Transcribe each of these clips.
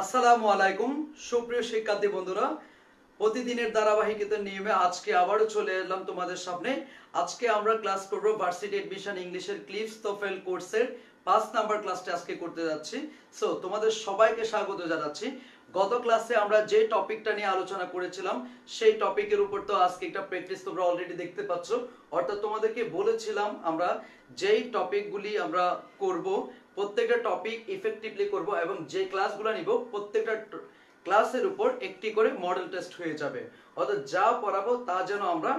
আসসালামু আলাইকুম সুপ্রিয় শিক্ষার্থী বন্ধুরা প্রতিদিনের ধারাবাহিকতার নিয়মে আজকে আবারও চলে এলাম তোমাদের সামনে আজকে আমরা ক্লাস করব ভার্সিটি এডমিশন ইংলিশের ক্লিপস তোফেল কোর্সের পাঁচ নাম্বার ক্লাসটি আজকে করতে যাচ্ছি সো তোমাদের সবাইকে স্বাগত জানাচ্ছি গত ক্লাসে আমরা যে টপিকটা নিয়ে আলোচনা করেছিলাম সেই টপিকের উপর তো আজকে একটা প্র্যাকটিস তোমরা অলরেডি দেখতে পাচ্ছ অর্থাৎ তোমাদেরকে বলেছিলাম আমরা যেই টপিকগুলি আমরা করব প্রত্যেকটা টপিক ইফেক্টিভলি করব এবং যে ক্লাসগুলো নিব প্রত্যেকটা ক্লাসের উপর একটি করে মডেল টেস্ট হয়ে যাবে অর্থাৎ যা পড়াবো তা যেন আমরা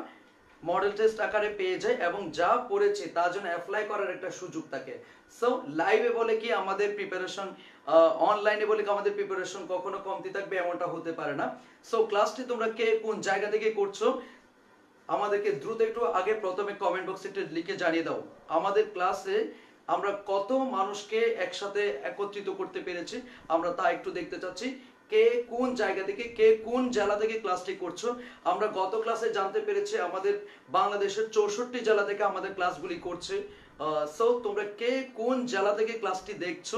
মডেল টেস্ট আকারে পেয়ে যাই এবং যা পড়েছি তা যেন অ্যাপ্লাই করার একটা সুযোগ থাকে সো লাইভে বলে কি আমাদের প্রিপারেশন অনলাইনে বলে কি আমাদের প্রিপারেশন কখনো কমতি থাকবে এমনটা হতে পারে না সো ক্লাসটি তোমরা কে কোন জায়গা থেকে করছো আমাদেরকে দ্রুত একটু আগে প্রথমে কমেন্ট বক্সে লিখে জানিয়ে দাও আমাদের ক্লাসে আমরা কত মানুষকে একসাথে একত্রিত করতে পেরেছি আমরা তা একটু দেখতে চাচ্ছি কে কোন জায়গা থেকে কে কোন জেলা থেকে ক্লাসটি করছো আমরা গত ক্লাসে জানতে পেরেছি আমাদের বাংলাদেশের চৌষট্টি জেলা থেকে আমাদের ক্লাসগুলি করছে সো তোমরা কে কোন জেলা থেকে ক্লাসটি দেখছো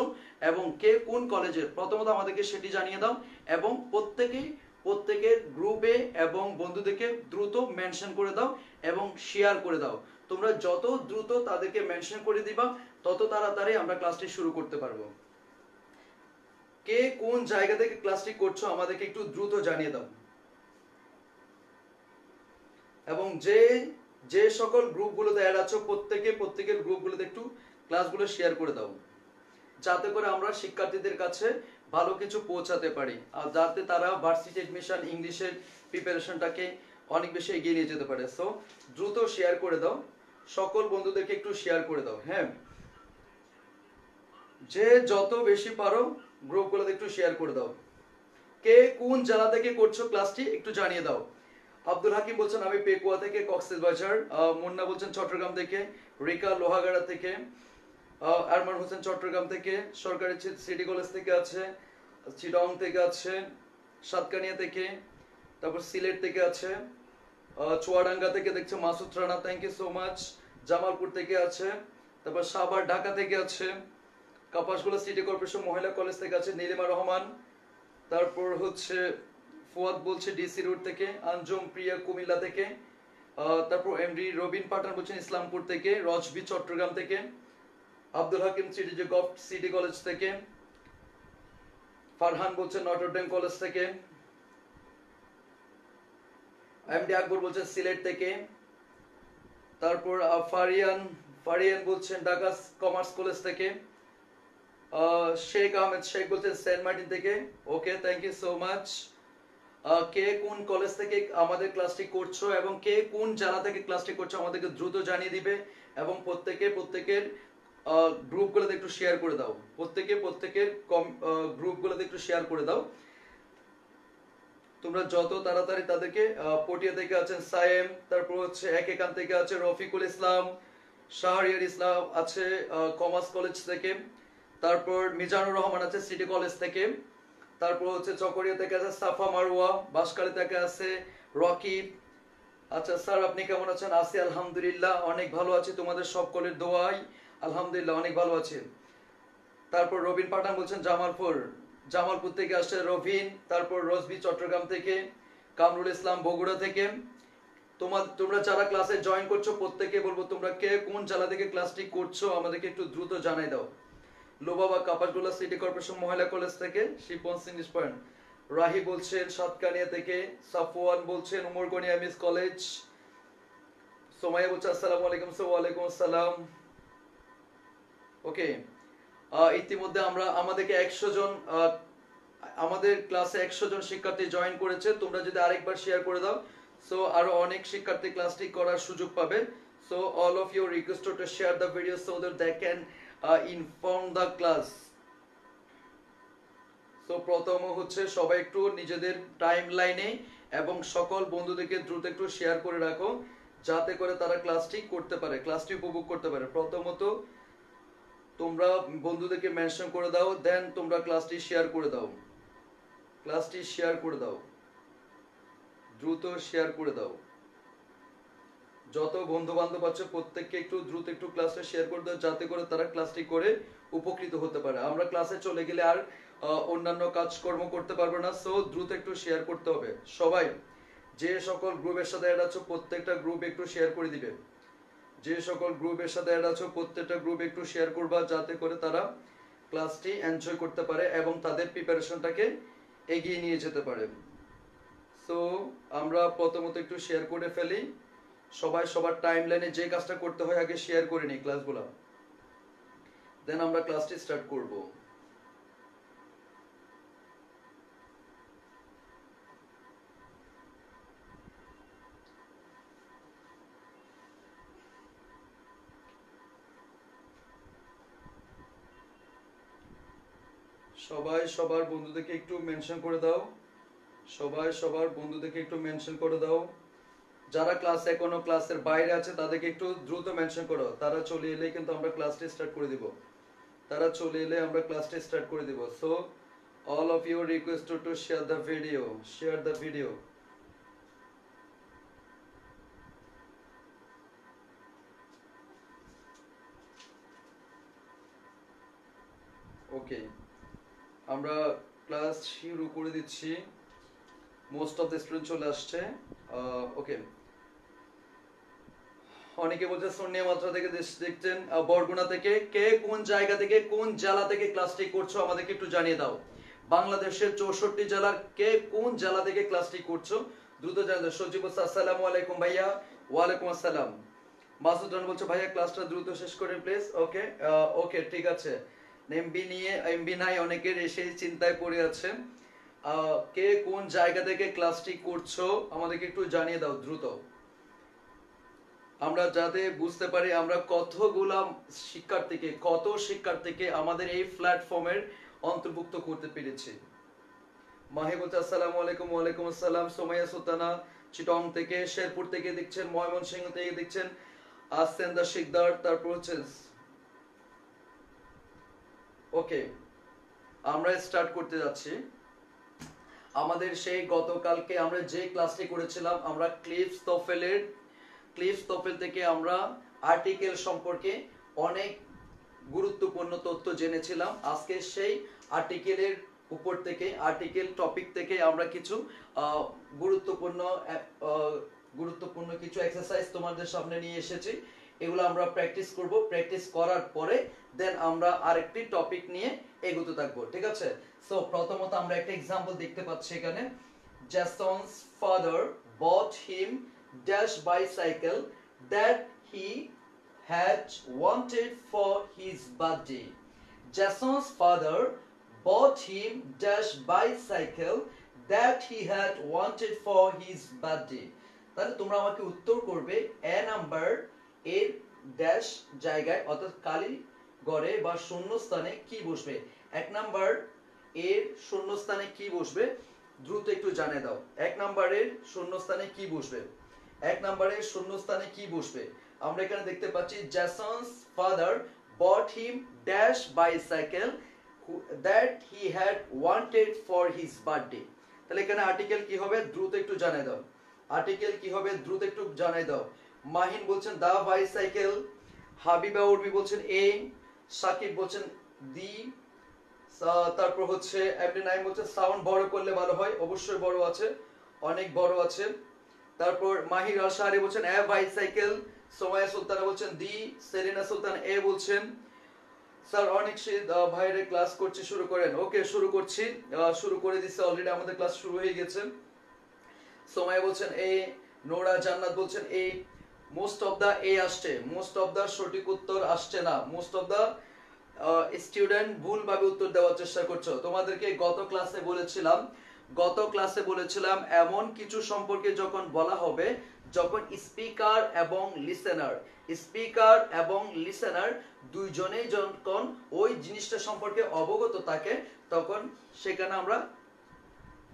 এবং কে কোন কলেজের প্রথমত আমাদেরকে সেটি জানিয়ে দাও এবং প্রত্যেকেই প্রত্যেকের গ্রুপে এবং বন্ধুদেরকে দ্রুত মেনশন করে দাও এবং শেয়ার করে দাও তোমরা যত দ্রুত তাদেরকে মেনশন করে দিবা তত তাড়াতাড়ি আমরা ক্লাসটি শুরু করতে পারব কে কোন জায়গা থেকে ক্লাসটি করছো আমাদেরকে একটু দ্রুত জানিয়ে দাও এবং যে যে সকল গ্রুপগুলোতে অ্যাড আছো প্রত্যেকে প্রত্যেকের গ্রুপগুলোতে একটু ক্লাসগুলো শেয়ার করে দাও যাতে করে আমরা শিক্ষার্থীদের কাছে ভালো কিছু পৌঁছাতে পারি আর যাতে তারা ভার্সিটি এডমিশন ইংলিশের প্রিপারেশনটাকে অনেক বেশি এগিয়ে নিয়ে যেতে পারে সো দ্রুত শেয়ার করে দাও সকল বন্ধুদেরকে একটু শেয়ার করে দাও হ্যাঁ যে যত বেশি পারো গ্রুপগুলোতে একটু শেয়ার করে দাও কে কোন জেলা থেকে করছো ক্লাসটি একটু জানিয়ে দাও আব্দুল হাকিম বলছেন আমি পেকুয়া থেকে কক্সেস বাজার মুন্না বলছেন চট্টগ্রাম থেকে রিকা লোহাগাড়া থেকে আরমান হোসেন চট্টগ্রাম থেকে সরকারি সিটি কলেজ থেকে আছে চিটং থেকে আছে সাতকানিয়া থেকে তারপর সিলেট থেকে আছে চুয়াডাঙ্গা থেকে দেখছে Masud Rana thank you so much Jamalpur থেকে আছে তারপর সাবার ঢাকা থেকে আছে কাপাসগোলা সিটি কর্পোরেশন মহিলা কলেজ থেকে আছে নীলিমা রহমান তারপর হচ্ছে ফুয়াদ বলছে ডিসি রোড থেকে আঞ্জম প্রিয়া কুমিল্লা থেকে তারপর এমডি রবিন পাঠান বলছেন ইসলামপুর থেকে রজবি চট্টগ্রাম থেকে আব্দুল হাকিম সিটি যে গভ সিটি কলেজ থেকে ফারহান বলছেন নটরডেম কলেজ থেকে এমডি আকবর বলছেন সিলেট থেকে তারপর ফারিয়ান ফারিয়ান বলছেন ঢাকা কমার্স কলেজ থেকে শেখ আহমেদ শেখ সেন্ট মার্টিন থেকে okay thank you so much কে কোন কলেজ থেকে আমাদের ক্লাসটি করছো এবং কে কোন জেলা থেকে ক্লাসটি করছো আমাদেরকে দ্রুত জানিয়ে দিবে এবং প্রত্যেকে প্রত্যেকের গ্রুপগুলোতে একটু শেয়ার করে দাও প্রত্যেকে প্রত্যেকের গ্রুপগুলোতে একটু শেয়ার করে দাও তোমরা যত তাড়াতাড়ি তাদেরকে পটিয়া থেকে আছেন সায়েম তারপর হচ্ছে এক একান থেকে আছে রফিকুল ইসলাম শাহরিয়ার ইসলাম আছে কমার্স কলেজ থেকে তারপর মিজানুর রহমান আছে সিটি কলেজ থেকে তারপর হচ্ছে চকরিয়া থেকে আছে সাফা মারুয়া বাসকালি থেকে আছে রকি আচ্ছা স্যার আপনি কেমন আছেন আসি আলহামদুলিল্লাহ অনেক ভালো আছি তোমাদের সকলের দোয়াই আলহামদুলিল্লাহ অনেক ভালো আছি তারপর রবিন পাঠান বলছেন জামালপুর জামালপুর থেকে আসছে রবিন তারপর রসবি চট্টগ্রাম থেকে কামরুল ইসলাম বগুড়া থেকে তোমার তোমরা যারা ক্লাসে জয়েন করছো প্রত্যেকে বলবো তোমরা কে কোন জেলা থেকে ক্লাসটি করছো আমাদেরকে একটু দ্রুত জানাই দাও লোবাবা কাপাসগোলা সিটি কর্পোরেশন মহিলা কলেজ থেকে শিপন সিনিস পয়েন্ট রাহি বলছেন সাতকানিয়া থেকে সাফওয়ান বলছেন উমরকনিয়া মিস কলেজ সোমাইয়া বলছে আসসালামু আলাইকুম সো ওয়ালাইকুম আসসালাম ওকে ইতিমধ্যে আমরা আমাদেরকে একশো জন আমাদের ক্লাসে একশো জন শিক্ষার্থী জয়েন করেছে তোমরা যদি আরেকবার শেয়ার করে দাও সো আরো অনেক শিক্ষার্থী ক্লাসটি করার সুযোগ পাবে so all of your request to share the video so that they can inform the class তো প্রথম হচ্ছে সবাই একটু নিজেদের টাইম লাইনে এবং সকল বন্ধুদেরকে দ্রুত একটু শেয়ার করে রাখো যাতে করে তারা ক্লাসটি করতে পারে ক্লাসটি উপভোগ করতে পারে প্রথমত তোমরা বন্ধুদেরকে মেনশন করে দাও দেন তোমরা ক্লাসটি শেয়ার করে দাও ক্লাসটি শেয়ার করে দাও দ্রুত শেয়ার করে দাও যত বন্ধু বান্ধব আছে প্রত্যেককে একটু দ্রুত একটু ক্লাসে শেয়ার করে দাও যাতে করে তারা ক্লাসটি করে উপকৃত হতে পারে আমরা ক্লাসে চলে গেলে আর অন্যান্য কাজকর্ম করতে পারবো না সো দ্রুত একটু শেয়ার করতে হবে সবাই যে সকল গ্রুপের সাথে অ্যাড আছো প্রত্যেকটা গ্রুপ একটু শেয়ার করে দিবে যে সকল গ্রুপের সাথে অ্যাড আছো প্রত্যেকটা গ্রুপ একটু শেয়ার করবা যাতে করে তারা ক্লাসটি এনজয় করতে পারে এবং তাদের প্রিপারেশনটাকে এগিয়ে নিয়ে যেতে পারে সো আমরা প্রথমত একটু শেয়ার করে ফেলি সবাই সবার টাইম লাইনে যে কাজটা করতে হয় আগে শেয়ার করে নিই ক্লাসগুলো দেন আমরা ক্লাসটি স্টার্ট করব সবাই সবার বন্ধুদেরকে একটু মেনশন করে দাও সবাই সবার বন্ধুদেরকে একটু মেনশন করে দাও যারা ক্লাস এখনো ক্লাসের বাইরে আছে তাদেরকে একটু দ্রুত মেনশন করো তারা চলে এলে কিন্তু আমরা ক্লাসটি স্টার্ট করে দিব তারা চলে এলে আমরা ক্লাসটি স্টার্ট করে দিব so all of you request to share the video share the video okay আমরা ক্লাস শুরু করে দিচ্ছি মোস্ট অফ দ্য স্টুডেন্ট চলে আসছে ওকে uh, অনেকে বলছে শূন্য মাত্রা থেকে দেখছেন বরগুনা থেকে কে কোন জায়গা থেকে কোন জেলা থেকে ক্লাসটি করছো আমাদেরকে একটু জানিয়ে দাও বাংলাদেশের চৌষট্টি জেলার কে কোন জেলা থেকে ক্লাসটি করছো দ্রুত জানাতে সজীব আসসালাম আলাইকুম ভাইয়া ওয়ালাইকুম আসসালাম মাসুদ রান বলছে ভাইয়া ক্লাসটা দ্রুত শেষ করেন প্লিজ ওকে ওকে ঠিক আছে এমবি নিয়ে এমবি নাই অনেকের এসে চিন্তায় পড়ে আছে কে কোন জায়গা থেকে ক্লাসটি করছো আমাদেরকে একটু জানিয়ে দাও দ্রুত আমরা যাতে বুঝতে পারি আমরা কতগুলো শিক্ষার্থীকে কত শিক্ষার্থীকে আমাদের এই প্ল্যাটফর্মের অন্তর্ভুক্ত করতে পেরেছি আলাইকুম ওয়ালাইকুম আসসালাম সোমাইয়া চিটং থেকে শেরপুর থেকে দেখছেন ময়মনসিংহ থেকে দেখছেন শিকদার তারপর হচ্ছে ওকে আমরা স্টার্ট করতে যাচ্ছি আমাদের সেই গতকালকে আমরা যে ক্লাসটি করেছিলাম আমরা ক্লিপস তফেলের ক্লিফ তপেল থেকে আমরা আর্টিকেল সম্পর্কে অনেক গুরুত্বপূর্ণ তথ্য জেনেছিলাম আজকে সেই আর্টিকেলের উপর থেকে আর্টিকেল টপিক থেকে আমরা কিছু গুরুত্বপূর্ণ গুরুত্বপূর্ণ কিছু এক্সারসাইজ তোমাদের সামনে নিয়ে এসেছি এগুলো আমরা প্র্যাকটিস করব প্র্যাকটিস করার পরে দেন আমরা আরেকটি টপিক নিয়ে এগোতে থাকবো ঠিক আছে সো প্রথমত আমরা একটা এক্সাম্পল দেখতে পাচ্ছি এখানে Jason's father bought him dash bicycle that he had wanted for his birthday. Jason's father bought him dash bicycle that he had wanted for his birthday. তাহলে তোমরা আমাকে উত্তর করবে এ নাম্বার এর ড্যাশ জায়গায় অর্থাৎ কালি গড়ে বা শূন্যস্থানে কি বসবে এক নাম্বার এর শূন্যস্থানে কি বসবে দ্রুত একটু জানিয়ে দাও এক নাম্বারের শূন্যস্থানে কি বসবে এক নম্বরে শূন্যস্থানে কি বসবে আমরা এখানে দেখতে পাচ্ছি Jason's father bought him dash bicycle who, that he had wanted for his তাহলে এখানে আর্টিকেল কি হবে দ্রুত একটু জানিয়ে দাও আর্টিকেল কি হবে দ্রুত একটু জানিয়ে দাও মাহিন বলছেন দা বাইসাইকেল হাবিবা উর্বি বলছেন এ সাকিব বলছেন দি তারপর হচ্ছে এমনি নাইম বলছেন সাউন্ড বড় করলে ভালো হয় অবশ্যই বড় আছে অনেক বড় আছে তারপর মাহির আল শাহরি বলছেন এ বাইসাইকেল সোমায়া সুলতান বলছেন দি সেলিনা সুলতান এ বলছেন স্যার অনেক ভাইরে ক্লাস করছি শুরু করেন ওকে শুরু করছি শুরু করে দিচ্ছে অলরেডি আমাদের ক্লাস শুরু হয়ে গেছে সোমায়া বলছেন এ নোরা জান্নাত বলছেন এ মোস্ট অফ দা এ আসছে মোস্ট অফ দা সঠিক উত্তর আসছে না মোস্ট অফ দা স্টুডেন্ট ভুলভাবে উত্তর দেওয়ার চেষ্টা করছো তোমাদেরকে গত ক্লাসে বলেছিলাম গত ক্লাসে বলেছিলাম এমন কিছু সম্পর্কে যখন বলা হবে যখন স্পিকার এবং লিসেনার স্পিকার এবং লিসেনার দুইজনেই যখন ওই জিনিসটা সম্পর্কে অবগত থাকে তখন সেখানে আমরা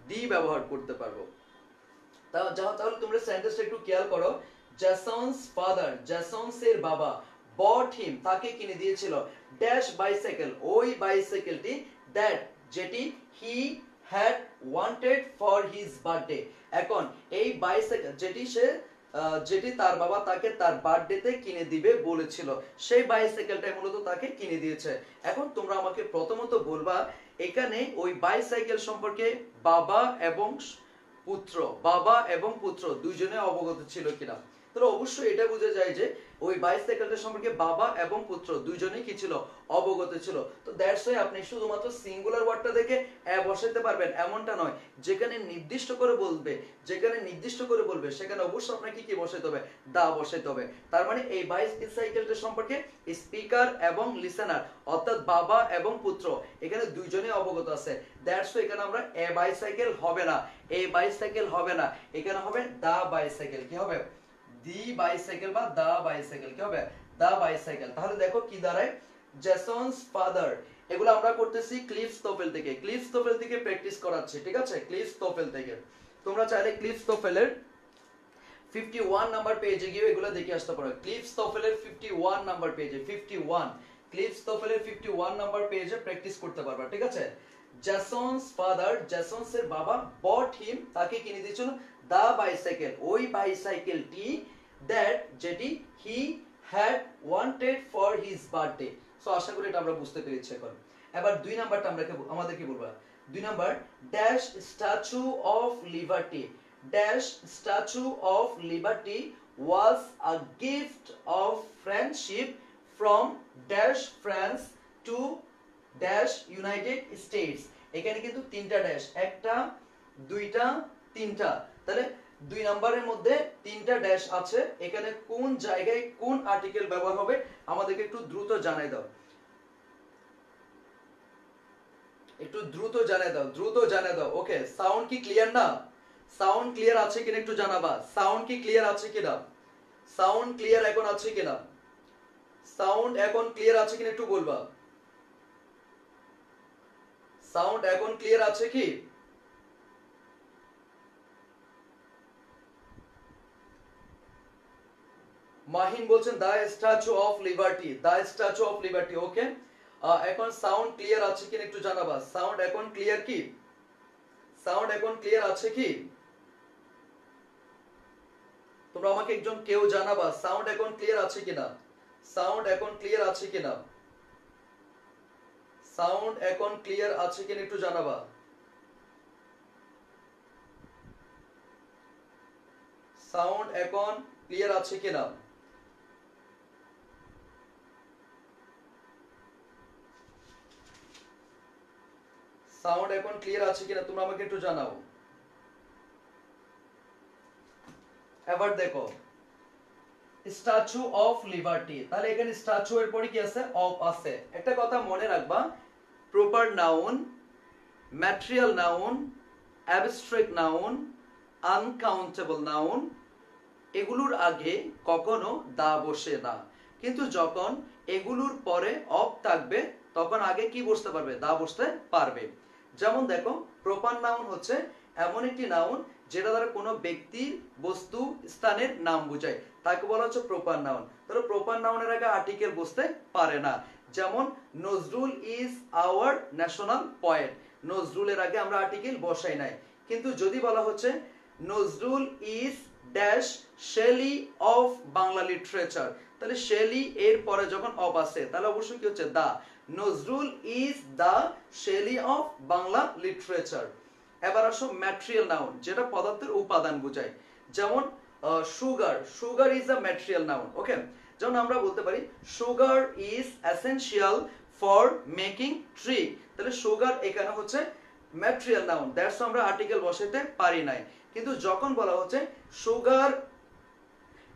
দি ব্যবহার করতে পারবো তাহলে তোমরা সেন্টেন্সটা একটু খেয়াল করো ফাদার জ্যাসনস এর বাবা বট হিম তাকে কিনে দিয়েছিল ড্যাশ বাইসাইকেল ওই বাইসাইকেলটি দ্যাট যেটি হি had wanted for his birthday এখন এই বাইসাইকেল যেটি সে যেটি তার বাবা তাকে তার বার্থডেতে কিনে দিবে বলেছিল সেই বাইসাইকেলটাই মূলত তাকে কিনে দিয়েছে এখন তোমরা আমাকে প্রথমত বলবা এখানে ওই বাইসাইকেল সম্পর্কে বাবা এবং পুত্র বাবা এবং পুত্র দুজনে অবগত ছিল কিনা তাহলে অবশ্যই এটা বুঝে যায় যে ওই বাইসাইকেলটা সম্পর্কে বাবা এবং পুত্র দুজনেই কি ছিল অবগত ছিল তো দ্যাটস ওয়াই আপনি শুধুমাত্র সিঙ্গুলার ওয়ার্ডটা দেখে এ বসাইতে পারবেন এমনটা নয় যেখানে নির্দিষ্ট করে বলবে যেখানে নির্দিষ্ট করে বলবে সেখানে অবশ্যই আপনাকে কি বসাইতে হবে দা বসাইতে হবে তার মানে এই বাইসাইকেলটা সম্পর্কে স্পিকার এবং লিসেনার অর্থাৎ বাবা এবং পুত্র এখানে দুইজনেই অবগত আছে দ্যাটস ওয়াই এখানে আমরা এ বাইসাইকেল হবে না এ বাইসাইকেল হবে না এখানে হবে দা বাইসাইকেল কি হবে দি বাইসাইকেল বা দা বাইসাইকেল কি হবে দা বাইসাইকেল তাহলে দেখো কি দাঁড়ায় জেসনস ফাদার এগুলো আমরা করতেছি ক্লিপস তোফেল থেকে ক্লিপস তোফেল থেকে প্র্যাকটিস করাচ্ছি ঠিক আছে ক্লিপস তোফেল থেকে তোমরা চাইলে ক্লিপস তোফেলের 51 নাম্বার পেজে গিয়ে এগুলো দেখে আসতে পারো ক্লিপস তোফেলের 51 নাম্বার পেজে 51 ক্লিপস তোফেলের 51 নাম্বার পেজে প্র্যাকটিস করতে পারবা ঠিক আছে জেসনস ফাদার জেসনস এর বাবা বট হিম তাকে কিনে দিয়েছিল দ্য বাইসাইকেল ওই বাইসাইকেলটি দ্যাট যেটি he had wanted for his birthday so আশা করি এটা আমরা বুঝতে পেরেছি এখন এবার দুই নাম্বারটা আমরা আমাদেরকে বলবো দুই number dash Statue of Liberty dash Statue of liberty was a gift of friendship from dash France to dash United States এখানে কিন্তু তিনটা ড্যাশ একটা দুইটা তিনটা তাহলে দুই নাম্বারের মধ্যে তিনটা ড্যাশ আছে এখানে কোন জায়গায় কোন আর্টিকেল ব্যবহার হবে আমাদেরকে একটু দ্রুত জানাই দাও একটু দ্রুত জানাই দাও দ্রুত জানাই দাও ওকে সাউন্ড কি ক্লিয়ার না সাউন্ড ক্লিয়ার আছে কিনা একটু জানাবা সাউন্ড কি ক্লিয়ার আছে কিনা সাউন্ড ক্লিয়ার এখন আছে কিনা সাউন্ড এখন ক্লিয়ার আছে কিনা একটু বলবা সাউন্ড এখন ক্লিয়ার আছে কি মাহিন বলছেন the Statue of Liberty the Statue of Liberty okay এখন সাউন্ড ক্লিয়ার আছে কিনা একটু জানাবা সাউন্ড এখন ক্লিয়ার কি সাউন্ড এখন ক্লিয়ার আছে কি তোমরা আমাকে একজন কেউ জানাবা সাউন্ড এখন ক্লিয়ার আছে কিনা সাউন্ড এখন ক্লিয়ার আছে কিনা সাউন্ড এখন ক্লিয়ার আছে কিনা একটু জানাবা সাউন্ড এখন ক্লিয়ার আছে কিনা সাউন্ড এখন ক্লিয়ার আছে কিনা তোমরা আমাকে একটু জানাও এবার দেখো স্ট্যাচু অফ লিবার্টি তাহলে এখানে স্ট্যাচু এর পরে কি আছে অফ আছে একটা কথা মনে রাখবা proper noun material noun abstract noun uncountable noun এগুলোর আগে কখনো দা বসে না কিন্তু যখন এগুলোর পরে অফ থাকবে তখন আগে কি বসতে পারবে দা বসতে পারবে যেমন দেখো প্রপার নাউন হচ্ছে এমন একটি নাউন যেটা দ্বারা কোনো ব্যক্তির বস্তু স্থানের নাম বোঝায় তাকে বলা হচ্ছে প্রপার নাউন তাহলে প্রপার নাউনের আগে আর্টিকেল বসতে পারে না যেমন Nazrul is our national poet নজরুলের আগে আমরা আর্টিকেল বসাই নাই কিন্তু যদি বলা হচ্ছে Nazrul is dash Shelley of Bangla literature তাহলে শেলি এর পরে যখন অব আসে তাহলে অবশ্যই কি হচ্ছে the Nazrul is the Shelley of Bangla literature এবার আসো ম্যাটেরিয়াল নাউন যেটা পদার্থের উপাদান বোঝায় যেমন sugar sugar is a material noun okay যেমন আমরা বলতে পারি sugar is essential for making tree তাহলে সুগার এখানে হচ্ছে ম্যাটেরিয়াল নাউন দ্যাটস আমরা আর্টিকেল বসাতে পারি নাই কিন্তু যখন বলা হচ্ছে sugar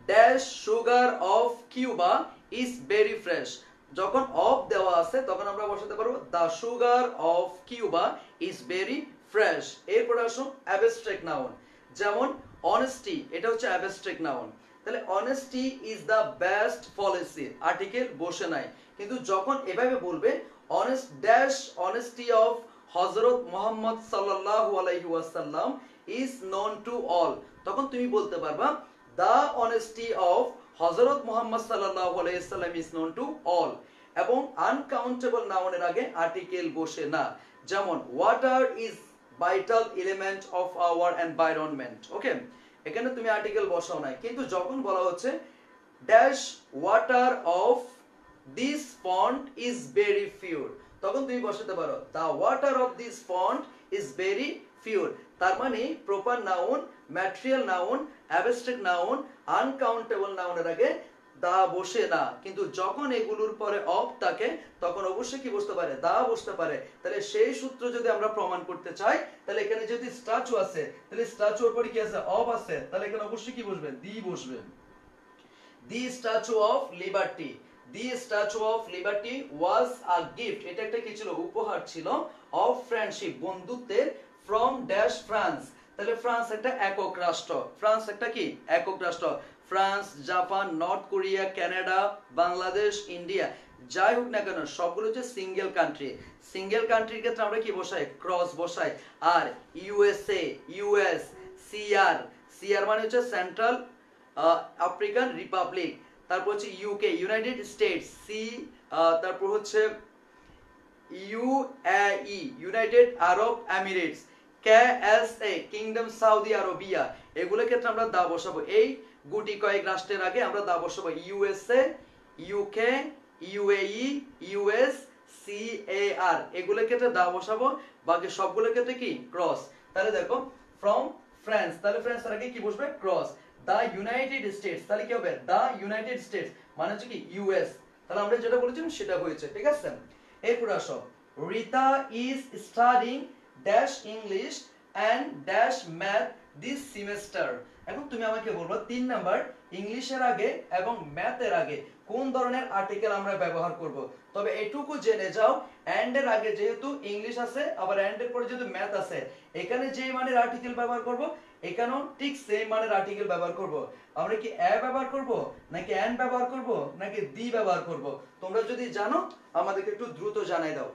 dash sugar of Cuba is very fresh যখন অফ দেওয়া আছে তখন আমরা বসাতে পারবো the sugar of Cuba is very fresh এরপরে আসো অ্যাবেস্ট্রেক নাউন যেমন অনেস্টি এটা হচ্ছে অ্যাবেস্ট্রেক নাউন তাহলে honesty is the best policy article বসে নাই কিন্তু যখন এভাবে বলবে অনেস্ট ড্যাশ অনেস্টি অফ হজরত মোহাম্মদ সাল্লাহ আলাইহি ওয়াসাল্লাম ইজ নন টু অল তখন তুমি বলতে পারবা দ্য অনেস্টি অফ হজরত মোহাম্মদ সাল্লাম আলাইসাল্লাম ইজ নোন টু অল এবং আনকাউন্টেবল নাউনের আগে আর্টিকেল বসে না যেমন water is vital element of our environment okay এখানে তুমি আর্টিকেল বসাও নাই কিন্তু যখন বলা হচ্ছে dash water of this pond is very pure তখন তুমি বসাতে পারো the water of this pond is very pure তার মানে proper noun material noun abstract noun uncountable নাউনের আগে দা বসে না কিন্তু যখন এগুলোর পরে অফ থাকে তখন অবশ্যই কি বসতে পারে দা বসতে পারে তাহলে সেই সূত্র যদি আমরা প্রমাণ করতে চাই তাহলে এখানে যদি স্ট্যাচু আছে তাহলে স্ট্যাচুর পরে কি আছে অফ আছে তাহলে এখানে অবশ্যই কি বসবে দি বসবে the statue of liberty the statue of liberty was a gift এটা একটা কি ছিল উপহার ছিল অফ ফ্রেন্ডশিপ বন্ধুত্বের ফ্রম ড্যাশ ফ্রান্স তাহলে ফ্রান্স একটা একক রাষ্ট্র ফ্রান্স একটা কি একক রাষ্ট্র France Japan North Korea Canada Bangladesh India যাই হোক না কেন সবগুলো হচ্ছে সিঙ্গেল কান্ট্রি সিঙ্গেল কান্ট্রির ক্ষেত্রে আমরা কি বসাই ক্রস বসাই আর ইউএসএ ইউএস সিআর সিআর মানে হচ্ছে সেন্ট্রাল আফ্রিকান রিপাবলিক তারপর হচ্ছে ইউকে ইউনাইটেড স্টেটস সি তারপর হচ্ছে ইউএই ইউনাইটেড আরব আমিরেটস কে কিংডম আরবিয়া ক্ষেত্রে আমরা দা বসাবো এই গুটি কয়েক রাষ্ট্রের আগে আমরা দা বসাবো ইউএসএ ইউকে ইউএস ক্ষেত্রে দা বসাবো বাকি ক্ষেত্রে কি ক্রস তাহলে দেখো ফ্রম ফ্রান্স তাহলে আগে কি বসবে ক্রস দা ইউনাইটেড স্টেটস তাহলে কি হবে দা ইউনাইটেড স্টেটস মানে হচ্ছে কি ইউএস তাহলে আমরা যেটা বলেছিলাম সেটা হয়েছে ঠিক আছে এরপর আসো Rita is studying dash English and dash math this semester এখন তুমি আমাকে বলবো তিন নাম্বার ইংলিশের আগে এবং ম্যাথের আগে কোন ধরনের আর্টিকেল আমরা ব্যবহার করব তবে এটুকু জেনে যাও এন্ড এর আগে যেহেতু ইংলিশ আছে আবার এন্ড এর পরে যেহেতু ম্যাথ আছে এখানে যে মানের আর্টিকেল ব্যবহার করব এখানেও ঠিক সেই মানের আর্টিকেল ব্যবহার করব আমরা কি এ ব্যবহার করব নাকি অ্যান্ড ব্যবহার করব নাকি দি ব্যবহার করব তোমরা যদি জানো আমাদেরকে একটু দ্রুত জানাই দাও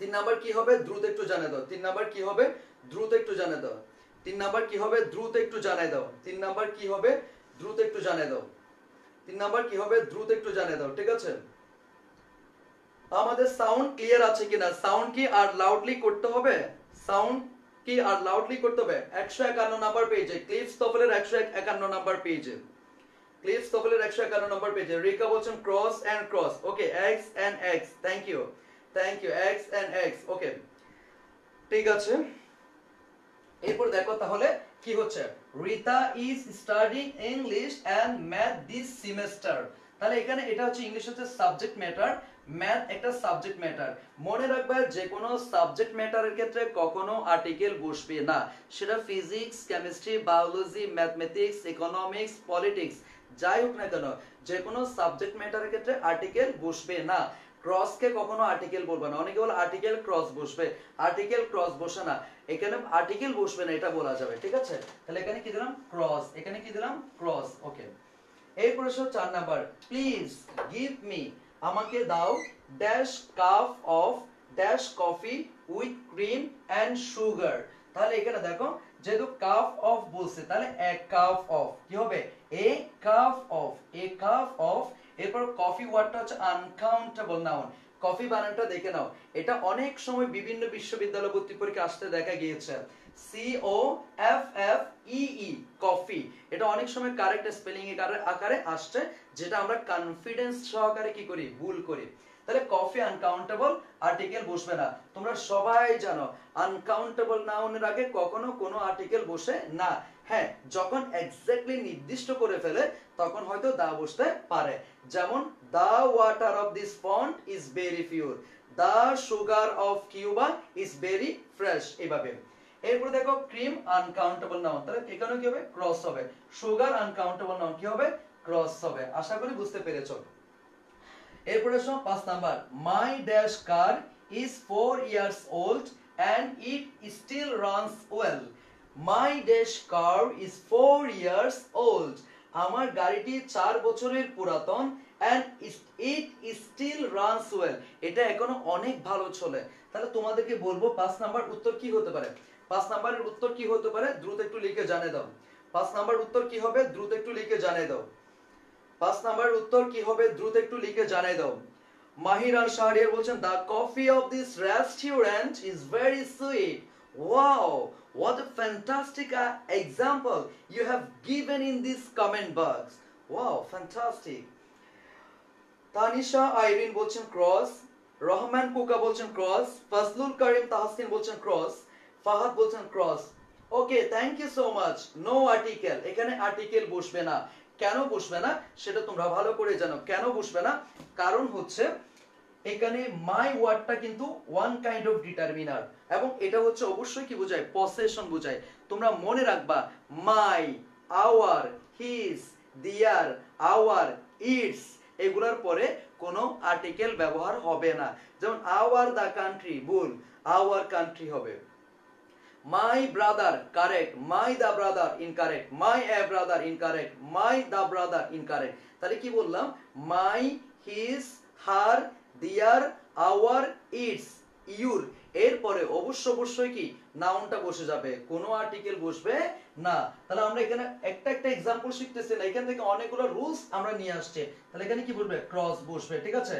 তিন নাম্বার কি হবে দ্রুত একটু জানিয়ে দাও তিন নাম্বার কি হবে দ্রুত একটু জানিয়ে দাও তিন নাম্বার কি হবে দ্রুত একটু জানিয়ে দাও তিন নাম্বার কি হবে দ্রুত একটু জানিয়ে দাও তিন নাম্বার কি হবে দ্রুত একটু জানিয়ে দাও ঠিক আছে আমাদের সাউন্ড ক্লিয়ার আছে কিনা সাউন্ড কি আর লাউডলি করতে হবে সাউন্ড কি আর লাউডলি করতে হবে একশো একান্ন নাম্বার পেজে ক্লিপস তফলের একশো একান্ন নাম্বার পেজে ক্লিপস তফলের একশো একান্ন নাম্বার পেজে রেখা বলছেন cross and cross okay X and X thank you thank you X and X okay ঠিক আছে এরপর দেখো তাহলে কি হচ্ছে Rita is studying English and math this semester তাহলে এখানে এটা হচ্ছে ইংলিশ হচ্ছে সাবজেক্ট ম্যাটার ম্যাথ একটা সাবজেক্ট ম্যাটার মনে রাখবে যে কোনো সাবজেক্ট ম্যাটারের ক্ষেত্রে কখনো আর্টিকেল বসবে না সেটা physics chemistry biology mathematics economics politics যাই হোক না কেন যে কোনো সাবজেক্ট ম্যাটারের ক্ষেত্রে আর্টিকেল বসবে না ক্রসকে কখনো আর্টিকেল বলবে না অনেকে বলে আর্টিকেল ক্রস বসবে আর্টিকেল ক্রস বসে না এখানে আর্টিকেল বসবে না এটা বলা যাবে ঠিক আছে তাহলে এখানে কি দিলাম ক্রস এখানে কি দিলাম ক্রস ওকে এই প্রশ্ন চার নাম্বার প্লিজ গিভ মি আমাকে দাও dash cup of dash coffee with cream and sugar তাহলে এখানে দেখো যেহেতু কাপ অফ বলছে তাহলে এক কাপ অফ কি হবে a cup of a cup of এরপর কফি ওয়ার্ডটা হচ্ছে আনকাউন্টেবল নাউন কফি বানানটা দেখে নাও এটা অনেক সময় বিভিন্ন বিশ্ববিদ্যালয় ভর্তি পরীক্ষা আসতে দেখা গিয়েছে C O F F E E coffee এটা অনেক সময় কারেক্ট স্পেলিং এর আকারে আসছে যেটা আমরা কনফিডেন্স সহকারে কি করি ভুল করি তাহলে কফি আনকাউন্টেবল আর্টিকেল বসবে না তোমরা সবাই জানো আনকাউন্টেবল নাউনের আগে কখনো কোনো আর্টিকেল বসে না হ্যাঁ যখন এক্স্যাক্টলি নির্দিষ্ট করে ফেলে তখন হয়তো দা বসতে পারে যেমন the water of this pond is very pure the sugar of Cuba is very fresh এভাবে এরপরে দেখো ক্রিম আনকাউন্টেবল নাউন তাহলে এখানে কি হবে ক্রস হবে সুগার আনকাউন্টেবল নাউন কি হবে ক্রস হবে আশা করি বুঝতে পেরেছো এরপরে আসো পাঁচ number my dash car is four years old and it still runs well my dash car is four years old আমার গাড়িটি চার বছরের পুরাতন and it still runs well এটা এখনো অনেক ভালো চলে তাহলে তোমাদেরকে বলবো পাঁচ নাম্বার উত্তর কি হতে পারে পাঁচ নাম্বারের উত্তর কি হতে পারে দ্রুত একটু লিখে জানিয়ে দাও পাঁচ নাম্বার উত্তর কি হবে দ্রুত একটু লিখে জানিয়ে দাও পাঁচ নাম্বারের উত্তর কি হবে দ্রুত একটু লিখে জানিয়ে দাও মাহির আল শাহরিয়ার বলছেন the coffee of this restaurant is very sweet wow What a fantastic uh, example you have given in this comment box. Wow, fantastic. Tanisha Irin বলছেন ক্রস রহমান কুকা বলছেন ক্রস ফজলুল করিম তাহসিন বলছেন ক্রস ফাহাদ বলছেন cross okay thank you so much no article এখানে article বসবে না কেন বসবে না সেটা তোমরা ভালো করে জানো কেন বসবে না কারণ হচ্ছে এখানে মাই ওয়ার্ডটা কিন্তু ওয়ান কাইন্ড অফ ডিটারমিনার এবং এটা হচ্ছে অবশ্যই কি বোঝায় পসেশন বোঝায় তোমরা মনে রাখবা মাই আওয়ার হিস দিয়ার আওয়ার ইটস এগুলোর পরে কোনো আর্টিকেল ব্যবহার হবে না যেমন আওয়ার দ্য কান্ট্রি ভুল আওয়ার কান্ট্রি হবে my brother correct my the brother incorrect my a brother incorrect my the brother incorrect তাহলে কি বললাম মাই হিস হার দিয়ার আওয়ার ইটস ইউর এরপরে অবশ্য অবশ্যই কি নাউনটা বসে যাবে কোন আর্টিকেল বসবে না তাহলে আমরা এখানে একটা একটা এক্সাম্পল শিখতেছি না এখান থেকে অনেকগুলো রুলস আমরা নিয়ে আসছে তাহলে এখানে কি বলবে ক্রস বসবে ঠিক আছে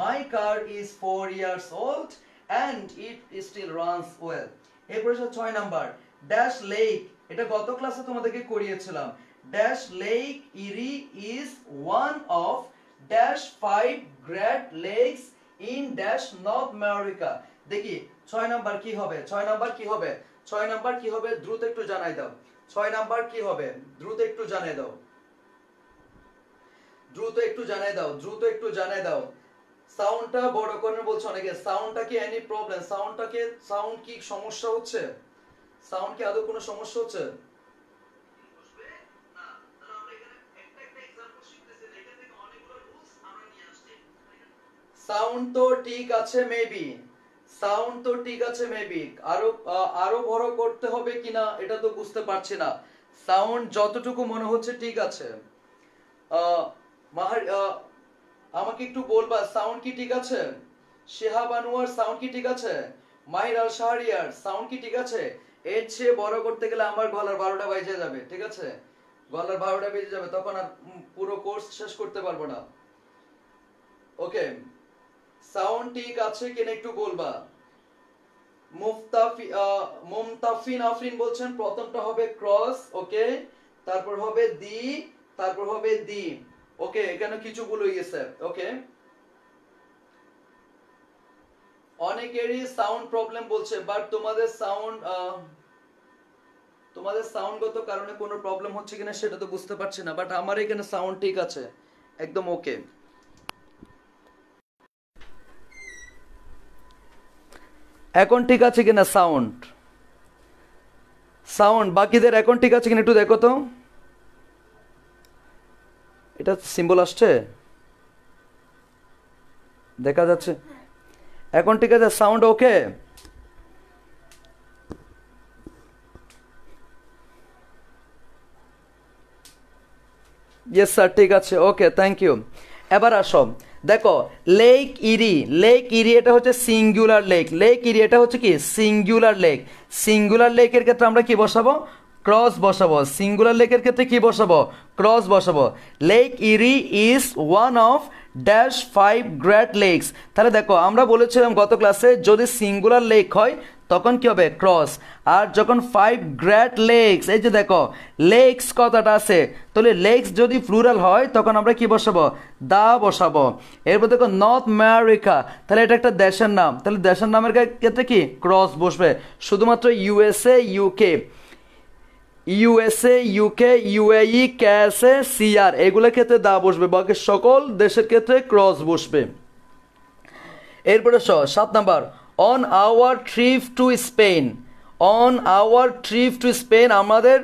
my car is four years old and it still runs well এরপরে সে ছয় নাম্বার ড্যাশ লেক এটা গত ক্লাসে তোমাদেরকে করিয়েছিলাম dash lake Erie is one of dash five great lakes in dash North America দেখি ছয় নাম্বার কি হবে ছয় নাম্বার কি হবে ছয় নাম্বার কি হবে দ্রুত একটু জানাই দাও ছয় নাম্বার কি হবে দ্রুত একটু জানাই দাও দ্রুত একটু জানাই দাও দ্রুত একটু জানাই দাও সাউন্ডটা বড় করে বলছো অনেকে সাউন্ডটা কি এনি প্রবলেম সাউন্ডটাকে সাউন্ড কি সমস্যা হচ্ছে সাউন্ড কি আদৌ কোনো সমস্যা হচ্ছে সাউন্ড তো ঠিক আছে মেবি সাউন্ড তো ঠিক আছে মেবি আরো আরো বড় করতে হবে কিনা এটা তো বুঝতে পারছি না সাউন্ড যতটুকু মনে হচ্ছে ঠিক আছে মাহার আমাকে একটু বলবা সাউন্ড কি ঠিক আছে শেহাব আনোয়ার সাউন্ড কি ঠিক আছে মাহির আল শাহরিয়ার সাউন্ড কি ঠিক আছে এর চেয়ে বড় করতে গেলে আমার গলার বারোটা বেজে যাবে ঠিক আছে গলার বারোটা বেজে যাবে তখন আর পুরো কোর্স শেষ করতে পারবো না ওকে সাউন্ড ঠিক আছে কিনা একটু বলবা মুফতাফি মুমতাফিন আফরিন বলছেন প্রথমটা হবে ক্রস ওকে তারপর হবে দি তারপর হবে দি ওকে এখানে কিছু ওকে অনেকেরই সাউন্ড প্রবলেম বলছে বাট তোমাদের সাউন্ড তোমাদের সাউন্ডগত কারণে কোনো প্রবলেম হচ্ছে কিনা সেটা তো বুঝতে পারছি না বাট আমার এখানে সাউন্ড ঠিক আছে একদম ওকে এখন ঠিক আছে কিনা সাউন্ড সাউন্ড বাকিদের এখন ঠিক আছে কিনা একটু দেখো তো এটা সিম্বল আসছে দেখা যাচ্ছে এখন ঠিক আছে সাউন্ড ওকে ইয়েস স্যার ঠিক আছে ওকে থ্যাংক ইউ এবার আসো দেখো লেক ইরি লেক ইরি এটা হচ্ছে সিঙ্গুলার লেক লেক ইরি এটা হচ্ছে কি সিঙ্গুলার লেক সিঙ্গুলার লেকের ক্ষেত্রে আমরা কি বসাবো ক্রস বসাবো সিঙ্গুলার লেকের ক্ষেত্রে কি বসাবো ক্রস বসাবো lake Erie is one of dash five great lakes তাহলে দেখো আমরা বলেছিলাম গত ক্লাসে যদি সিঙ্গুলার লেক হয় তখন কি হবে ক্রস আর যখন ফাইভ গ্র্যাট লেগস এই যে দেখো লেগস কথাটা আছে তাহলে লেগস যদি ফ্লুরাল হয় তখন আমরা কি বসাবো দা বসাবো এরপর দেখো নর্থ আমেরিকা তাহলে এটা একটা দেশের নাম তাহলে দেশের নামের ক্ষেত্রে কি ক্রস বসবে শুধুমাত্র USA UK USA UK UAE ক্যাসে সিআর এগুলোর ক্ষেত্রে দা বসবে বাকি সকল দেশের ক্ষেত্রে ক্রস বসবে এরপরে সাত number on our trip to Spain on our trip to Spain আমাদের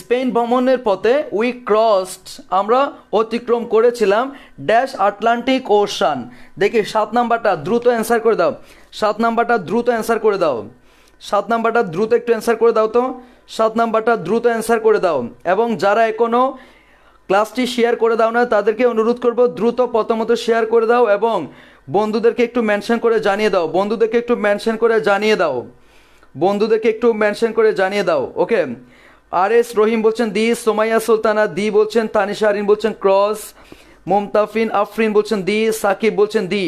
স্পেন ভ্রমণের পথে উই ক্রসড আমরা অতিক্রম করেছিলাম ড্যাশ আটলান্টিক ওশান দেখি সাত নাম্বারটা দ্রুত অ্যান্সার করে দাও সাত নাম্বারটা দ্রুত অ্যান্সার করে দাও সাত নাম্বারটা দ্রুত একটু অ্যান্সার করে দাও তো সাত নাম্বারটা দ্রুত অ্যান্সার করে দাও এবং যারা এখনও ক্লাসটি শেয়ার করে দাও না তাদেরকে অনুরোধ করব দ্রুত প্রথমত শেয়ার করে দাও এবং বন্ধুদেরকে একটু মেনশন করে জানিয়ে দাও বন্ধুদেরকে একটু মেনশন করে জানিয়ে দাও বন্ধুদেরকে একটু মেনশন করে জানিয়ে দাও ওকে আর এস রহিম বলছেন দি সোমাইয়া সুলতানা দি বলছেন তানিশা আরিন বলছেন ক্রস মুমতাফিন আফরিন বলছেন দি সাকিব বলছেন দি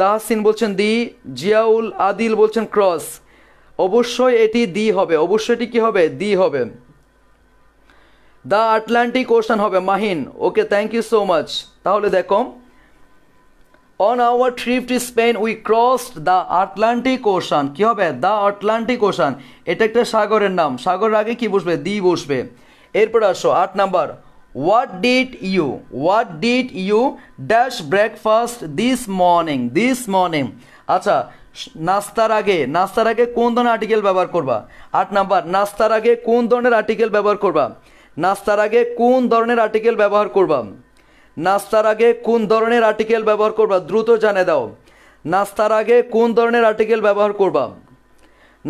তাহসিন বলছেন দি জিয়াউল আদিল বলছেন ক্রস অবশ্যই এটি দি হবে অবশ্যই এটি কী হবে দি হবে দ্য আটলান্টিক ওশান হবে Mahin okay thank you so much তাহলে দেখো on our trip to Spain we crossed the Atlantic Ocean কী হবে দ্য আটলান্টিক ওশান এটা একটা সাগরের নাম সাগরের আগে কি বসবে দি বসবে এরপর আসো আট number what did you what did you dash breakfast this morning this morning আচ্ছা নাস্তার আগে নাস্তার আগে কোন ধরনের আর্টিকেল ব্যবহার করবা আট নাম্বার নাস্তার আগে কোন ধরনের আর্টিকেল ব্যবহার করবা নাস্তার আগে কোন ধরনের আর্টিকেল ব্যবহার করবা নাস্তার আগে কোন ধরনের আর্টিকেল ব্যবহার করবা দ্রুত জানে দাও নাস্তার আগে কোন ধরনের আর্টিকেল ব্যবহার করবা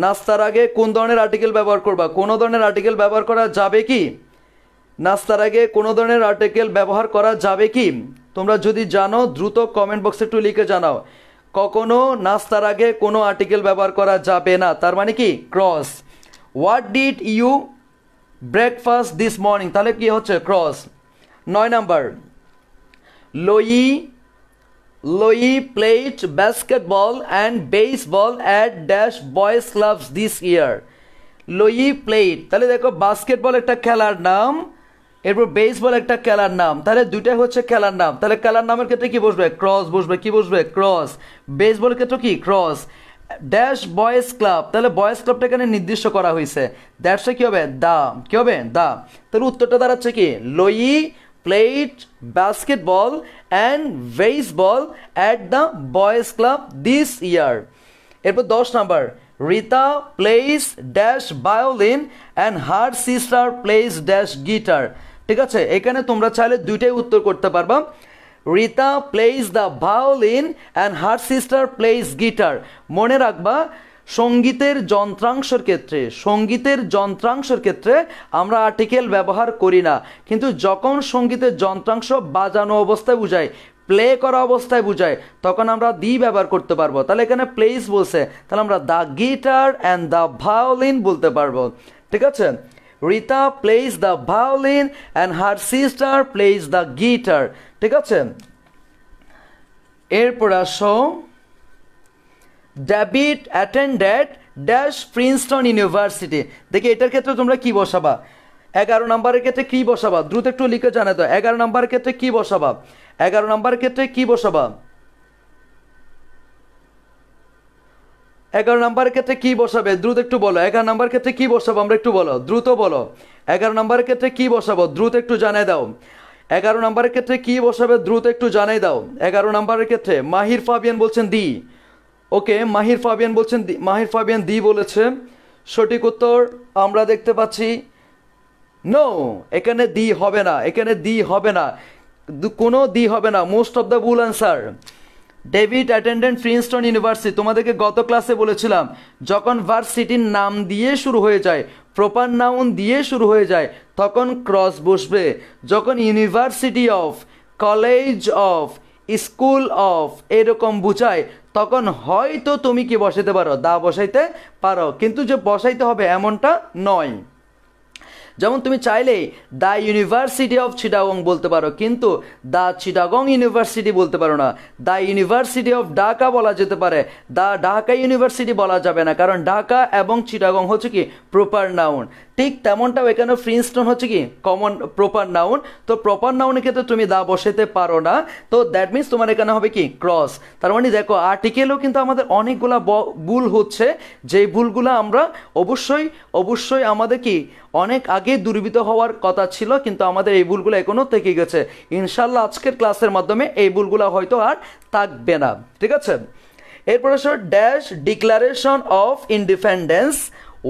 নাস্তার আগে কোন ধরনের আর্টিকেল ব্যবহার করবা কোনো ধরনের আর্টিকেল ব্যবহার করা যাবে কি নাস্তার আগে কোনো ধরনের আর্টিকেল ব্যবহার করা যাবে কি তোমরা যদি জানো দ্রুত কমেন্ট বক্সে একটু লিখে জানাও কখনো নাস্তার আগে কোনো আর্টিকেল ব্যবহার করা যাবে না তার মানে কি cross what did you breakfast this morning তাহলে কি হচ্ছে ক্রস নয় number Loyi Loyi played basketball and baseball at dash boys clubs this year Loyi played তাহলে দেখো বাস্কেটবল একটা খেলার নাম এরপর বেসবল একটা খেলার নাম তাহলে দুইটাই হচ্ছে খেলার নাম তাহলে খেলার নামের ক্ষেত্রে কি বসবে ক্রস বসবে কি বসবে ক্রস বেসবলের ক্ষেত্রে কি ক্রস ড্যাশ বয়েজ ক্লাব তাহলে বয়েজ ক্লাবটা এখানে নির্দিষ্ট করা হয়েছে দ্যাটসে কী হবে দা কী হবে দা তাহলে উত্তরটা দাঁড়াচ্ছে কি লোই played basketball and baseball at the boys club this year এরপর দশ number Rita plays dash violin and her sister plays dash guitar ঠিক আছে এখানে তোমরা চাইলে দুইটাই উত্তর করতে পারবা Rita plays the violin and her sister plays guitar মনে রাখবা সঙ্গীতের যন্ত্রাংশের ক্ষেত্রে সঙ্গীতের যন্ত্রাংশের ক্ষেত্রে আমরা আর্টিকেল ব্যবহার করি না কিন্তু যখন সঙ্গীতের যন্ত্রাংশ বাজানো অবস্থায় বুঝায় প্লে করা অবস্থায় বুঝায় তখন আমরা দি ব্যবহার করতে পারবো তাহলে এখানে প্লেস বলছে তাহলে আমরা the guitar and the violin বলতে পারবো ঠিক আছে Rita plays the violin and her sister plays the guitar ঠিক আছে এরপর আসো David attended dash Princeton University দেখি এটার ক্ষেত্রে তোমরা কি বসাবা এগারো নম্বরের ক্ষেত্রে কি বসাবা দ্রুত একটু লিখে জানা তো এগারো নম্বরের ক্ষেত্রে কি বসাবা এগারো নম্বরের ক্ষেত্রে কি বসাবা এগারো নম্বরের ক্ষেত্রে কি বসাবে দ্রুত একটু বলো এগারো নম্বরের ক্ষেত্রে কি বসাবো আমরা একটু বলো দ্রুত বলো এগারো নম্বরের ক্ষেত্রে কি বসাবো দ্রুত একটু জানাই দাও এগারো নম্বরের ক্ষেত্রে কি বসাবে দ্রুত একটু জানাই দাও এগারো নম্বরের ক্ষেত্রে মাহির ফাবিয়ান বলছেন দি ওকে মাহির ফাবিয়ান বলছেন মাহির ফাবিয়ান দি বলেছে সঠিক উত্তর আমরা দেখতে পাচ্ছি নো এখানে দি হবে না এখানে দি হবে না কোনো দি হবে না most of the bull answer David attendant Princeton University তোমাদেরকে গত ক্লাসে বলেছিলাম যখন ভার্সিটির নাম দিয়ে শুরু হয়ে যায় প্রপার নাউন দিয়ে শুরু হয়ে যায় তখন ক্রস বসবে যখন university of college of school of এরকম বুঝায় তখন হয়তো তুমি কি বসাইতে পারো দা বসাইতে পারো কিন্তু যে বসাইতে হবে এমনটা নয় যেমন তুমি চাইলে দ্য ইউনিভার্সিটি অফ চিটাগং বলতে পারো কিন্তু দা চিটাগং ইউনিভার্সিটি বলতে পারো না দ্য ইউনিভার্সিটি অফ ঢাকা বলা যেতে পারে দা ঢাকা ইউনিভার্সিটি বলা যাবে না কারণ ঢাকা এবং চিটাগং হচ্ছে কি প্রপার নাউন ঠিক তেমনটাও এখানে ফ্রিন্স হচ্ছে কি কমন প্রপার নাউন তো প্রপার নাউনের ক্ষেত্রে তুমি দা বসাতে পারো না তো দ্যাট মিনস তোমার এখানে হবে কি ক্রস তার মানে দেখো আর্টিকেলেও কিন্তু আমাদের অনেকগুলা ভুল হচ্ছে যে ভুলগুলো আমরা অবশ্যই অবশ্যই আমাদের কি অনেক আগে দুর্বিত হওয়ার কথা ছিল কিন্তু আমাদের এই ভুলগুলো এখনও থেকে গেছে ইনশাল্লাহ আজকের ক্লাসের মাধ্যমে এই ভুলগুলো হয়তো আর থাকবে না ঠিক আছে এরপর dash declaration of independence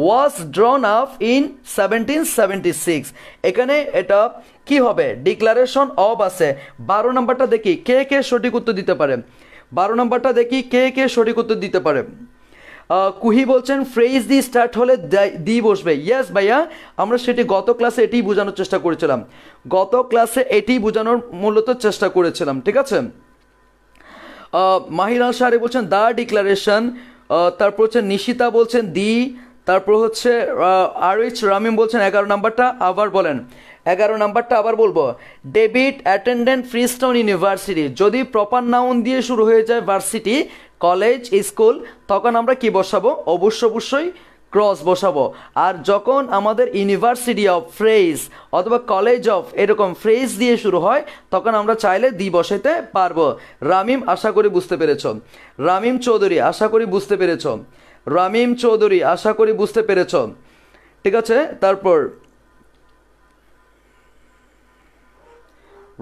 was drawn up in seventeen seventy six এখানে এটা কি হবে ডিক্লারেশন অফ আছে বারো নম্বরটা দেখি কে কে সঠিক উত্তর দিতে পারে বারো নম্বরটা দেখি কে কে সঠিক উত্তর দিতে পারে কুহি বলছেন ফ্রেজ দি স্টার্ট হলে দি বসবে ইয়াস ভাইয়া আমরা সেটি গত ক্লাসে এটি বোঝানোর চেষ্টা করেছিলাম গত ক্লাসে এটি বোঝানোর মূলত চেষ্টা করেছিলাম ঠিক আছে মাহিরাল সাহারি বলছেন দা ডিক্লারেশন তারপর হচ্ছে নিশিতা বলছেন দি তারপর হচ্ছে আর এইচ রামিম বলছেন এগারো নাম্বারটা আবার বলেন এগারো নাম্বারটা আবার বলবো ডেভিড অ্যাটেন্ডেন্ট ফ্রিস্টাউন ইউনিভার্সিটি যদি প্রপার নাউন দিয়ে শুরু হয়ে যায় ভার্সিটি কলেজ স্কুল তখন আমরা কি বসাবো অবশ্য অবশ্যই ক্রস বসাবো আর যখন আমাদের ইউনিভার্সিটি অফ ফ্রেজ অথবা কলেজ অফ এরকম ফ্রেজ দিয়ে শুরু হয় তখন আমরা চাইলে দি বসাইতে পারবো রামিম আশা করি বুঝতে পেরেছ রামিম চৌধুরী আশা করি বুঝতে পেরেছ রামিম চৌধুরী আশা করি বুঝতে পেরেছ ঠিক আছে তারপর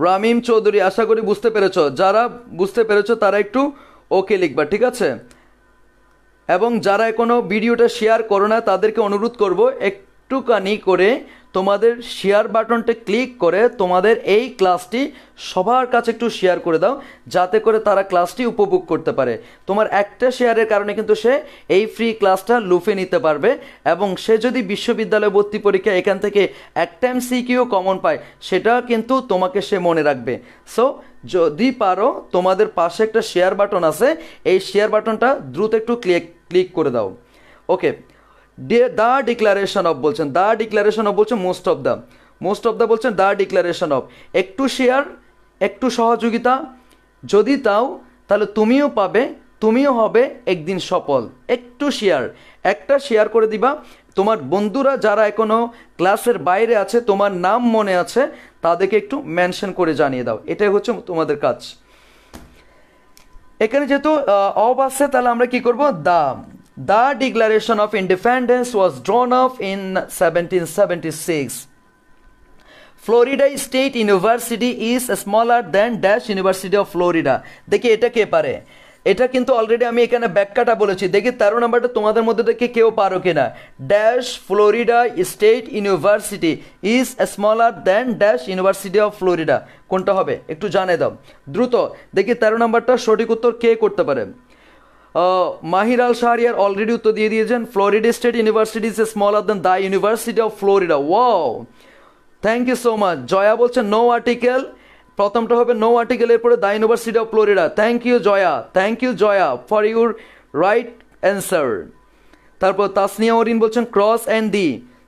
রামিম চৌধুরী আশা করি বুঝতে পেরেছ যারা বুঝতে পেরেছ তারা একটু ওকে লিখবা ঠিক আছে এবং যারা কোনো ভিডিওটা শেয়ার করো না তাদেরকে অনুরোধ করব একটুখানি করে তোমাদের শেয়ার বাটনটা ক্লিক করে তোমাদের এই ক্লাসটি সবার কাছে একটু শেয়ার করে দাও যাতে করে তারা ক্লাসটি উপভোগ করতে পারে তোমার একটা শেয়ারের কারণে কিন্তু সে এই ফ্রি ক্লাসটা লুফে নিতে পারবে এবং সে যদি বিশ্ববিদ্যালয় ভর্তি পরীক্ষা এখান থেকে এক টাইম সিকিউ কমন পায় সেটা কিন্তু তোমাকে সে মনে রাখবে সো যদি পারো তোমাদের পাশে একটা শেয়ার বাটন আছে এই শেয়ার বাটনটা দ্রুত একটু ক্লিক ক্লিক করে দাও ওকে ডে দ্য ডিক্লারেশন অফ বলছেন দ্য ডিক্লারেশন অফ বলছেন most of the most of the বলছেন দ্য ডিক্লারেশন অফ একটু শেয়ার একটু সহযোগিতা যদি তাও তাহলে তুমিও পাবে তুমিও হবে একদিন সফল একটু শেয়ার একটা শেয়ার করে দিবা তোমার বন্ধুরা যারা এখনও ক্লাসের বাইরে আছে তোমার নাম মনে আছে তাদেরকে একটু মেনশন করে জানিয়ে দাও এটাই হচ্ছে তোমাদের কাজ এখানে যেহেতু অব আছে তাহলে আমরা কি করব দা The Declaration of Independence was drawn up in 1776. Florida State University is smaller than Dash University of Florida. দেখি এটা কে পারে এটা কিন্তু অলরেডি আমি এখানে ব্যাখ্যাটা বলেছি দেখি তেরো নাম্বারটা তোমাদের মধ্যে থেকে কেউ পারো কিনা dash Florida State University is smaller than dash University of Florida কোনটা হবে একটু জানিয়ে দাও দ্রুত দেখি তেরো নাম্বারটা সঠিক উত্তর কে করতে পারে মাহির আল শাহরিয়ার অলরেডি উত্তর দিয়ে দিয়েছেন Florida State University is smaller then the university of Florida wow thank you so much Joya বলছে নো আর্টিকেল প্রথমটা হবে নো আর্টিকেল এরপরে the university of Florida thank you Joya thank you Joya for your right answer তারপর তাসনিয়া ওরিন বলছেন cross and দি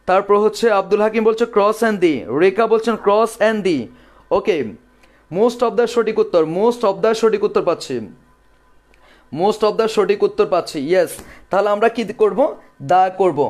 তারপর হচ্ছে আব্দুল হাকিম বলছে cross and the Rekha বলছেন cross and the okay most of the সঠিক উত্তর মোস্ট অফ দ্য সঠিক উত্তর পাচ্ছি মোস্ট অফ দ্য সঠিক উত্তর পাচ্ছি ইয়েস তাহলে আমরা কী করব দা করব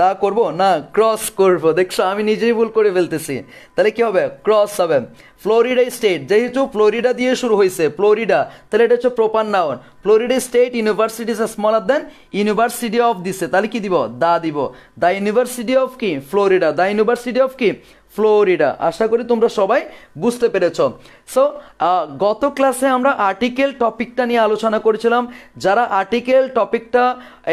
দা করব না ক্রস করব দেখছো আমি নিজেই ভুল করে ফেলতেছি তাহলে কি হবে ক্রস হবে ফ্লোরিডা স্টেট যেহেতু ফ্লোরিডা দিয়ে শুরু হয়েছে ফ্লোরিডা তাহলে এটা হচ্ছে proper noun Florida State University smaller then university of দিসে তাহলে কি দিব দা দিব দ্য ইউনিভার্সিটি অফ কি ফ্লোরিডা দ্য ইউনিভার্সিটি অফ কি ফ্লোরিডা আশা করি তোমরা সবাই বুঝতে পেরেছ সো গত ক্লাসে আমরা আর্টিকেল টপিকটা নিয়ে আলোচনা করেছিলাম যারা আর্টিকেল টপিকটা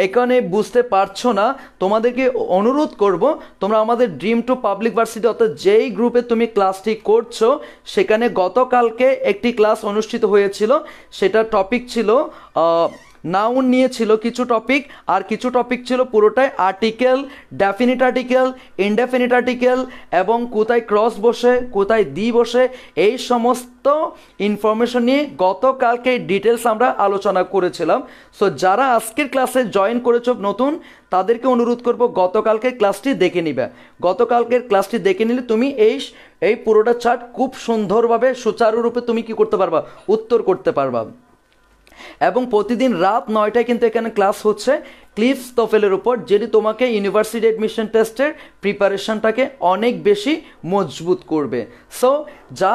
এখানে বুঝতে পারছো না তোমাদেরকে অনুরোধ করব তোমরা আমাদের ড্রিম টু পাবলিক ভার্সিটি অর্থাৎ যেই গ্রুপে তুমি ক্লাসটি করছো সেখানে গতকালকে একটি ক্লাস অনুষ্ঠিত হয়েছিল সেটার টপিক ছিল নাউন নিয়েছিল কিছু টপিক আর কিছু টপিক ছিল পুরোটাই article definite article indefinite article এবং কোথায় ক্রস বসে কোথায় দি বসে এই সমস্ত ইনফরমেশন নিয়ে গতকালকে ডিটেলস আমরা আলোচনা করেছিলাম সো যারা আজকের ক্লাসে জয়েন করেছ নতুন তাদেরকে অনুরোধ করব গতকালকের ক্লাসটি দেখে নিবে গতকালকের ক্লাসটি দেখে নিলে তুমি এই এই পুরোটা চার্ট খুব সুন্দরভাবে সুচারুরূপে তুমি কি করতে পারবা উত্তর করতে পারবা এবং প্রতিদিন রাত নয়টায় কিন্তু এখানে ক্লাস হচ্ছে ক্লিপস তফেলের উপর যেটি তোমাকে ইউনিভার্সিটি অ্যাডমিশন টেস্টের প্রিপারেশনটাকে অনেক বেশি মজবুত করবে সো যা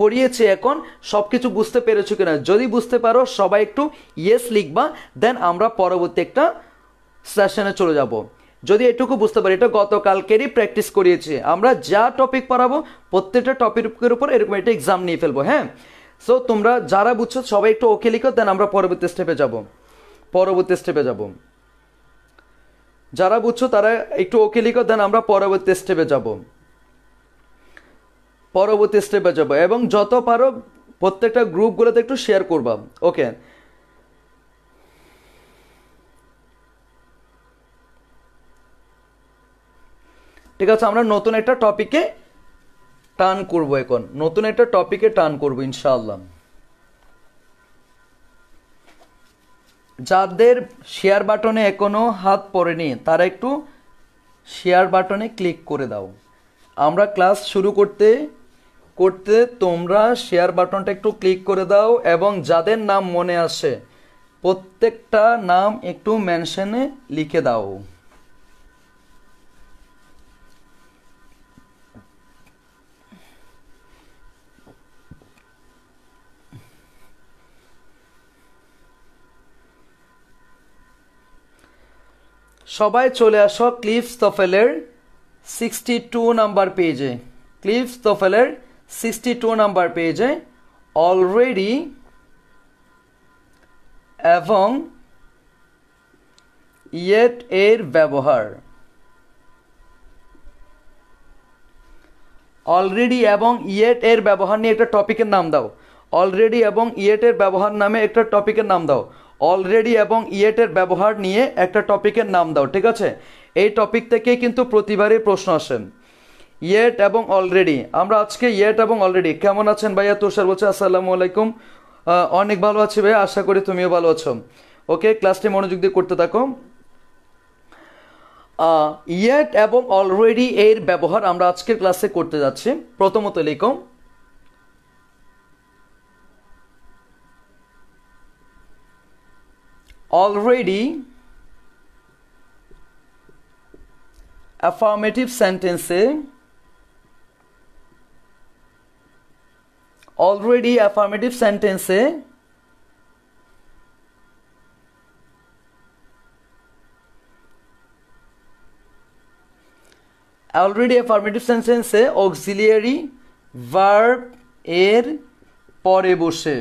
পড়িয়েছি এখন সব কিছু বুঝতে পেরেছো কিনা যদি বুঝতে পারো সবাই একটু ইয়েস লিখবা দেন আমরা পরবর্তী একটা সেশনে চলে যাব যদি এটুকু বুঝতে পারি এটা গতকালকেরই প্র্যাকটিস করিয়েছি আমরা যা টপিক পড়াবো প্রত্যেকটা টপিকের উপর এরকম একটা এক্সাম নিয়ে ফেলবো হ্যাঁ সো তোমরা যারা বুঝছো সবাই একটু ওকে লিখো দেন আমরা পরবর্তী স্টেপে যাব পরবর্তী স্টেপে যাব যারা বুঝছো তারা একটু ওকে লিখো দেন আমরা পরবর্তী স্টেপে যাব পরবর্তী স্টেপে যাব এবং যত পারো প্রত্যেকটা গ্রুপগুলোতে একটু শেয়ার করবা ওকে ঠিক আছে আমরা নতুন একটা টপিকে টান করব এখন নতুন একটা টপিকে টান করব ইনশাআল্লাহ যাদের শেয়ার বাটনে এখনও হাত পড়েনি তারা একটু শেয়ার বাটনে ক্লিক করে দাও আমরা ক্লাস শুরু করতে করতে তোমরা শেয়ার বাটনটা একটু ক্লিক করে দাও এবং যাদের নাম মনে আসে প্রত্যেকটা নাম একটু মেনশনে লিখে দাও সবাই চলে আসো ক্লিপস তফেলের সিক্সটি টু নাম্বার পেজে ক্লিপস তফেলের সিক্সটি টু নাম্বার পেজে অলরেডি এবং ইয়েট এর ব্যবহার অলরেডি এবং ইয়েট এর ব্যবহার নিয়ে একটা টপিকের নাম দাও অলরেডি এবং ইয়েটের ব্যবহার নামে একটা টপিকের নাম দাও অলরেডি এবং ইয়েটের ব্যবহার নিয়ে একটা টপিকের নাম দাও ঠিক আছে এই টপিক থেকেই কিন্তু প্রতিবারই প্রশ্ন আসে ইয়েট এবং অলরেডি আমরা আজকে ইয়েট এবং অলরেডি কেমন আছেন ভাইয়া তুষার বলছে আসসালামু আলাইকুম অনেক ভালো আছি ভাইয়া আশা করি তুমিও ভালো আছো ওকে ক্লাসটি মনোযোগ দিয়ে করতে থাকো ইয়েট এবং অলরেডি এর ব্যবহার আমরা আজকের ক্লাসে করতে যাচ্ছি প্রথমত লিখো অলরেডি affirmative সেন্টেন্সে অলরেডি অ্যাফার্মেটিভ সেন্টেন্সে অলরেডি অ্যাফার্মেটিভ সেন্টেন্সে অক্সিলিয়ারি ভার্ব এর পরে বসে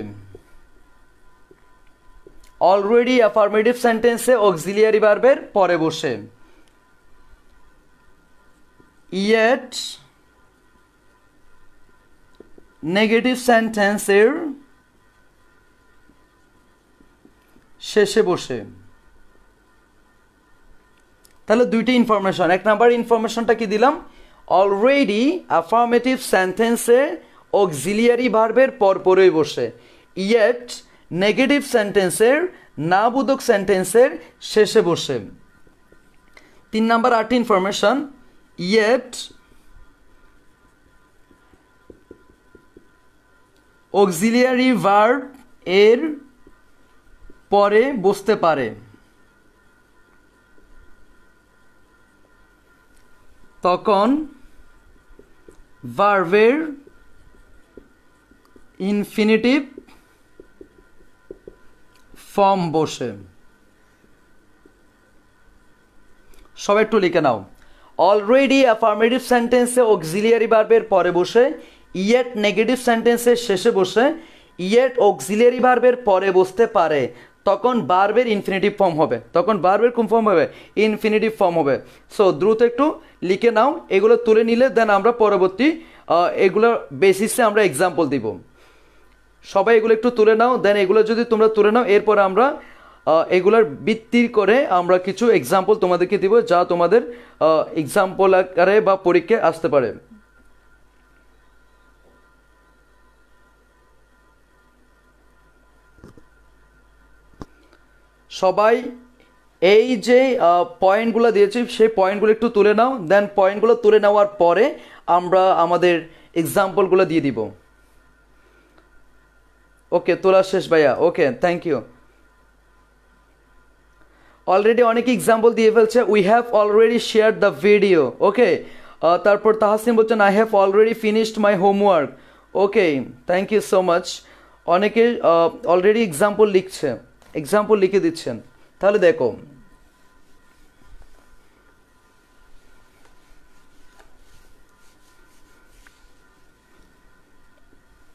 অলরেডি অ্যাফার্মেটিভ সেন্টেন্সে অক্সিলিয়ারি ভার্বের পরে বসে ইয়েট নেগেটিভ সেন্টেন্সের শেষে বসে তাহলে দুইটি ইনফরমেশন এক নাম্বার ইনফরমেশনটা কি দিলাম অলরেডি অ্যাফার্মেটিভ সেন্টেন্সে অক্সিলিয়ারি ভার্বের পরপরেই বসে ইয়েট নেগেটিভ সেন্টেন্সের না বোধক সেন্টেন্সের শেষে বসে তিন নাম্বার আট ইনফরমেশন ইয়েট অক্সিলিয়ারি ভার্ব এর পরে বসতে পারে তখন ভার্ভের ইনফিনিটিভ ফর্ম বসে সব একটু লিখে নাও অলরেডি অ্যাফার্মেটিভ সেন্টেন্সে অক্সিলিয়ারি ভার্বের পরে বসে ইয়েট নেগেটিভ সেন্টেন্সের শেষে বসে ইয়েট অক্সিলিয়ারি ভার্বের পরে বসতে পারে তখন বার্বের ইনফিনিটিভ ফর্ম হবে তখন বার্বের কোন ফর্ম হবে ইনফিনিটিভ ফর্ম হবে সো দ্রুত একটু লিখে নাও এগুলো তুলে নিলে দেন আমরা পরবর্তী এগুলোর বেসিসে আমরা এক্সাম্পল দিব সবাই এগুলো একটু তুলে নাও দেন এগুলো যদি তোমরা তুলে নাও এরপর আমরা এগুলার ভিত্তির করে আমরা কিছু এক্সাম্পল তোমাদেরকে দিব যা তোমাদের এক্সাম্পল আকারে বা পরীক্ষায় আসতে পারে সবাই এই যে পয়েন্টগুলো দিয়েছি সেই পয়েন্টগুলো একটু তুলে নাও দেন পয়েন্টগুলো তুলে নেওয়ার পরে আমরা আমাদের এক্সাম্পলগুলো দিয়ে দিব ওকে তোলা শেষ ভাইয়া ওকে থ্যাংক ইউ অলরেডি অনেক এক্সাম্পল দিয়ে ফেলছে we have already share the video okay তারপর তাহাসিন বলছেন I have already finished my homework okay thank you so much অনেকে অলরেডি এক্সাম্পল লিখছে এক্সাম্পল লিখে দিচ্ছেন তাহলে দেখো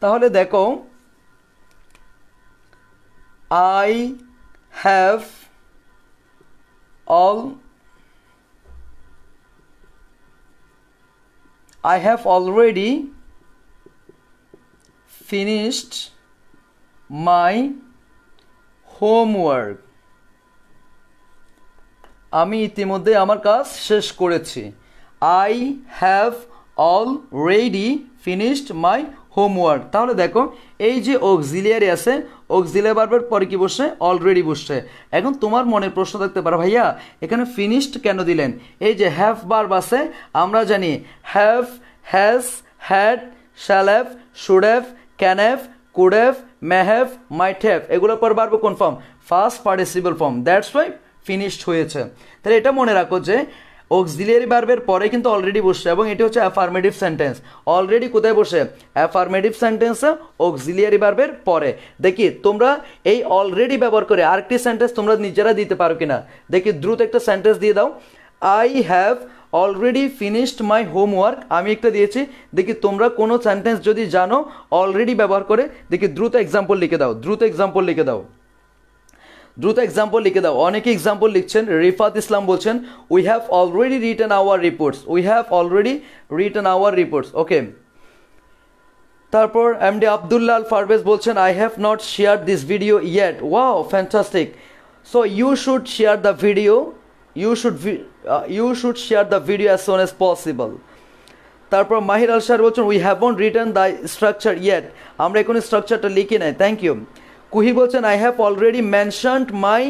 তাহলে দেখো I have all I have already finished my homework আমি ইতিমধ্যে আমার কাজ শেষ করেছি I have already finished my homework তাহলে দেখো এই যে অক্সিলিয়ারি আছে অক্সিলে পরে কি বসছে অলরেডি বসছে এখন তোমার মনের প্রশ্ন থাকতে পারো ভাইয়া এখানে ফিনিশড কেন দিলেন এই যে হ্যাভ বার বাসে আমরা জানি হ্যাভ হ্যাস হ্যাড শ্যালেফ শুডেফ ক্যানেফ কুডেফ মেহেভ মাইঠেফ এগুলোর পর বারবো কোন form first participle form that's why finished হয়েছে তাহলে এটা মনে রাখো যে অক্সিলিয়ারি ভার্বের পরে কিন্তু অলরেডি বসছে এবং এটি হচ্ছে অ্যাফার্মেটিভ সেন্টেন্স অলরেডি কোথায় বসে অ্যাফার্মেটিভ সেন্টেন্সে অক্সিলিয়ারি ভার্বের পরে দেখি তোমরা এই অলরেডি ব্যবহার করে আরেকটি সেন্টেন্স তোমরা নিজেরা দিতে পারো কিনা দেখি দ্রুত একটা সেন্টেন্স দিয়ে দাও I have already finished my homework আমি একটা দিয়েছি দেখি তোমরা কোনো সেন্টেন্স যদি জানো অলরেডি ব্যবহার করে দেখি দ্রুত এক্সাম্পল লিখে দাও দ্রুত এক্সাম্পল লিখে দাও দ্রুত এক্সাম্পল লিখে দাও অনেকে এক্সাম্পল লিখছেন রিফাত ইসলাম বলছেন we have already return our reports we have already return our reports okay তারপর এম ডি আবদুল্লা আল ফারবেজ বলছেন I have not share this video yet wow fantastic so you should share the video you should you should share the video as soon as possible তারপর মাহির আল সার বলছেন we have on return the structure yet আমরা এখন স্ট্রাকচারটা লিখি নাই thank you কুহি বলছেন I have already mentioned my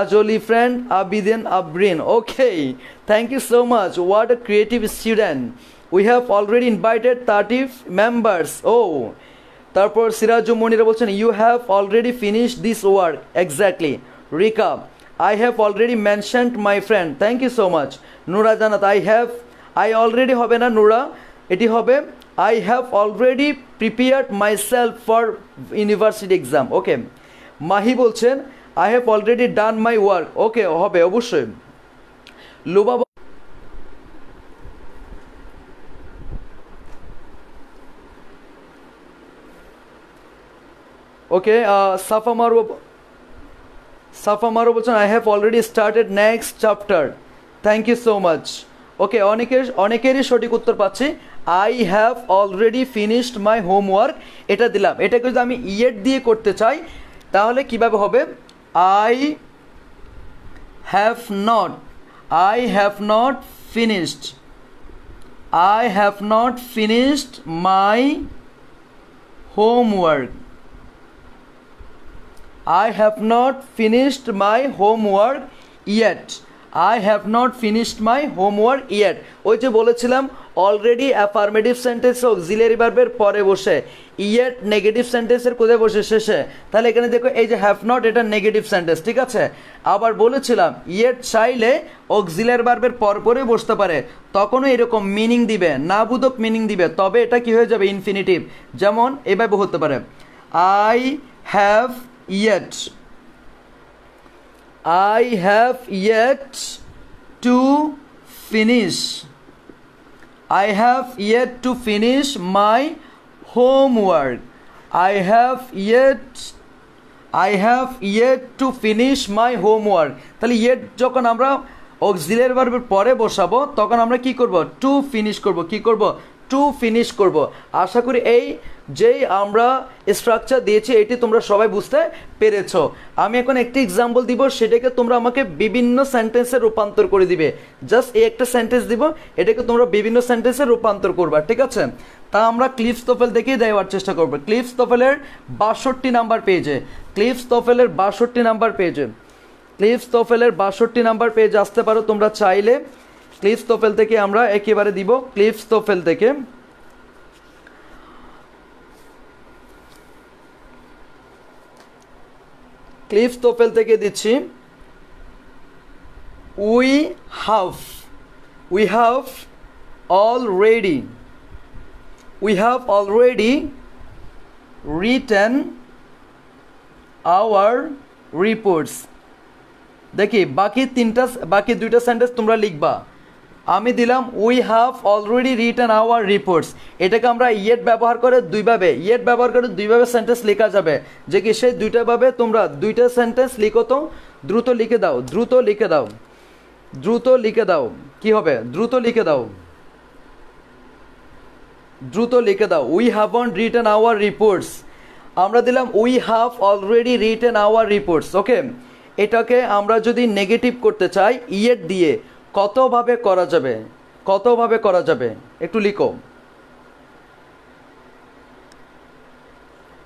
আজলি ফ্রেন্ড আবিদেন আব্রিন okay thank you so much what a creative student we have already invited thirty members ও তারপর সিরাজু মনিরা বলছেন you have already finish this work exactly Rika I have already mentioned my friend thank you so much Nura Jannat I have I already হবে না নুরা এটি হবে I have already already myself for university exam okay Mahi বলছেন I have already done my work okay হবে অবশ্যই Loba okay Safa Marwa Safa Marwa বলছেন I have already started next chapter thank you so much okay অনেকের অনেকেরই সঠিক উত্তর পাচ্ছি I have already finished my homework এটা দিলাম এটাকে যদি আমি ইয়েট দিয়ে করতে চাই তাহলে কিভাবে হবে I have not I have not finished I have not finished my homework I have not finished my homework yet I have not finished my homework yet ওই যে বলেছিলাম অলরেডি অ্যাফার্মেটিভ সেন্টেন্স হোক জিলেরি বার্বের পরে বসে ইয়েট নেগেটিভ সেন্টেন্সের কোথায় বসে শেষে তাহলে এখানে দেখো এই যে হ্যাভ নট এটা নেগেটিভ সেন্টেন্স ঠিক আছে আবার বলেছিলাম ইয়েট চাইলে অক্সিলের বার্বের পরপরই বসতে পারে তখনও এরকম মিনিং দিবে না বুধক মিনিং দিবে তবে এটা কি হয়ে যাবে ইনফিনিটিভ যেমন এভাবে হতে পারে I have yet I have yet to finish. I have yet to finish my homework. I have yet I have yet to finish my homework. তাহলে yet যখন আমরা অক্সিলের ভার্বের পরে বসাবো তখন আমরা কি করব টু ফিনিশ করব কি করব টু ফিনিশ করব আশা করি এই যেই আমরা স্ট্রাকচার দিয়েছি এটি তোমরা সবাই বুঝতে পেরেছ আমি এখন একটি এক্সাম্পল দিব সেটাকে তোমরা আমাকে বিভিন্ন সেন্টেন্সে রূপান্তর করে দিবে জাস্ট এই একটা সেন্টেন্স দিব এটাকে তোমরা বিভিন্ন সেন্টেন্সে রূপান্তর করবা ঠিক আছে তা আমরা ক্লিপস তোফেল দেখেই দেওয়ার চেষ্টা করবো ক্লিপস তোফেলের বাষট্টি নাম্বার পেজে ক্লিপস তোফেলের বাষট্টি নাম্বার পেজে ক্লিপস তোফেলের বাষট্টি নাম্বার পেজ আসতে পারো তোমরা চাইলে ক্লিপস তোফেল থেকে আমরা একেবারে দিব ক্লিপস তোফেল থেকে ক্লিপস তোফেল থেকে দিচ্ছি we have we have already we have already written our reports দেখি বাকি তিনটা বাকি দুইটা সেন্টেন্স তোমরা লিখবা আমি দিলাম we have already return our reports এটাকে আমরা ইয়েট ব্যবহার করে দুইভাবে ইয়েট ব্যবহার করে দুইভাবে সেন্টেন্স লেখা যাবে যে কি সেই দুইটাভাবে তোমরা দুইটা সেন্টেন্স লিখো তো দ্রুত লিখে দাও দ্রুত লিখে দাও দ্রুত লিখে দাও কি হবে দ্রুত লিখে দাও দ্রুত লিখে দাও we have on return our reports আমরা দিলাম we have already return our reports okay এটাকে আমরা যদি নেগেটিভ করতে চাই ইয়েট দিয়ে কতভাবে করা যাবে কতভাবে করা যাবে একটু লিখো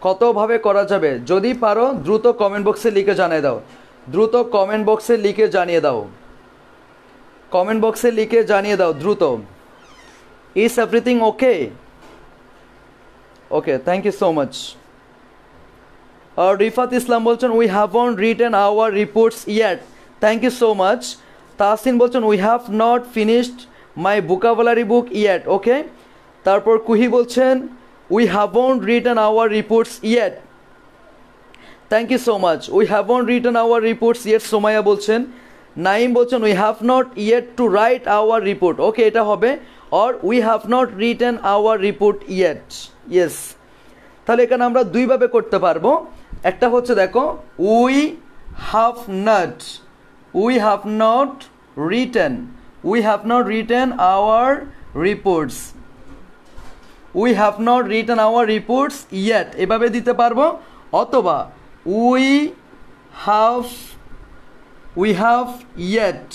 কতভাবে করা যাবে যদি পারো দ্রুত কমেন্ট বক্সে লিখে জানিয়ে দাও দ্রুত কমেন্ট বক্সে লিখে জানিয়ে দাও কমেন্ট বক্সে লিখে জানিয়ে দাও দ্রুত is everything okay okay thank you so much Rifat Islam বলছেন we have on written our reports yet thank you so much Tahsin বলছেন we have not finished my vocabulary book yet okay তারপর কুহি বলছেন we haven't return our reports yet thank you so much we haven't return our reports yet Somaya বলছেন নাইম বলছেন we have not yet to write our report okay এটা হবে or we have not return our report yet yes তাহলে এখানে আমরা দুইভাবে করতে পারবো একটা হচ্ছে দেখো we have not we have not written we have not written our reports we have not return our reports yet এভাবে দিতে পারবো অথবা we have we have yet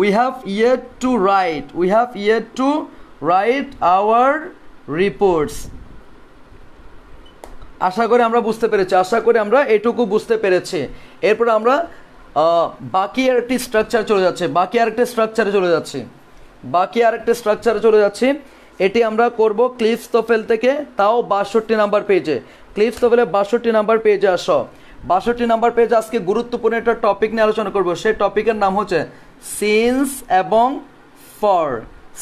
we have yet to write we have yet to write our reports আশা করি আমরা বুঝতে পেরেছি আশা করি আমরা এটুকু বুঝতে পেরেছি এরপর আমরা বাকি আরেকটি স্ট্রাকচার চলে যাচ্ছে বাকি আরেকটি স্ট্রাকচারে চলে যাচ্ছে বাকি আর একটি স্ট্রাকচারে চলে যাচ্ছে এটি আমরা করব ক্লিপস তোফেল থেকে তাও বাষট্টি নাম্বার পেজে ক্লিপস তোফেলে বাষট্টি নাম্বার পেজে আস বাষট্টি নাম্বার পেজে আজকে গুরুত্বপূর্ণ একটা টপিক নিয়ে আলোচনা করব সেই টপিকের নাম হচ্ছে সিন্স এবং ফর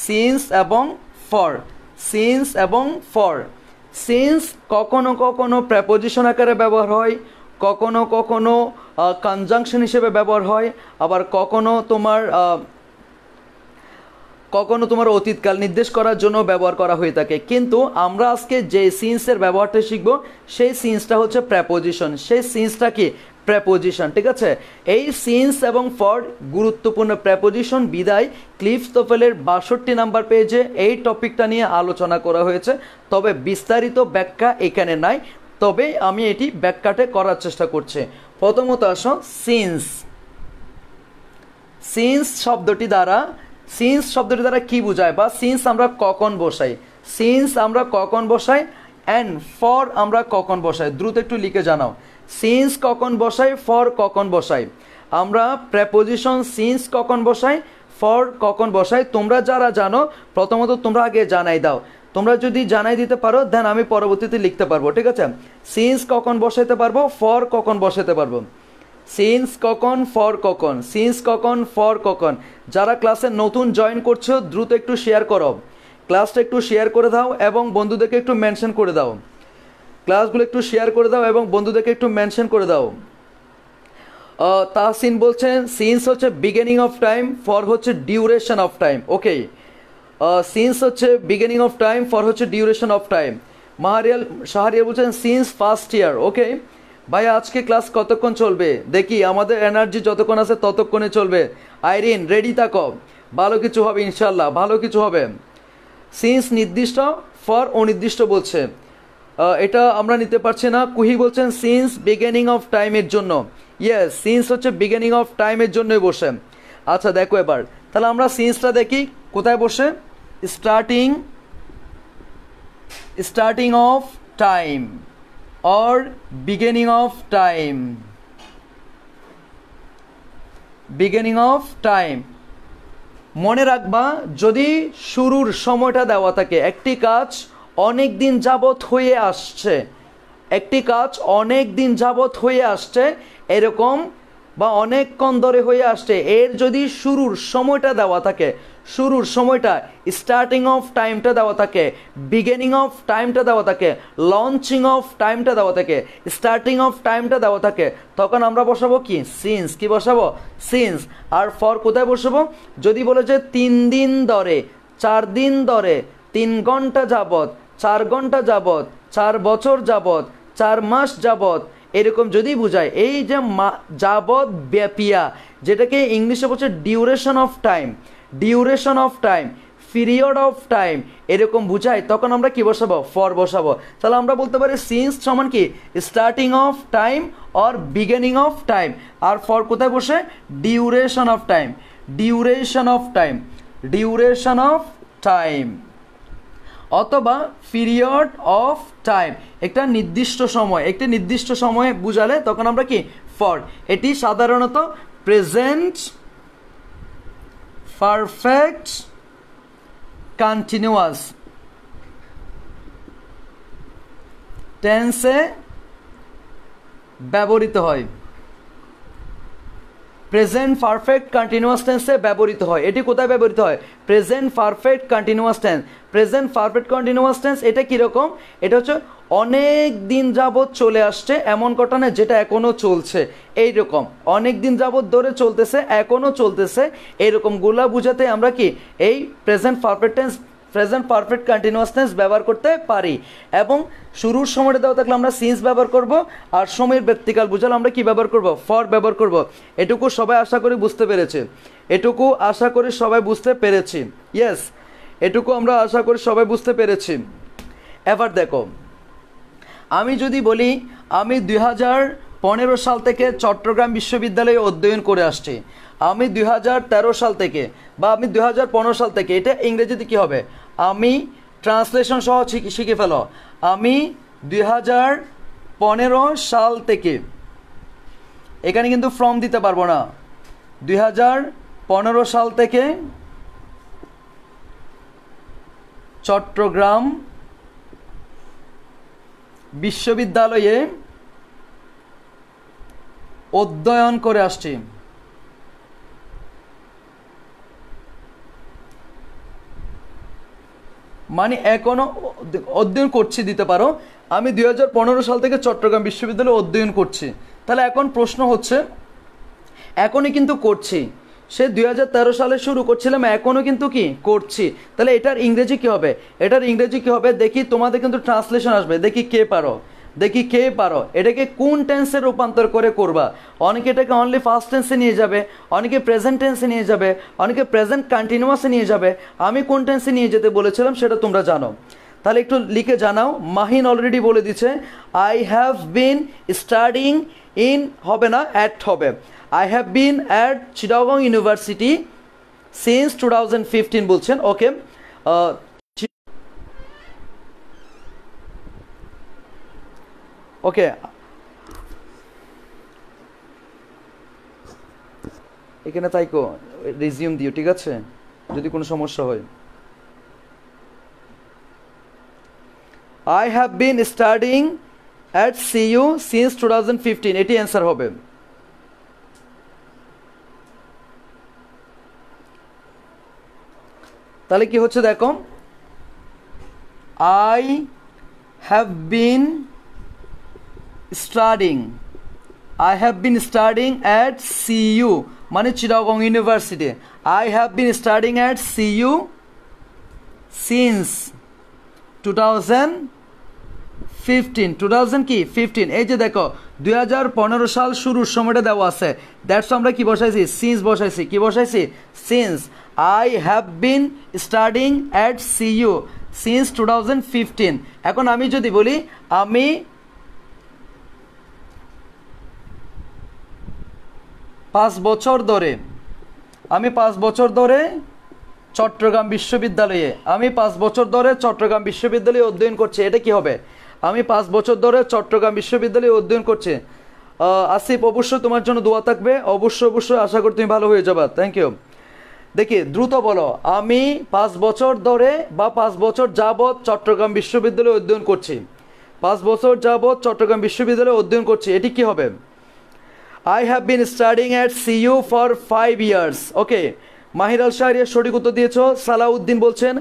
সিন্স এবং ফর সিন্স এবং ফর সিন্স কখনো কখনো প্রেপোজিশন আকারে ব্যবহার হয় কখনো কখনো কনজাংশন হিসেবে ব্যবহার হয় আবার কখনো তোমার কখনো তোমার অতীতকাল নির্দেশ করার জন্য ব্যবহার করা হয়ে থাকে কিন্তু আমরা আজকে যে সিন্সের ব্যবহারটা শিখব সেই সিন্সটা হচ্ছে প্র্যাপোজিশন সেই সিন্সটা কি প্র্যাপোজিশন ঠিক আছে এই সিন্স এবং ফর গুরুত্বপূর্ণ প্র্যাপোজিশন বিদায় ক্লিফ তোফেলের বাষট্টি নাম্বার পেয়েছে এই টপিকটা নিয়ে আলোচনা করা হয়েছে তবে বিস্তারিত ব্যাখ্যা এখানে নাই তবে আমি এটি ব্যাককাটে করার চেষ্টা করছি প্রথমত আসো সিন্স সিন্স শব্দটি দ্বারা সিন্স শব্দটি দ্বারা কি বোঝায় বা সিন্স আমরা কখন বসাই সিন্স আমরা কখন বসাই অ্যান্ড ফর আমরা কখন বসাই দ্রুত একটু লিখে জানাও সিন্স কখন বসাই ফর কখন বসাই আমরা প্রেপোজিশন সিন্স কখন বসাই ফর কখন বসাই তোমরা যারা জানো প্রথমত তোমরা আগে জানাই দাও তোমরা যদি জানাই দিতে পারো দেন আমি পরবর্তীতে লিখতে পারবো ঠিক আছে সিন্স কখন বসাইতে পারবো ফর কখন বসাইতে পারবো সিন্স কখন ফর কখন সিন্স কখন ফর কখন যারা ক্লাসে নতুন জয়েন করছো দ্রুত একটু শেয়ার করো ক্লাসটা একটু শেয়ার করে দাও এবং বন্ধুদেরকে একটু মেনশন করে দাও ক্লাসগুলো একটু শেয়ার করে দাও এবং বন্ধুদেরকে একটু মেনশন করে দাও তাহসিন বলছেন সিন্স হচ্ছে বিগিনিং অফ টাইম ফর হচ্ছে duration of time okay since uh, হচ্ছে বিগিনিং অফ টাইম ফর হচ্ছে ডিউরেশন অফ টাইম মাহারিয়াল শাহারিয়াল বলছেন সিন্স ফার্স্ট ইয়ার ওকে ভাই আজকে ক্লাস কতক্ষণ চলবে দেখি আমাদের এনার্জি যতক্ষণ আছে ততক্ষণে চলবে আইরিন রেডি থাকো ভালো কিছু হবে ইনশাল্লাহ ভালো কিছু হবে সিন্স নির্দিষ্ট ফর অনির্দিষ্ট বলছে uh, এটা আমরা নিতে পারছি না কুহি বলছেন সিন্স বিগিনিং অফ টাইমের জন্য ইয়েস সিন্স হচ্ছে বিগিনিং অফ টাইমের জন্যই বসে আচ্ছা দেখো এবার তাহলে আমরা সিন্সটা দেখি কোথায় বসে starting starting of time or beginning of time beginning of time মনে রাখবা যদি শুরুর সময়টা দেওয়া থাকে একটি কাজ অনেক দিন যাবৎ হয়ে আসছে একটি কাজ অনেক দিন যাবৎ হয়ে আসছে এরকম বা অনেকক্ষণ ধরে হয়ে আসছে এর যদি শুরুর সময়টা দেওয়া থাকে শুরুর সময়টা স্টার্টিং অফ টাইমটা দেওয়া থাকে বিগিনিং অফ টাইমটা দেওয়া থাকে লঞ্চিং অফ টাইমটা দেওয়া থাকে স্টার্টিং অফ টাইমটা দেওয়া থাকে তখন আমরা বসাবো কি সিন্স কি বসাবো সিন্স আর ফর কোথায় বসাবো যদি বলে যে তিন দিন ধরে চার দিন ধরে তিন ঘন্টা যাবত চার ঘন্টা যাবত চার বছর যাবত চার মাস যাবত এরকম যদি বোঝায় এই যে যাবত ব্যাপিয়া যেটাকে ইংলিশে বলছে duration of time duration of time period of time এরকম বুঝায় তখন আমরা কি বসাবো ফর বসাবো তাহলে আমরা বলতে পারি সিন্স সমান কি starting of time or beginning of time আর ফর কোথায় বসে duration of time duration of time duration of time অথবা পিরিয়ড অফ টাইম একটা নির্দিষ্ট সময় একটি নির্দিষ্ট সময়ে বুঝালে তখন আমরা কি ফর এটি সাধারণত প্রেজেন্ট perfect continuous টেন্সে ব্যবহৃত হয় প্রেজেন্ট পারফেক্ট কন্টিনিউয়াস টেন্সে ব্যবহৃত হয় এটি কোথায় ব্যবহৃত হয় present perfect continuous tense present perfect continuous tense এটা কীরকম এটা হচ্ছে অনেক দিন যাবৎ চলে আসছে এমন ঘটনা যেটা এখনও চলছে এই রকম অনেক দিন যাবৎ ধরে চলতেছে এখনও চলতেছে গোলা বুঝাতে আমরা কি এই present perfect tense present perfect continuousness ব্যবহার করতে পারি এবং শুরুর সময়টা দেওয়া থাকলে আমরা সিন্স ব্যবহার করব আর সময়ের ব্যক্তিকাল বুঝালে আমরা কি ব্যবহার করব ফর ব্যবহার করব এটুকু সবাই আশা করি বুঝতে পেরেছে এটুকু আশা করি সবাই বুঝতে পেরেছি ইয়েস এটুকু আমরা আশা করি সবাই বুঝতে পেরেছি এবার দেখো আমি যদি বলি আমি দুই পনেরো সাল থেকে চট্টগ্রাম বিশ্ববিদ্যালয়ে অধ্যয়ন করে আসছি আমি দুই সাল থেকে বা আমি দুই সাল থেকে এটা ইংরেজিতে কী হবে আমি ট্রান্সলেশন সহ শিখে ফেলো আমি দুই সাল থেকে এখানে কিন্তু ফর্ম দিতে পারবো না দুই সাল থেকে চট্টগ্রাম বিশ্ববিদ্যালয়ে অধ্যয়ন করে আসছি মানে এখনও অধ্যয়ন করছি দিতে পারো আমি দুই সাল থেকে চট্টগ্রাম বিশ্ববিদ্যালয়ে অধ্যয়ন করছি তাহলে এখন প্রশ্ন হচ্ছে এখনই কিন্তু করছি সে দুই সালে শুরু করছিলাম এখনও কিন্তু কি করছি তাহলে এটার ইংরেজি কি হবে এটার ইংরেজি কি হবে দেখি তোমাদের কিন্তু ট্রান্সলেশন আসবে দেখি কে পারো দেখি কে পারো এটাকে কোন টেন্সে রূপান্তর করে করবা অনেকে এটাকে অনলি ফার্স্ট টেন্সে নিয়ে যাবে অনেকে প্রেজেন্ট টেন্সে নিয়ে যাবে অনেকে প্রেজেন্ট কন্টিনিউয়াসে নিয়ে যাবে আমি কোন টেন্সে নিয়ে যেতে বলেছিলাম সেটা তোমরা জানো তাহলে একটু লিখে জানাও মাহিন অলরেডি বলে দিচ্ছে I have been studying in হবে না অ্যাট হবে I have been at Chittagong university since two thousand fifteen বলছেন ওকে ওকে uh, এখানে তাইকো রিজিউম দিও ঠিক আছে যদি কোনো সমস্যা হয় আই হ্যাভ বিন স্টার্ডিং at U since two thousand fifteen এটি অ্যান্সার হবে তাহলে কি হচ্ছে দেখো I have been studying I have been studying at U মানে Chittagong university I have been studying at U since two thousand fifteen two thousand কি fifteen এই যে দেখো দুই হাজার পনেরো সাল শুরুর সময়টা দেওয়া আছে দ্যাটস আমরা কি বসাইছি সিন্স বসাইছি কি বসাইছি since I have been studying at CU since two thousand fifteen এখন আমি যদি বলি আমি পাঁচ বছর ধরে আমি পাঁচ বছর ধরে চট্টগ্রাম বিশ্ববিদ্যালয়ে আমি পাঁচ বছর ধরে চট্টগ্রাম বিশ্ববিদ্যালয়ে অধ্যয়ন করছি এটা কি হবে আমি পাঁচ বছর ধরে চট্টগ্রাম বিশ্ববিদ্যালয়ে অধ্যয়ন করছি আসিফ অবশ্যই তোমার জন্য দোয়া থাকবে অবশ্যই অবশ্যই আশা করি তুমি ভালো হয়ে যাবা থ্যাংক ইউ দেখি দ্রুত বলো আমি পাঁচ বছর ধরে বা পাঁচ বছর যাবৎ চট্টগ্রাম বিশ্ববিদ্যালয়ে অধ্যয়ন করছি পাঁচ বছর যাবৎ চট্টগ্রাম বিশ্ববিদ্যালয়ে অধ্যয়ন করছি এটি কি হবে I have been studying at U for five years okay মাহিরাল শাহরিয়া সঠিক উত্তর দিয়েছ সালাউদ্দিন বলছেন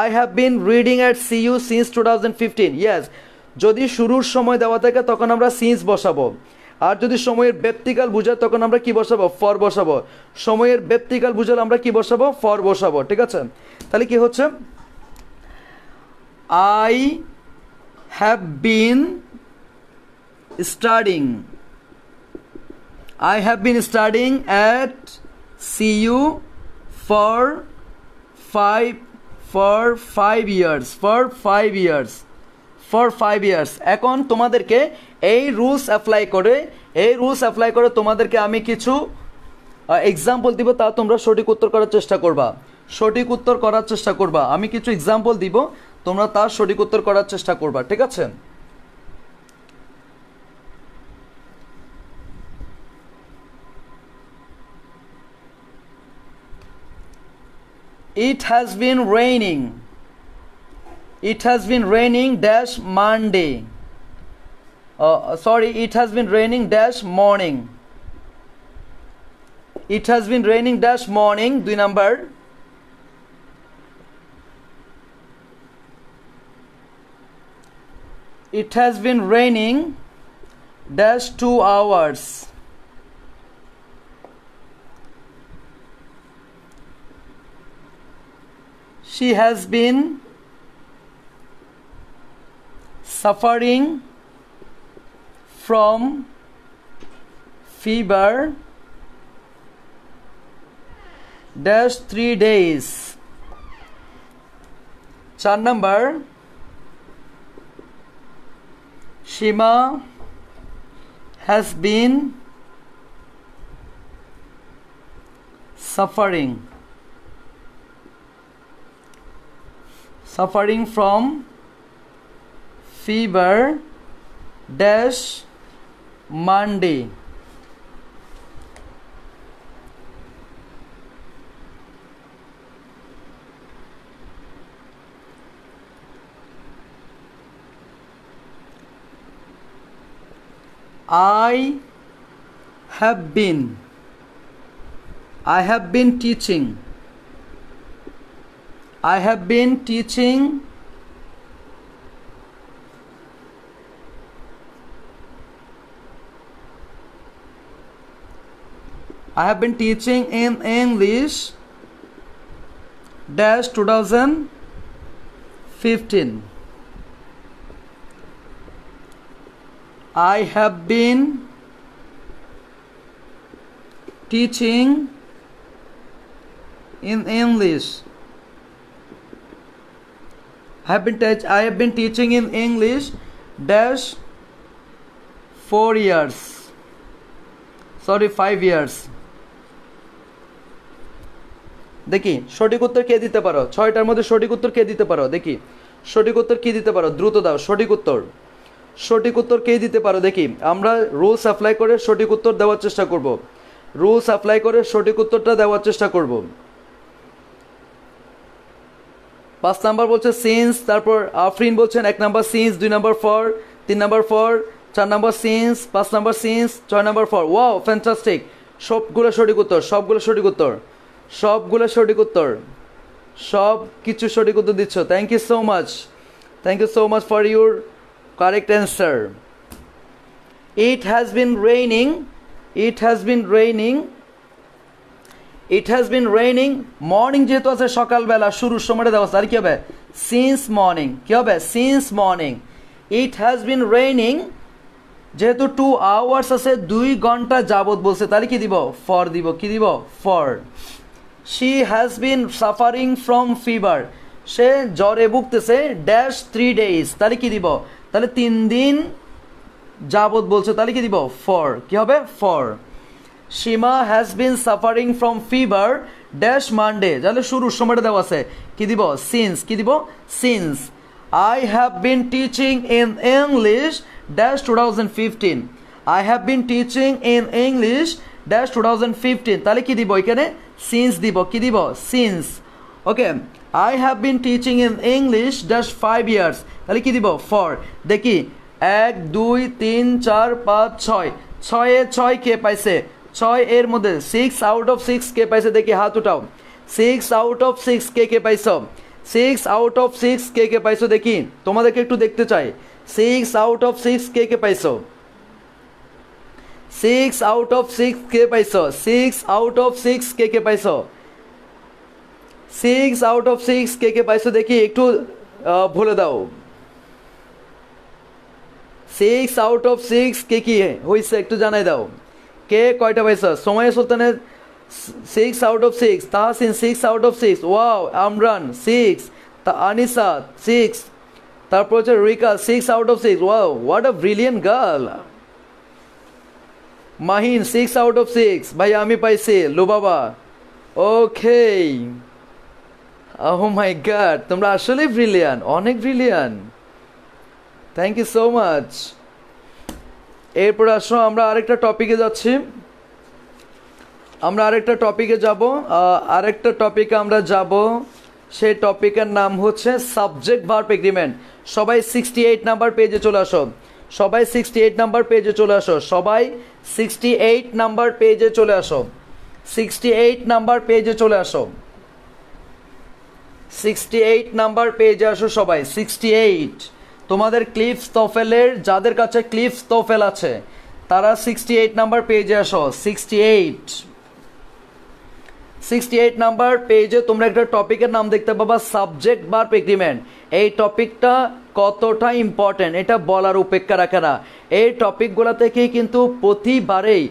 I have been reading at CU since two thousand fifteen yes যদি শুরুর সময় দেওয়া থাকে তখন আমরা সিন্স বসাবো আর যদি সময়ের ব্যক্তিকাল বুঝায় তখন আমরা কি বসাবো ফর বসাবো সময়ের ব্যক্তিকাল বুঝালে আমরা কি বসাবো ফর বসাবো ঠিক আছে তাহলে কি হচ্ছে I have been studying I have been studying at C U for five for five years for five years for five years এখন তোমাদেরকে এই রুলস অ্যাপ্লাই করে এই রুলস অ্যাপ্লাই করে তোমাদেরকে আমি কিছু এক্সাম্পল দিব তা তোমরা সঠিক উত্তর করার চেষ্টা করবা সঠিক উত্তর করার চেষ্টা করবা আমি কিছু এক্সাম্পল দিব তোমরা তার সঠিক উত্তর করার চেষ্টা করবা ঠিক আছে it has been raining it has been raining dash Monday uh, sorry it has been raining dash morning it has been raining dash morning দুই number. it has been raining dash 2 hours she has been suffering from fever dash three days চার number Seema has been suffering suffering from fever dash Monday. I have been I have been teaching I have been teaching I have been teaching in English dash 2015 I have been teaching in English I have been I have been teaching in English dash 4 years sorry 5 years দেখি সঠিক উত্তর কে দিতে পারো ছয়টার মধ্যে সঠিক উত্তর কে দিতে পারো দেখি সঠিক উত্তর কি দিতে পারো দ্রুত দাও সঠিক উত্তর সঠিক উত্তর কে দিতে পারো দেখি আমরা রুলস অ্যাপ্লাই করে সঠিক উত্তর দেওয়ার চেষ্টা করব রুলস অ্যাপ্লাই করে সঠিক উত্তরটা দেওয়ার চেষ্টা করব পাঁচ নাম্বার বলছে সিন্স তারপর আফরিন বলছেন এক নাম্বার সিন্স দুই নাম্বার ফর তিন নাম্বার ফর চার নাম্বার সিন্স পাঁচ নাম্বার সিন্স ছয় নাম্বার ফর ওয়াও ফ্যান্টাস্টিক সবগুলো সঠিক উত্তর সবগুলো সঠিক উত্তর সবগুলো সঠিক উত্তর সব কিছু সঠিক উত্তর দিচ্ছ thank you so much thank you so much for your correct answer it has been raining it has been raining it has been raining morning যেহেতু আছে সকালবেলা শুরুর সময়টা দেওয়া আর কি হবে সিন্স মর্নিং কী হবে since morning it has been raining যেহেতু টু আওয়ার্স আছে দুই ঘন্টা যাবত বলছে তাহলে কি দিব ফর দিব কি দিব for she has been suffering from fever সে জ্বরে ভুগতেছে ড্যাশ থ্রি ডেইজ তাহলে কি দিব তাহলে তিন দিন যাবত বলছে তাহলে কি দিব ফর কি হবে for Seema has been suffering from fever dash Monday তাহলে শুরুর সময়টা দেওয়া আছে কি দিব সিন্স কি দিব since I have been teaching in English dash two thousand fifteen I have been teaching in English dash two thousand fifteen তাহলে কি দিব এখানে সিন্স দিব কি দিব since okay I have been teaching in English just five years তাহলে কি দিব ফর দেখি এক দুই তিন চার পাঁচ ছয় ছয়ে ছয় কে পাইছে ছয় এর মধ্যে সিক্স আউট অফ সিক্স কে পাইছে দেখি হাত উঠাও সিক্স আউট অফ সিক্স কে কে পাইছ সিক্স আউট অফ সিক্স কে কে পাইছো দেখি তোমাদেরকে একটু দেখতে চাই সিক্স আউট অফ সিক্স কে কে পাইছ সিক্স আউট অফ সিক্স কে পাইছ সিক্স আউট অফ সিক্স কে কে পাইছ সিক্স আউট অফ সিক্স কে কে পাইছ দেখি একটু ভুলে দাও সিক্স আউট অফ সিক্স কে কি হয়েছে একটু জানাই দাও কে কয়টা পাইছ সময় সুলতানের six out of six Tahsin six out of six wow Amran six Anisa six তারপর হচ্ছে Rika six out of six wow what a brilliant girl Mahin six out of six ভাই আমি পাইছি বাবা ওকে ও মাই গাড তোমরা আসলেই ব্রিলিয়ান অনেক brilliant thank you so much এরপর আসো আমরা আরেকটা টপিকে যাচ্ছি আমরা আরেকটা টপিকে যাব আরেকটা টপিকে আমরা যাব সেই টপিকের নাম হচ্ছে সাবজেক্ট ভার্ব এগ্রিমেন্ট সবাই সিক্সটি এইট নাম্বার পেজে চলে আসো সবাই সিক্সটি এইট নাম্বার পেজে চলে আসো সবাই সিক্সটি এইট নাম্বার পেজে চলে আসো সিক্সটি এইট নাম্বার পেজে চলে আসো সিক্সটি এইট নাম্বার পেজে আসো সবাই সিক্সটি এইট তোমাদের ক্লিপস তোফেলের যাদের কাছে ক্লিপস তোফেল আছে তারা সিক্সটি এইট নাম্বার পেজে আসো sixty eight sixty eight number পেজে তোমরা একটা টপিকের নাম দেখতে পাবা সাবজেক্ট বার এগ্রিমেন্ট এই টপিকটা কতটা ইম্পর্টেন্ট এটা বলার উপেক্ষা রাখে না এই টপিকগুলো থেকেই কিন্তু প্রতিবারেই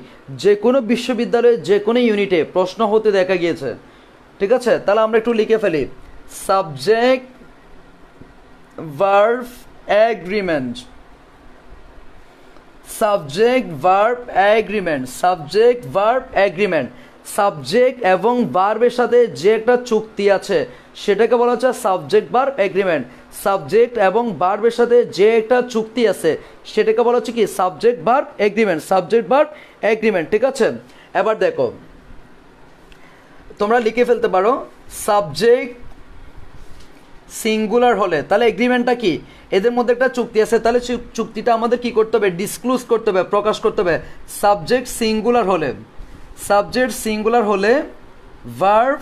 যে কোনো বিশ্ববিদ্যালয়ে যে কোনো ইউনিটে প্রশ্ন হতে দেখা গিয়েছে ঠিক আছে তাহলে আমরা একটু লিখে ফেলি subject verb agreement subject verb agreement subject verb agreement subject এবং ভার্বের সাথে যে একটা চুক্তি আছে সেটাকে বলা হচ্ছে সাবজেক্ট বার এগ্রিমেন্ট সাবজেক্ট এবং বার্বের সাথে যে একটা চুক্তি আছে সেটাকে বলা হচ্ছে কি সাবজেক্ট বার এগ্রিমেন্ট সাবজেক্ট বার এগ্রিমেন্ট ঠিক আছে এবার দেখো তোমরা লিখে ফেলতে পারো সাবজেক্ট সিঙ্গুলার হলে তাহলে এগ্রিমেন্টটা কি এদের মধ্যে একটা চুক্তি আছে তাহলে চুক্তিটা আমাদের কি করতে হবে ডিসক্লোজ করতে হবে প্রকাশ করতে হবে সাবজেক্ট সিঙ্গুলার হলে সাবজেক্ট সিঙ্গুলার হলে verb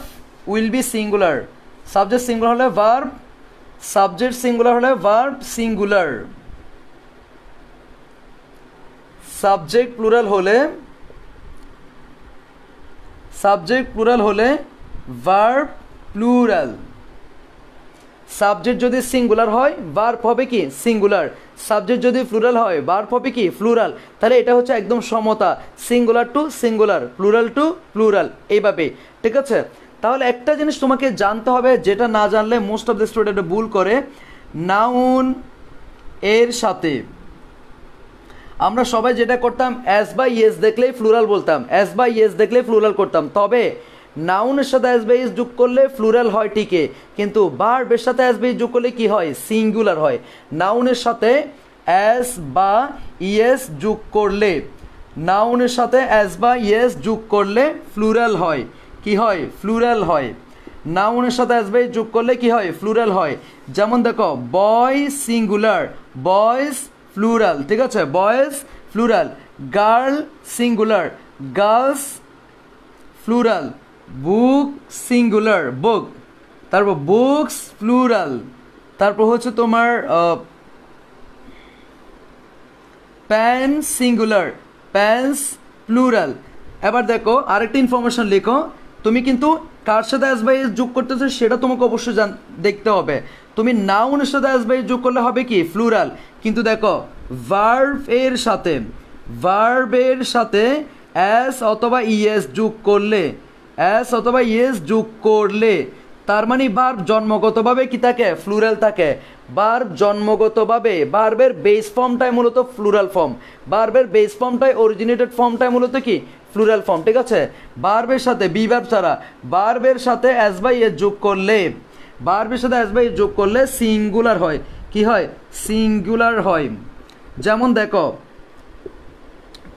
will be singular subject singular হলে ভার্ব সাবজেক্ট সিঙ্গুলার হলে ভার্ব সিঙ্গুলার সাবজেক্ট প্লুরাল হলে সাবজেক্ট প্লুরাল হলে ভার্ব প্লুরাল সাবজেক্ট যদি সিঙ্গুলার হয় ভার্ব হবে কি সিঙ্গুলার সাবজেক্ট যদি প্লুরাল হয় ভার্ব হবে কি প্লুরাল তাহলে এটা হচ্ছে একদম সমতা singular to singular plural to plural এইভাবে ঠিক আছে তাহলে একটা জিনিস তোমাকে জানতে হবে যেটা না জানলে মোস্ট অফ দ্য স্টুডেন্ট ভুল করে নাউন এর সাথে আমরা সবাই যেটা করতাম অ্যাস বাই ইয়েস দেখলেই ফ্লুরাল বলতাম অ্যাস বাই ইয়েস দেখলেই ফ্লুরাল করতাম তবে নাউনের সাথে অ্যাস বাই ইস যোগ করলে ফ্লুরাল হয় ঠিকই কিন্তু বার্বের সাথে অ্যাস বাই ইস যোগ করলে কী হয় সিঙ্গুলার হয় নাউনের সাথে অ্যাস বা ইয়েস যোগ করলে নাউনের সাথে অ্যাস বা ইয়েস যোগ করলে ফ্লুরাল হয় কি হয় ফ্লুরাল হয় নাউনের সাথে আসবে যোগ করলে কি হয় ফ্লুরাল হয় যেমন দেখো বয় সিঙ্গুলার বয়স ফ্লুরাল ঠিক আছে boys plural girl singular girls plural book singular book তারপর বুকস ফ্লুরাল তারপর হচ্ছে তোমার প্যান সিঙ্গুলার প্যান্স প্লুরাল এবার দেখো আরেকটা ইনফরমেশন লিখো তুমি কিন্তু কার সাথে এস যোগ করতেছো সেটা তোমাকে অবশ্যই জান দেখতে হবে তুমি নাউনের সাথে এস যোগ করলে হবে কি ফ্লুরাল কিন্তু দেখো ভার্ভ এর সাথে এর সাথে অ্যাস অথবা ইএস যোগ করলে অ্যাস অথবা ইএস যোগ করলে তার মানে বার্ব জন্মগতভাবে কি থাকে ফ্লুরাল থাকে বার্ব জন্মগতভাবে বার্বের বেস ফর্মটাই মূলত ফ্লুরাল ফর্ম বার্বের বেস ফর্মটাই অরিজিনেটেড ফর্মটাই মূলত কি ফ্লুরাল ফর্ম ঠিক আছে বার্বের সাথে বি ভার্ব ছাড়া বার্বের সাথে এস বাই এ যোগ করলে বার্বের সাথে অ্যাস বাই এ যোগ করলে সিঙ্গুলার হয় কি হয় সিঙ্গুলার হয় যেমন দেখো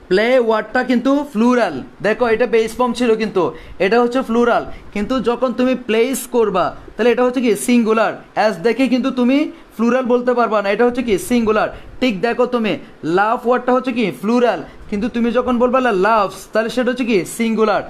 প্লে ওয়ার্ডটা কিন্তু ফ্লুরাল দেখো এটা বেস ফর্ম ছিল কিন্তু এটা হচ্ছে ফ্লুরাল কিন্তু যখন তুমি প্লেস করবা তাহলে এটা হচ্ছে কি সিঙ্গুলার অ্যাস দেখে কিন্তু তুমি ফ্লুরাল বলতে পারবা না এটা হচ্ছে কি সিঙ্গুলার ঠিক দেখো তুমি লাভ ওয়ার্ডটা হচ্ছে কি ফ্লুরাল কিন্তু তুমি যখন বলবা লাভস তাহলে সেটা হচ্ছে কি সিঙ্গুলার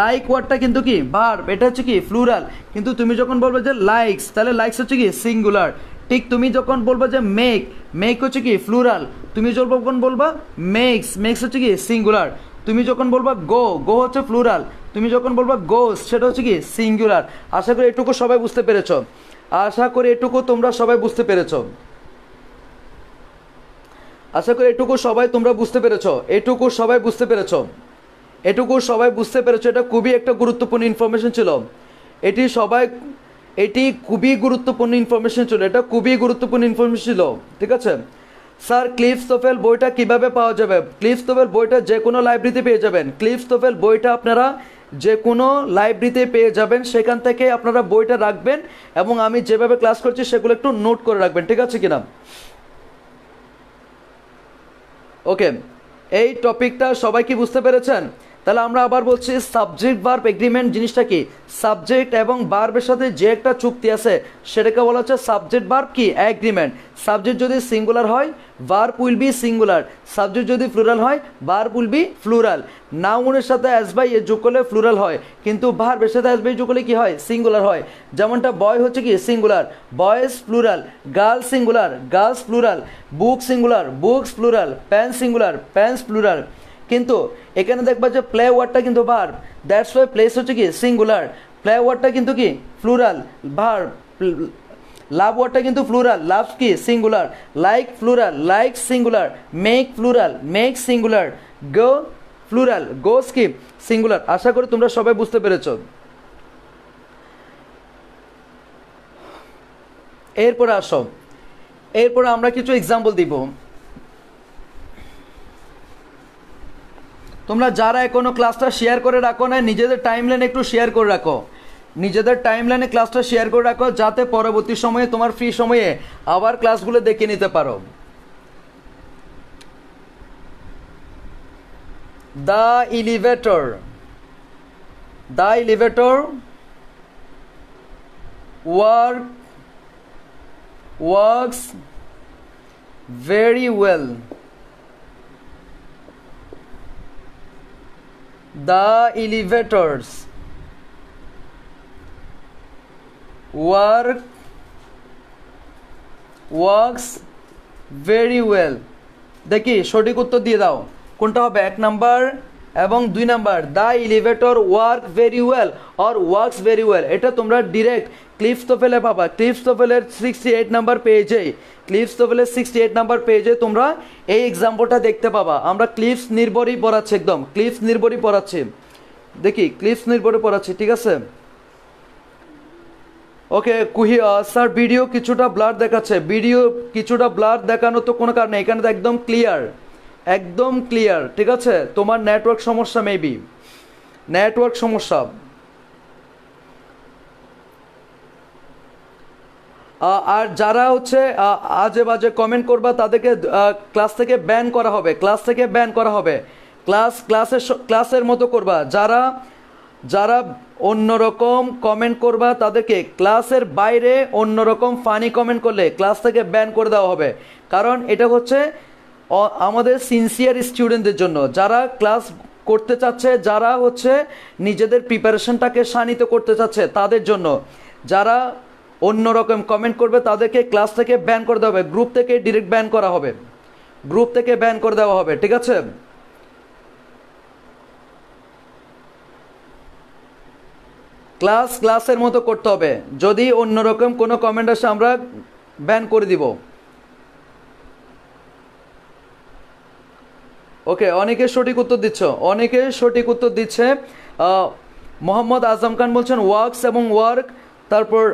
লাইক ওয়ার্ডটা কিন্তু কি বার এটা হচ্ছে কি ফ্লুরাল কিন্তু তুমি যখন বলবে যে লাইকস তাহলে লাইকস হচ্ছে কি সিঙ্গুলার ঠিক তুমি যখন বলবে যে মেক মেক হচ্ছে কি ফ্লুরাল তুমি যখন বলবা মেক্স মেক্স হচ্ছে কি সিঙ্গুলার তুমি যখন বলবা গো গো হচ্ছে ফ্লুরাল তুমি যখন বলবা গোস সেটা হচ্ছে কি সিঙ্গুলার আশা করি এটুকু সবাই বুঝতে পেরেছ আশা করি এটুকু তোমরা সবাই বুঝতে পেরেছো আশা করি এটুকু সবাই তোমরা বুঝতে পেরেছ এটুকু সবাই বুঝতে পেরেছ এটুকু সবাই বুঝতে পেরেছ এটা খুবই একটা গুরুত্বপূর্ণ ইনফরমেশন ছিল এটি সবাই এটি খুবই গুরুত্বপূর্ণ ইনফরমেশন ছিল এটা খুবই গুরুত্বপূর্ণ ইনফরমেশন ছিল ঠিক আছে স্যার ক্লিফ স্টোফেল বইটা কিভাবে পাওয়া যাবে ক্লিফ তোফেল বইটা যে কোনো লাইব্রেরিতে পেয়ে যাবেন ক্লিফ তোফেল বইটা আপনারা যে কোনো লাইব্রেরিতে পেয়ে যাবেন সেখান থেকে আপনারা বইটা রাখবেন এবং আমি যেভাবে ক্লাস করছি সেগুলো একটু নোট করে রাখবেন ঠিক আছে কিনা ওকে এই টপিকটা সবাই কি বুঝতে পেরেছেন তাহলে আমরা আবার বলছি সাবজেক্ট বার্ব এগ্রিমেন্ট জিনিসটা কি সাবজেক্ট এবং বার্বের সাথে যে একটা চুক্তি আছে সেটাকে বলা হচ্ছে সাবজেক্ট বার্ব কি এগ্রিমেন্ট সাবজেক্ট যদি সিঙ্গুলার হয় verb will be singular subject যদি ফ্লুরাল হয় বার্ব উইল বি প্লুরাল নাউনের সাথে অ্যাস বাই এ যোগ করলে ফ্লুরাল হয় কিন্তু বার্বের সাথে অ্যাস বাই যোগ করলে কী হয় সিঙ্গুলার হয় যেমনটা বয় হচ্ছে কি singular boys plural girl singular girls plural book singular books plural pen singular pens plural কিন্তু এখানে দেখবা যে প্লে ওয়ার্ডটা কিন্তু বার দ্যাটস ওয়াই প্লেস হচ্ছে কি সিঙ্গুলার প্লে ওয়ার্ডটা কিন্তু কি ফ্লুরাল ভার লাভ ওয়ার্ডটা কিন্তু ফ্লুরাল লাভ কি singular like plural like singular make plural make singular go plural go skip singular আশা করি তোমরা সবাই বুঝতে পেরেছ এরপরে আসো এরপরে আমরা কিছু এক্সাম্পল দিব তোমরা যারা কোনো ক্লাসটা শেয়ার করে রাখো না নিজেদের টাইম লাইনে একটু শেয়ার করে রাখো নিজেদের টাইম লাইনে ক্লাসটা শেয়ার করে রাখো যাতে পরবর্তী সময়ে তোমার ফ্রি সময়ে আবার ক্লাসগুলো দেখে নিতে পারো the elevator the elevator work works very well the elevators work works very well দেখি সঠিক উত্তর দিয়ে দাও কোনটা হবে এক নাম্বার এবং দুই number the elevator work very well or works very well এটা তোমরা ডিরেক্ট ক্লিপস তোফেলে পাবা ক্লিপস তোফেলের সিক্সটি এইট নাম্বার পেয়েছে ক্লিপস তোফেলের সিক্সটি এইট নাম্বার পেয়েছে তোমরা এই এক্সাম্পলটা দেখতে পাবা আমরা ক্লিপস নির্ভরই পড়াচ্ছি একদম ক্লিপস নির্ভরই পড়াচ্ছি দেখি ক্লিপস নির্ভরই পড়াচ্ছি ঠিক আছে ওকে কুহি স্যার ভিডিও কিছুটা ব্লার দেখাচ্ছে ভিডিও কিছুটা ব্লার দেখানো তো কোনো কারণে এখানে তো একদম ক্লিয়ার একদম ক্লিয়ার ঠিক আছে তোমার নেটওয়ার্ক সমস্যা মেবি নেটওয়ার্ক সমস্যা আর যারা হচ্ছে আজে বাজে কমেন্ট করবা তাদেরকে ক্লাস থেকে ব্যান করা হবে ক্লাস থেকে ব্যান করা হবে ক্লাস ক্লাসের ক্লাসের মতো করবা যারা যারা অন্যরকম কমেন্ট করবা তাদেরকে ক্লাসের বাইরে অন্যরকম ফানি কমেন্ট করলে ক্লাস থেকে ব্যান করে দেওয়া হবে কারণ এটা হচ্ছে আমাদের সিনসিয়ার স্টুডেন্টদের জন্য যারা ক্লাস করতে চাচ্ছে যারা হচ্ছে নিজেদের প্রিপারেশনটাকে শানিত করতে চাচ্ছে তাদের জন্য যারা অন্যরকম কমেন্ট করবে তাদেরকে ক্লাস থেকে ব্যান করে দেওয়া হবে গ্রুপ থেকে ডিরেক্ট ব্যান করা হবে গ্রুপ থেকে ব্যান করে দেওয়া হবে ঠিক আছে ক্লাস ক্লাসের মতো করতে হবে যদি অন্যরকম কোনো কমেন্ট আসে আমরা ব্যান করে দিব ওকে অনেকে সঠিক উত্তর দিচ্ছ অনেকে সঠিক উত্তর দিচ্ছে মোহাম্মদ আজম খান বলছেন ওয়ার্কস এবং ওয়ার্ক তারপর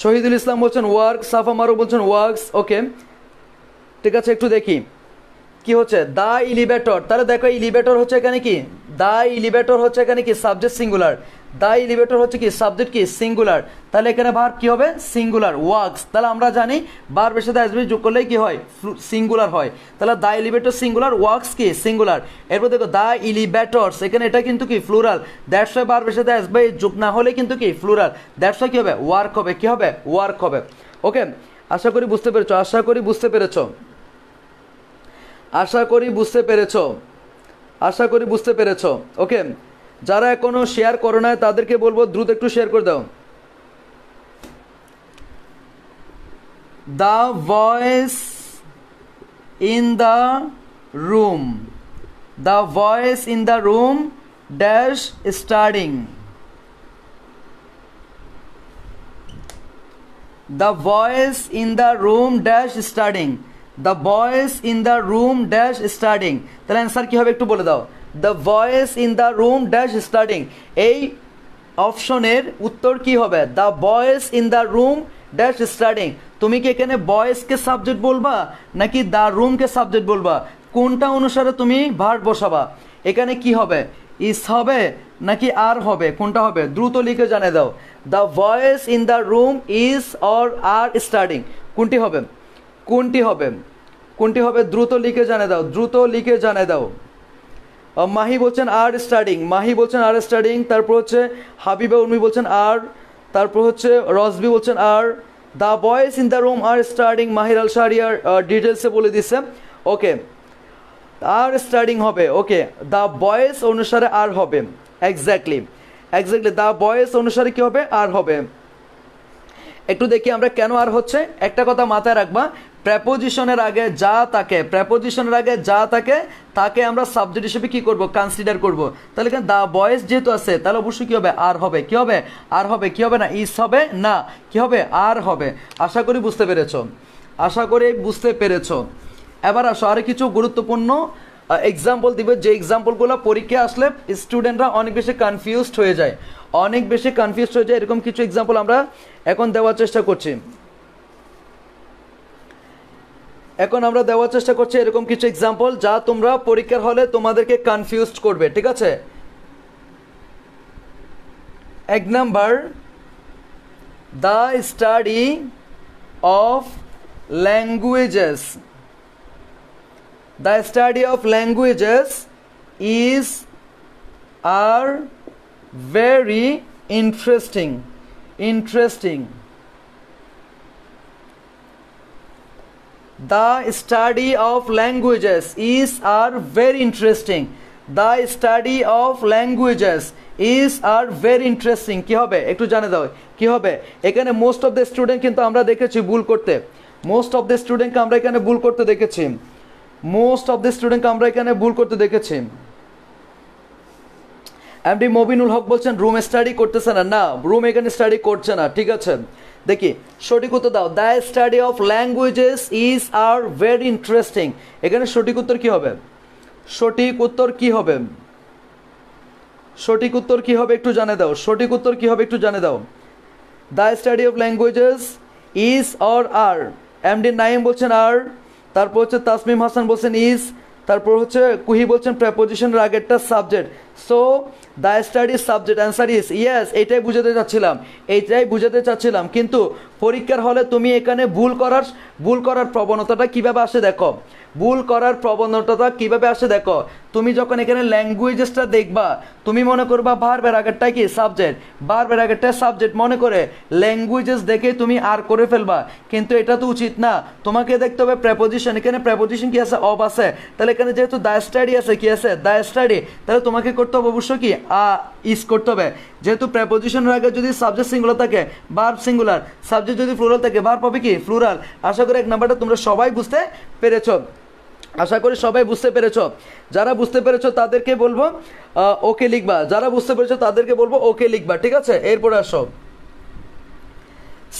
শহীদুল ইসলাম বলছেন ওয়ার্ক সাফা মারু বলছেন ওয়ার্কস ওকে ঠিক আছে একটু দেখি কি হচ্ছে দা ইলিভেটর তাহলে দেখো ইলিভেটর হচ্ছে এখানে কি দা ইলিভেটর হচ্ছে এখানে কি সাবজেক্ট সিঙ্গুলার দ্য এলিভেটর হচ্ছে কি সাবজেক্ট কি সিঙ্গুলার তাহলে এখানে ভার কি হবে সিঙ্গুলার ওয়ার্কস তাহলে আমরা জানি ভার্বের সাথে অ্যাজবি যোগ করলেই কি হয় সিঙ্গুলার হয় তাহলে দ্য এলিভেটর সিঙ্গুলার ওয়ার্কস কি সিঙ্গুলার এরপর দেখো দ্য ইলিভেটর এখানে এটা কিন্তু কি ফ্লুরাল দ্যাটস ওয়াই ভার্বের সাথে অ্যাজবি যোগ না হলে কিন্তু কি ফ্লুরাল দ্যাটস ওয়াই কি হবে ওয়ার্ক হবে কি হবে ওয়ার্ক হবে ওকে আশা করি বুঝতে পেরেছ আশা করি বুঝতে পেরেছ আশা করি বুঝতে পেরেছ আশা করি বুঝতে পেরেছ ওকে যারা এখনো শেয়ার করো না তাদেরকে বলবো দ্রুত একটু শেয়ার করে দাও the voice in the room the voice in the room dash starting the voice in the room dash starting the voice in the room dash starting তাহলে অ্যান্সার কী হবে একটু বলে দাও the voice in the room dash starting এই অপশনের উত্তর কি হবে the voice in the room dash starting তুমি কি এখানে বয়েসকে সাবজেক্ট বলবা নাকি দ্য রুমকে সাবজেক্ট বলবা কোনটা অনুসারে তুমি ভার বসাবা এখানে কি হবে ইস হবে নাকি আর হবে কোনটা হবে দ্রুত লিখে জানিয়ে দাও the voice in the room is or are starting কোনটি হবে কোনটি হবে কোনটি হবে দ্রুত লিখে জানিয়ে দাও দ্রুত লিখে জানিয়ে দাও মাহি বলছেন আর স্টাডিং মাহি বলছেন আর স্টাডিং তারপর হচ্ছে হাবিবা উর্মি বলছেন আর তারপর হচ্ছে রসবি বলছেন আর the voice in the room are starting Mahir Al Shahriar ডিটেলসে বলে দিচ্ছে ওকে আর স্টার্টিং হবে ওকে দ্য বয়েস অনুসারে আর হবে এক্স্যাক্টলি এক্স্যাক্টলি দ্য বয়েস অনুসারে কি হবে আর হবে একটু দেখি আমরা কেন আর হচ্ছে একটা কথা মাথায় রাখবা প্রেপোজিশনের আগে যা তাকে প্রেপোজিশনের আগে যা তাকে তাকে আমরা সাবজেক্ট হিসেবে কী করব কনসিডার করব তাহলে এখানে দ্য বয়েস যেহেতু আছে তাহলে অবশ্যই কী হবে আর হবে কী হবে আর হবে কী হবে না ইস হবে না কী হবে আর হবে আশা করি বুঝতে পেরেছ আশা করি বুঝতে পেরেছ এবার আসো আরও কিছু গুরুত্বপূর্ণ এক্সাম্পল দিবে যে এক্সাম্পলগুলো পরীক্ষায় আসলে স্টুডেন্টরা অনেক বেশি কনফিউজড হয়ে যায় অনেক বেশি কনফিউজড হয়ে যায় এরকম কিছু এক্সাম্পল আমরা এখন দেওয়ার চেষ্টা করছি এখন আমরা দেওয়ার চেষ্টা করছি এরকম কিছু এক্সাম্পল যা তোমরা পরীক্ষার হলে তোমাদেরকে কনফিউজড করবে ঠিক আছে এক number the study of languages the study of languages is are very interesting interesting The study of languages is are very interesting. The study of languages is are very interesting কী হবে একটু জানে দাও কী হবে এখানে মোস্ট অফ দ্য স্টুডেন্ট কিন্তু আমরা দেখেছি ভুল করতে মোস্ট অফ দ্য স্টুডেন্টকে আমরা এখানে ভুল করতে দেখেছি মোস্ট অফ দ্য স্টুডেন্টকে আমরা এখানে ভুল করতে দেখেছি এমডি মবিনুল হক বলছেন রুম স্টাডি করতেছে না না রুম এখানে স্টাডি করছে না ঠিক আছে দেখি সঠিক উত্তর দাও the study of languages is are very interesting এখানে সঠিক উত্তর কি হবে সঠিক উত্তর কি হবে সঠিক উত্তর কি হবে একটু জানে দাও সঠিক উত্তর কি হবে একটু জানে দাও the study of languages is or are M D Naim বলছেন আর তারপর হচ্ছে তাসমিম হাসান বলছেন ইজ তারপর হচ্ছে কুহি বলছেন প্রেপোজিশনের আগেরটা subject so the studies subject answer is yes এটাই বুঝাতে চাচ্ছিলাম এইটাই বুঝাতে চাচ্ছিলাম কিন্তু পরীক্ষার হলে তুমি এখানে ভুল করার ভুল করার প্রবণতাটা কিভাবে আসে দেখো ভুল করার প্রবণতাটা কিভাবে আসে দেখো তুমি যখন এখানে ল্যাঙ্গুয়েজেসটা দেখবা তুমি মনে করবা বের আগেরটা কি সাবজেক্ট বের আগেরটা সাবজেক্ট মনে করে ল্যাঙ্গুয়েজেস দেখে তুমি আর করে ফেলবা কিন্তু এটা তো উচিত না তোমাকে দেখতে হবে প্রেপোজিশন এখানে প্রেপোজিশন কি আছে অব আছে তাহলে এখানে যেহেতু দ্য স্টাডি আছে কি আছে দ্য স্টাডি তাহলে তোমাকে করতে করতে হবে অবশ্যই কি আ ইস করতে হবে যেহেতু প্রেপোজিশনের আগে যদি সাবজেক্ট সিঙ্গুলার থাকে বার্ব সিঙ্গুলার সাবজেক্ট যদি ফ্লোরাল থাকে বার্ব হবে কি ফ্লোরাল আশা করি এক নাম্বারটা তোমরা সবাই বুঝতে পেরেছ আশা করি সবাই বুঝতে পেরেছ যারা বুঝতে পেরেছ তাদেরকে বলবো ওকে লিখবা যারা বুঝতে পেরেছ তাদেরকে বলবো ওকে লিখবা ঠিক আছে এরপরে আসো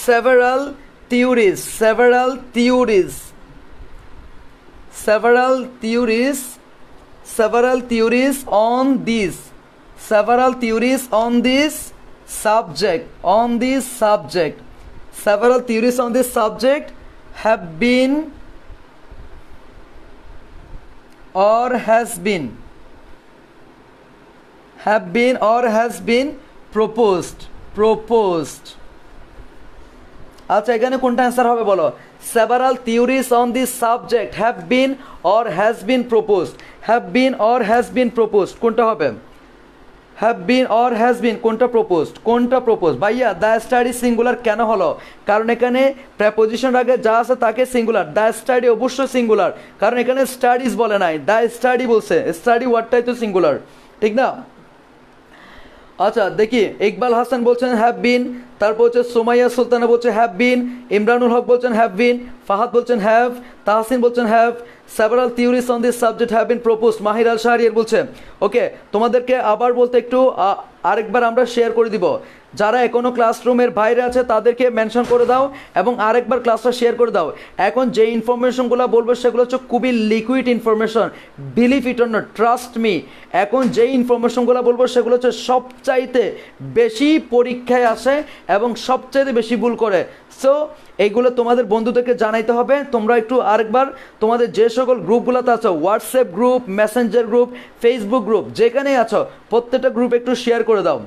several theories several theories several theories several theories on this several theories on this subject on this subject several theories on this subject have been or has been have been or has been proposed proposed আচ্ছা এখানে কোনটা answer হবে বলো several theories on this subject have been or has been proposed have been or has been proposed কোনটা হবে have been or has been কোনটা proposed কোনটা propose ভাইয়া দ্য স্টাডি সিঙ্গুলার কেন হলো কারণ এখানে প্রেপোজিশন আগে যা আছে তাকে সিঙ্গুলার দ্য স্টাডি অবশ্যই সিঙ্গুলার কারণ এখানে স্টাডিজ বলে নাই দ্য স্টাডি বলছে স্টাডি ওয়ার্ডটাই তো সিঙ্গুলার ঠিক না আচ্ছা দেখি ইকবাল হাসান বলছেন হ্যাভ বিন তারপর হচ্ছে সোমাইয়া সুলতানা বলছে হ্যাভ বিন ইমরানুল হক বলছেন হ্যাভ বিন ফাহাদ বলছেন হ্যাভ তাহসিন বলছেন have several theories on this subject have been propose Mahir Al Shahriar বলছে ওকে তোমাদেরকে আবার বলতে একটু আরেকবার আমরা শেয়ার করে দিব যারা এখনও ক্লাসরুমের বাইরে আছে তাদেরকে মেনশন করে দাও এবং আরেকবার ক্লাসটা শেয়ার করে দাও এখন যে ইনফরমেশনগুলো বলবো সেগুলো হচ্ছে খুবই liquid information believe it on trust me এখন যে ইনফরমেশনগুলো বলবো সেগুলো হচ্ছে সবচাইতে বেশি পরীক্ষায় আসে এবং সবচাইতে বেশি ভুল করে সো এইগুলো তোমাদের বন্ধুদেরকে জানাইতে হবে তোমরা একটু আরেকবার তোমাদের যে সকল গ্রুপগুলোতে আছো WhatsApp group messenger group Facebook group যেখানেই আছো প্রত্যেকটা গ্রুপ একটু শেয়ার করে দাও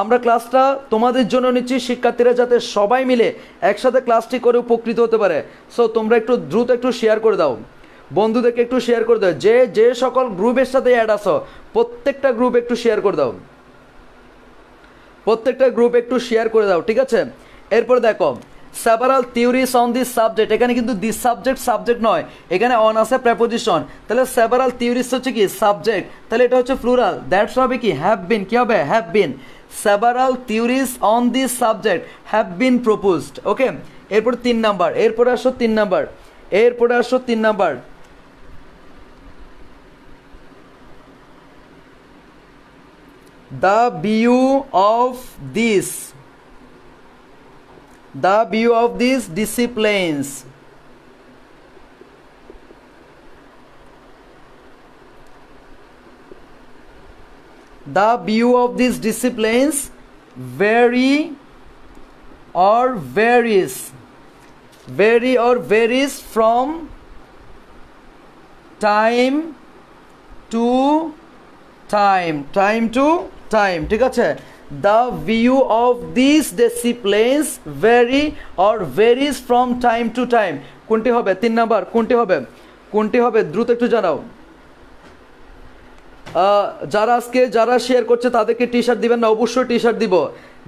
আমরা ক্লাসটা তোমাদের জন্য নিচ্ছি শিক্ষার্থীরা যাতে সবাই মিলে একসাথে ক্লাসটি করে উপকৃত হতে পারে সো তোমরা একটু দ্রুত একটু শেয়ার করে দাও বন্ধুদেরকে একটু শেয়ার করে দাও যে যে সকল গ্রুপের সাথে অ্যাড আসো প্রত্যেকটা গ্রুপ একটু শেয়ার করে দাও প্রত্যেকটা গ্রুপ একটু শেয়ার করে দাও ঠিক আছে এরপর দেখো several theories on this subject এখানে কিন্তু দিস সাবজেক্ট সাবজেক্ট নয় এখানে অন আছে প্রেপোজিশন তাহলে সেভারাল থিওরিস হচ্ছে কি সাবজেক্ট তাহলে এটা হচ্ছে ফ্লুরাল দ্যাটস হবে কি হ্যাভ বিন কি হবে have been several theories on this subject have been proposed okay এরপর তিন নাম্বার এরপর আসো তিন নাম্বার এরপর আসো তিন number the view of this the view of these disciplines the view of these disciplines vary or varies vary or varies from time to time time to time ঠিক আছে the view of these disciplines vary or varies from time to time কোনটি হবে তিন number কোনটি হবে কোনটি হবে দ্রুত একটু জানাও যারা আজকে যারা শেয়ার করছে তাদেরকে টি শার্ট দিবেন না অবশ্যই টি শার্ট দিব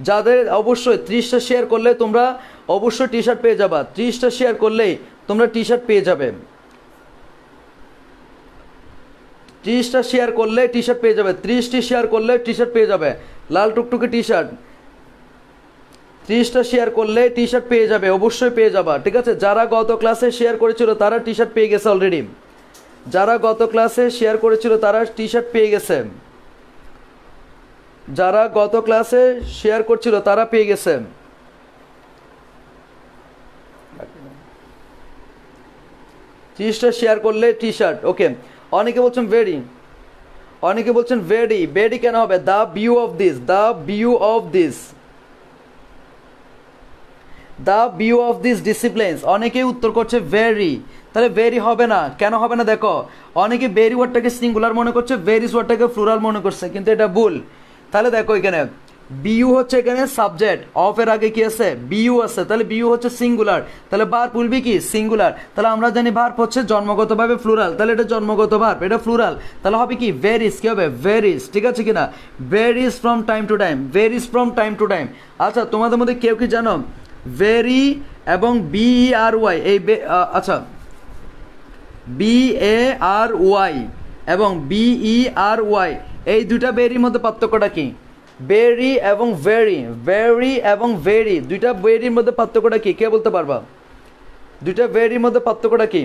যাদের অবশ্যই ত্রিশটা শেয়ার করলে তোমরা অবশ্যই টি শার্ট পেয়ে যাবা ত্রিশটা শেয়ার করলেই তোমরা টি শার্ট পেয়ে যাবে ত্রিশটা শেয়ার করলে টি শার্ট পেয়ে যাবে ত্রিশটি শেয়ার করলে টি শার্ট পেয়ে যাবে লাল টুকটুকে টি শার্ট ত্রিশটা শেয়ার করলে টি শার্ট পেয়ে যাবে অবশ্যই পেয়ে যাবা ঠিক আছে যারা গত ক্লাসে শেয়ার করেছিল তারা টি শার্ট পেয়ে গেছে অলরেডি যারা গত ক্লাসে শেয়ার করেছিল তারা টি শার্ট পেয়ে গেছে যারা গত ক্লাসে শেয়ার করছিল তারা পেয়ে গেছে জিনিসটা শেয়ার করলে টি শার্ট ওকে অনেকে বলছেন ভেরি অনেকে বলছেন ভেরি ভেরি কেন হবে the view of this the view of this the view of this discipline অনেকেই উত্তর করছে ভেরি তাহলে ভেরি হবে না কেন হবে না দেখো অনেকে ভেরি ওয়ার্ডটাকে সিঙ্গুলার মনে করছে ভেরিস ওয়ার্ডটাকে ফ্লুরাল মনে করছে কিন্তু এটা ভুল তাহলে দেখো এখানে বিউ হচ্ছে এখানে সাবজেক্ট অফ এর আগে কি আছে বিউ আছে তাহলে বিউ হচ্ছে সিঙ্গুলার তাহলে বার উলবি কি সিঙ্গুলার তাহলে আমরা জানি ভার্ব হচ্ছে জন্মগতভাবে ফ্লুরাল তাহলে এটা জন্মগত ভার্ব এটা ফ্লুরাল তাহলে হবে কি ভেরিস কি হবে ভেরিস ঠিক আছে কিনা varies from time to time varies from time to time আচ্ছা তোমাদের মধ্যে কেউ কি জানো ভেরি এবং বি আর ওয়াই এই আচ্ছা বি এ আর ওয়াই এবং বিই আর ওয়াই এই দুটা বেরির মধ্যে পার্থক্যটা কি বেরি এবং ভেরি ভেরি এবং ভেরি দুইটা বেরির মধ্যে পার্থক্যটা কি কে বলতে পারবা দুইটা বেরির মধ্যে পার্থক্যটা কি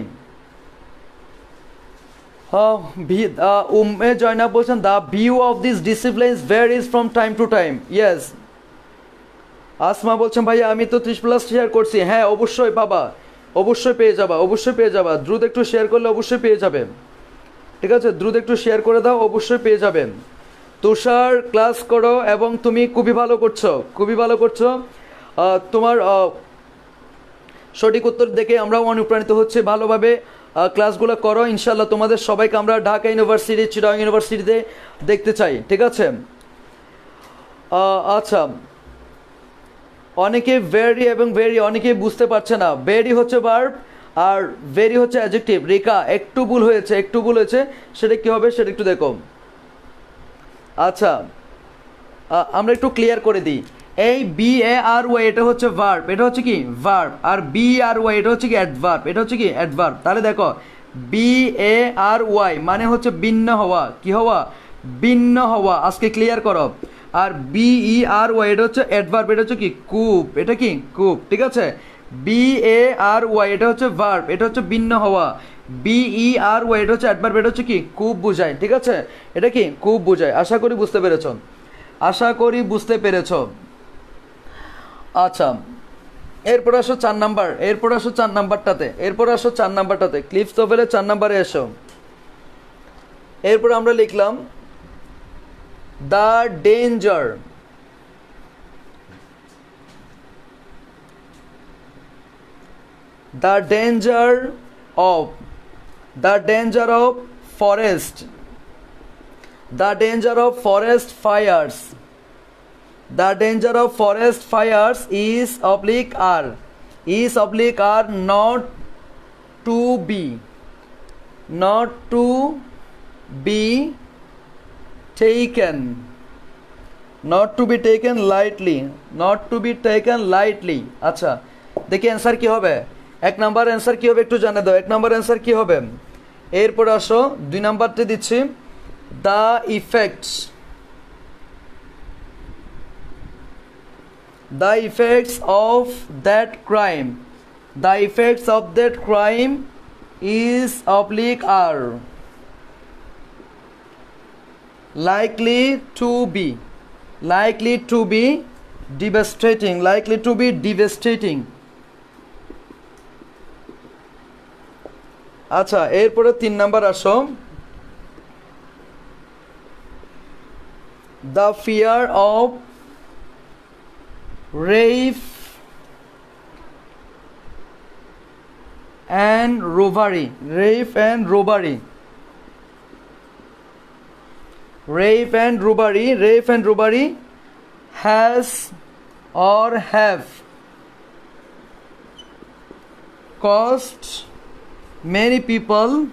হ্যাঁ, উমে জয়না বলছেন the view of this discipline varies from time to time yes Asma বলছেন ভাইয়া আমি তো ত্রিশ প্লাস শেয়ার করছি হ্যাঁ অবশ্যই বাবা অবশ্যই পেয়ে যাবা অবশ্যই পেয়ে যাবা দ্রুত একটু শেয়ার করলে অবশ্যই পেয়ে যাবে ঠিক আছে দ্রুত একটু শেয়ার করে দাও অবশ্যই পেয়ে যাবেন তুষার ক্লাস করো এবং তুমি খুবই ভালো করছো খুবই ভালো করছো তোমার সঠিক উত্তর দেখে আমরাও অনুপ্রাণিত হচ্ছে ভালোভাবে ক্লাসগুলো করো ইনশাল্লাহ তোমাদের সবাইকে আমরা ঢাকা ইউনিভার্সিটি চিটাং ইউনিভার্সিটিতে দেখতে চাই ঠিক আছে আচ্ছা অনেকে ভেরি এবং ভেরি অনেকেই বুঝতে পারছে না ভেরি হচ্ছে বার্ব আর ভেরি হচ্ছে অ্যাজেক্টিভ রেখা একটু ভুল হয়েছে একটু ভুল হয়েছে সেটা কী হবে সেটা একটু দেখো আচ্ছা আমরা একটু ক্লিয়ার করে দিই এই বি এ আর ওয়াই এটা হচ্ছে ভার্ব এটা হচ্ছে কি ভার্ব আর বি আর ওয়াই এটা হচ্ছে কি অ্যাডভার্ব এটা হচ্ছে কি অ্যাডভার্ব তাহলে দেখো বি এ আর ওয়াই মানে হচ্ছে ভিন্ন হওয়া কি হওয়া ভিন্ন হওয়া আজকে ক্লিয়ার করো আর বিই আর ওয়াই এটা হচ্ছে অ্যাডভার্ব এটা হচ্ছে কি কূপ এটা কি কূপ ঠিক আছে বি এ আর ওয়াই এটা হচ্ছে ভার্ব এটা হচ্ছে ভিন্ন হওয়া বিই আর ওয়াই এটা হচ্ছে অ্যাডভার্ব এটা হচ্ছে কি কূপ বোঝায় ঠিক আছে এটা কি কূপ বোঝায় আশা করি বুঝতে পেরেছ আশা করি বুঝতে পেরেছ আচ্ছা এরপর আসো চার নাম্বার এরপর আসো চার নাম্বারটাতে এরপর আসো চার নাম্বারটাতে ক্লিপস তোভেলে চার নাম্বারে এসো এরপর আমরা লিখলাম the danger the danger of the danger of forest the danger of forest fires the danger of forest fires is oblique r is oblique r not to be not to be taken not to be taken lightly not to be taken lightly আচ্ছা দেখি answer কি হবে এক number answer কি হবে একটু জানে দাও এক নাম্বার অ্যান্সার কি হবে এরপর আসো দুই নাম্বারতে দিচ্ছি the effects the effects of that crime the effects of that crime is oblique R likely to B likely to B devastating likely to B devastating আচ্ছা এরপরে তিন নাম্বার আসো the fear of rape and রোভারি রেইফ and রোভারি rape and robbery rape and robbery has or have caused many people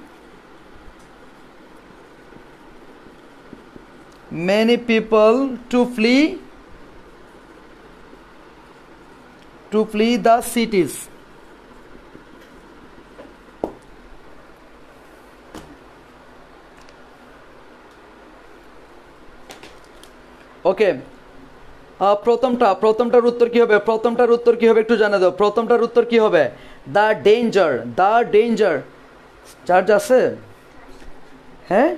many people to flee to flee the cities okay uh, প্রথমটা প্রথমটার উত্তর কী হবে প্রথমটার উত্তর কী হবে একটু জানা দাও প্রথমটার উত্তর কী হবে দ্য ডেঞ্জার দ্য ডেঞ্জার চার্জ আছে হ্যাঁ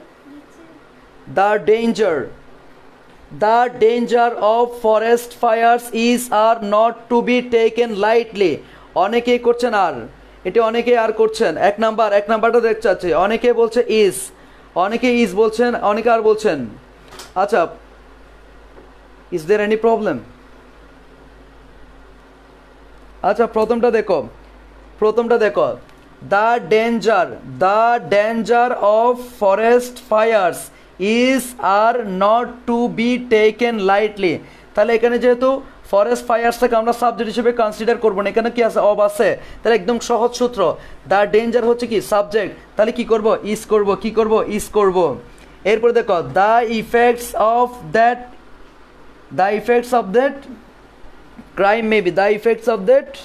the danger the danger of forest fires is are not to be taken lightly অনেকেই করছেন আর এটি অনেকে আর করছেন এক নাম্বার এক নাম্বারটা দেখতে চাচ্ছি অনেকে বলছে ইজ অনেকে ইজ বলছেন অনেকে আর বলছেন আচ্ছা ইজ দের এনি প্রবলেম আচ্ছা প্রথমটা দেখো প্রথমটা দেখো the danger the danger of forest fires is are not to be taken lightly তাহলে এখানে যেহেতু ফরেস্ট ফায়ার্সটাকে আমরা সাবজেক্ট হিসেবে কনসিডার করবো না এখানে কি আছে অব আছে তাহলে একদম সহজ সূত্র দ্য ডেঞ্জার হচ্ছে কি সাবজেক্ট তাহলে কি করব ইস করব কি করব ইস করব এরপরে দেখো the effects of that the effects of that crime be the effects of that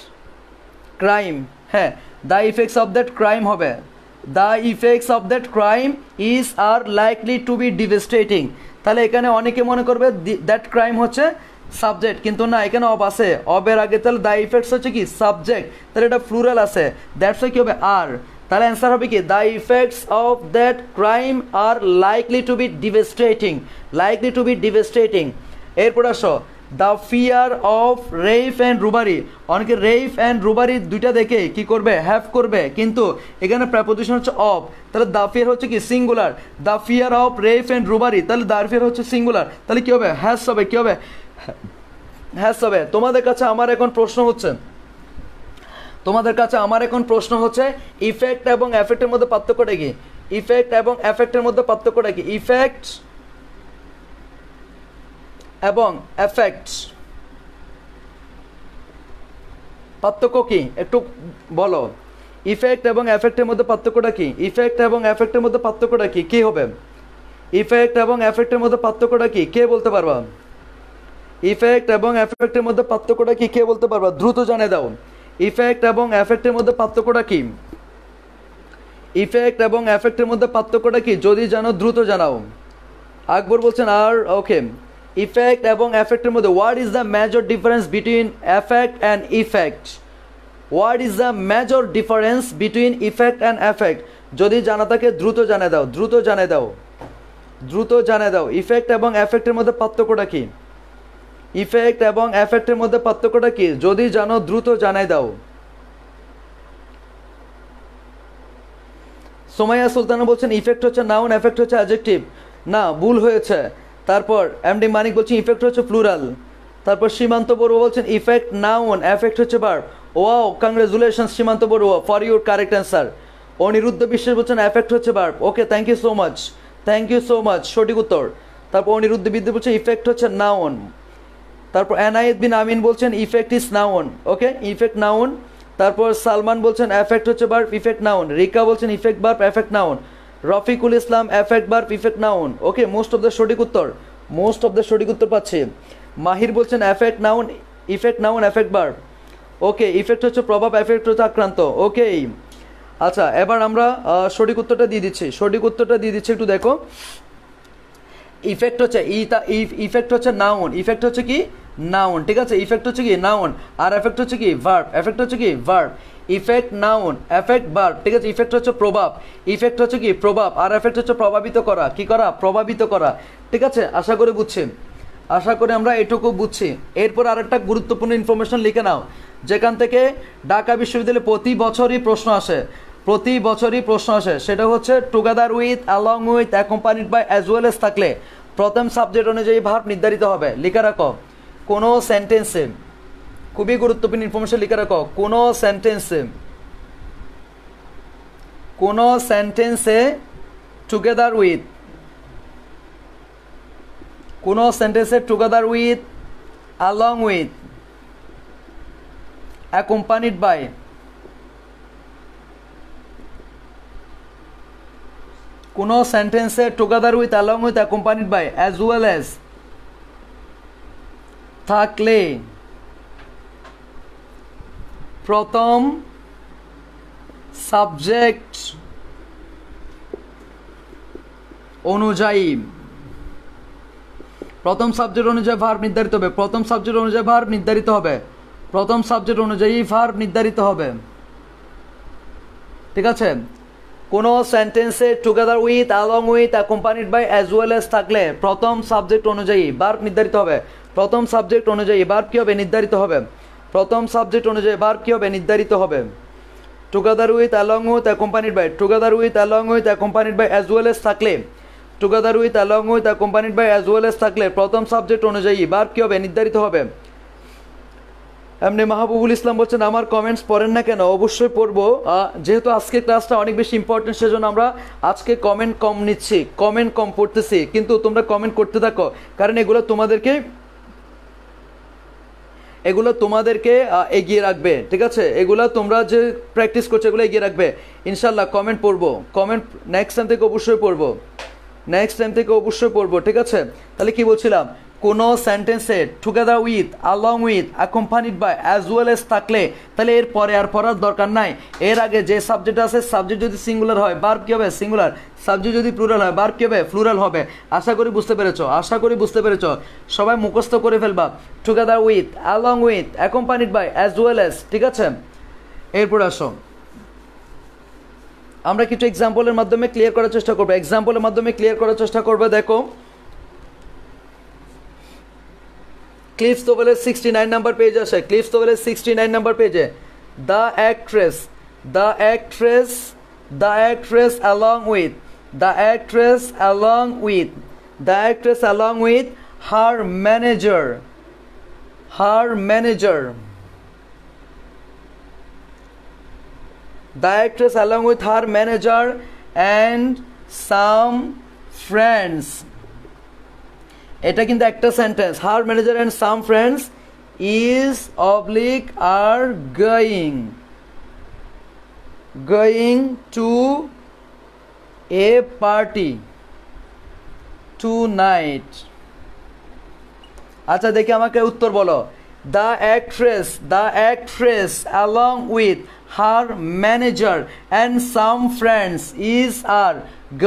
crime হ্যাঁ the effects of that crime হবে the effects of that crime is are likely to be devastating তাহলে এখানে অনেকে মনে করবে that crime হচ্ছে subject কিন্তু না এখানে অব আছে অবের আগে তাহলে দ্য ইফেক্টস হচ্ছে কি সাবজেক্ট তাহলে এটা ফ্লুরাল আছে দ্যাটস কি হবে আর তাহলে অ্যান্সার হবে কি the effects of that crime are likely to be devastating likely to be devastating এরপর আসো the fear of rape and robbery অনেকে রেইফ অ্যান্ড রুবারি দুইটা দেখে কি করবে হ্যাভ করবে কিন্তু এখানে প্রাপোজিশন হচ্ছে অফ তাহলে দ্য ফিয়ার হচ্ছে কি singular the fear of rape and robbery তাহলে দ্য ফিয়ার হচ্ছে সিঙ্গুলার তাহলে কী হবে হ্যাস হবে কী হবে হ্যাস হবে তোমাদের কাছে আমার এখন প্রশ্ন হচ্ছে তোমাদের কাছে আমার এখন প্রশ্ন হচ্ছে ইফেক্ট এবং এফেক্টের মধ্যে পার্থক্যটা কি ইফেক্ট এবং এফেক্টের মধ্যে পার্থক্যটা কি ইফেক্ট এবং এফেক্ট পার্থক্য কি একটু বলো ইফেক্ট এবং এফেক্টের মধ্যে পার্থক্যটা কি ইফেক্ট এবং এফেক্টের মধ্যে পার্থক্যটা কি কী হবে ইফেক্ট এবং এফেক্টের মধ্যে পার্থক্যটা কি কে বলতে পারবা ইফেক্ট এবং এফেক্টের মধ্যে পার্থক্যটা কি কে বলতে পারবা দ্রুত জানে দাও ইফেক্ট এবং এফেক্টের মধ্যে পার্থক্যটা কি ইফেক্ট এবং এফেক্টের মধ্যে পার্থক্যটা কি যদি জানো দ্রুত জানাও আকবর বলছেন আর ওকে ইফেক্ট এবং এফেক্টের মধ্যে what is the major difference between affect and effect what is the major difference between effect and affect যদি জানা থাকে দ্রুত জানে দাও দ্রুত জানে দাও দ্রুত জানে দাও ইফেক্ট এবং এফেক্টের মধ্যে পার্থক্যটা কী ইফেক্ট এবং এফেক্টের মধ্যে পার্থক্যটা কী যদি জানো দ্রুত জানাই দাও সোমাইয়া সুলতানা বলছেন ইফেক্ট হচ্ছে নাউন এফেক্ট হচ্ছে অ্যাজেক্টিভ না ভুল হয়েছে তারপর ডি মানিক বলছেন ইফেক্ট হচ্ছে প্লুরাল তারপর সীমান্ত বড়ুয়া বলছেন ইফেক্ট নাউন এফেক্ট হচ্ছে বার wow congratulation Simanta Barua for your correct answer Anirudh Biswas বলছেন এফেক্ট হচ্ছে বার okay thank you so much thank you so much সঠিক উত্তর তারপর অনিরুদ্ধ বিদ্যুৎ বলছেন ইফেক্ট হচ্ছে নাউন তারপর এনায়েত বিন আমিন বলছেন effect is noun okay effect noun তারপর সালমান বলছেন এফেক্ট হচ্ছে বার ইফেক্ট নাউন রিকা বলছেন effect bar effect noun Rafiqul Islam effect bar পিফেক্ট noun okay most of the সঠিক উত্তর মোস্ট অফ দ্য সঠিক উত্তর পাচ্ছি মাহির বলছেন affect noun effect noun affect বার ওকে ইফেক্ট হচ্ছে প্রভাব এফেক্ট হচ্ছে আক্রান্ত ওকে আচ্ছা এবার আমরা সঠিক উত্তরটা দিয়ে দিচ্ছি সঠিক উত্তরটা দিয়ে দিচ্ছি একটু দেখো ইফেক্ট হচ্ছে ইতা ইফেক্ট হচ্ছে নাউন ইফেক্ট হচ্ছে কি নাউন ঠিক আছে ইফেক্ট হচ্ছে কি নাউন আর এফেক্ট হচ্ছে কি ভার্ব এফেক্ট হচ্ছে কি ভার্ব ইফেক্ট নাউন এফেক্ট বার ঠিক আছে ইফেক্ট হচ্ছে প্রভাব ইফেক্ট হচ্ছে কি প্রভাব আর এফেক্ট হচ্ছে প্রভাবিত করা কি করা প্রভাবিত করা ঠিক আছে আশা করে বুঝছেন আশা করে আমরা এটুকু বুঝছি এরপর আর একটা গুরুত্বপূর্ণ ইনফরমেশন লিখে নাও যেখান থেকে ঢাকা বিশ্ববিদ্যালয়ে প্রতি বছরই প্রশ্ন আসে প্রতি বছরই প্রশ্ন আসে সেটা হচ্ছে together with along with accompanied by as well as থাকলে প্রথম সাবজেক্ট অনুযায়ী ভাব নির্ধারিত হবে লিখে রাখো কোনো সেন্টেন্সে খুবই গুরুত্বপূর্ণ ইনফরমেশন লিখে রাখো কোনো সেন্টেন্সে কোনো সেন্টেন্সে টুগেদার উইথ কোনো সেন্টেন্সে together with along with accompanied by কোনো সেন্টেন্সে together with along with accompanied by as well as থাকলে প্রথম সাবজেক্ট অনুযায়ী প্রথম সাবজেক্ট অনুযায়ী ভার্ব নির্ধারিত হবে প্রথম সাবজেক্ট অনুযায়ী ভার্ব নির্ধারিত হবে প্রথম সাবজেক্ট অনুযায়ী ভার্ব নির্ধারিত হবে ঠিক আছে কোনো সেন্টেন্সে together with along with accompanied by as well as থাকলে প্রথম সাবজেক্ট অনুযায়ী ভার্ব নির্ধারিত হবে প্রথম সাবজেক্ট অনুযায়ী ভার্ব কী হবে নির্ধারিত হবে প্রথম সাবজেক্ট অনুযায়ী বার কী হবে নির্ধারিত হবে টুগেদার উইথ অ্যালং উইথ কোম্পানির by together with along with কোম্পানির বাই অ্যাজ ওয়েল এস থাকলে টুগেদার উইথ অ্যালং উইথ কোম্পানির বাই অ্যাজ ওয়েল এস থাকলে প্রথম সাবজেক্ট অনুযায়ী বার কী হবে নির্ধারিত হবে এমনি মাহবুবুল ইসলাম বলছেন আমার কমেন্টস পড়েন না কেন অবশ্যই পড়ব যেহেতু আজকে ক্লাসটা অনেক বেশি ইম্পর্টেন্ট সেজন্য আমরা আজকে কমেন্ট কম নিচ্ছি কমেন্ট কম পড়তেছি কিন্তু তোমরা কমেন্ট করতে থাকো কারণ এগুলো তোমাদেরকে এগুলো তোমাদেরকে এগিয়ে রাখবে ঠিক আছে এগুলো তোমরা যে প্র্যাকটিস করছো এগুলো এগিয়ে রাখবে ইনশাল্লাহ কমেন্ট পড়বো কমেন্ট নেক্সট টাইম থেকে অবশ্যই পড়বো নেক্সট টাইম থেকে অবশ্যই পড়বো ঠিক আছে তাহলে কি বলছিলাম কোনো সেন্টেন্সে together with along with accompanied by as well as থাকলে তাহলে এর পরে আর পড়ার দরকার নাই এর আগে যে সাবজেক্ট আছে সাবজেক্ট যদি সিঙ্গুলার হয় বার কী হবে সিঙ্গুলার সাবজেক্ট যদি প্লুরাল হয় বার কী হবে ফ্লুরাল হবে আশা করি বুঝতে পেরেছ আশা করি বুঝতে পেরেছ সবাই মুখস্থ করে ফেলবা together with along with accompanied by as well as ঠিক আছে এরপরে আসো আমরা কিছু এক্সাম্পলের মাধ্যমে ক্লিয়ার করার চেষ্টা করবো এক্সাম্পলের মাধ্যমে ক্লিয়ার করার চেষ্টা করবে দেখো ক্লিপস নোভেলের সিক্সটি নাইন নাম্বার পেজ আসে ক্লিপস নোভেলের সিক্সটি নাইন নাম্বার পেজে the actress the actress the actress along with the actress along with the actress along with her manager her manager the actress along with her manager and some friends এটা কিন্তু একটা sentence her manager and some friends is oblique are going going to a party tonight আচ্ছা দেখি আমাকে উত্তর বলো the actress the actress along with her manager and some friends is are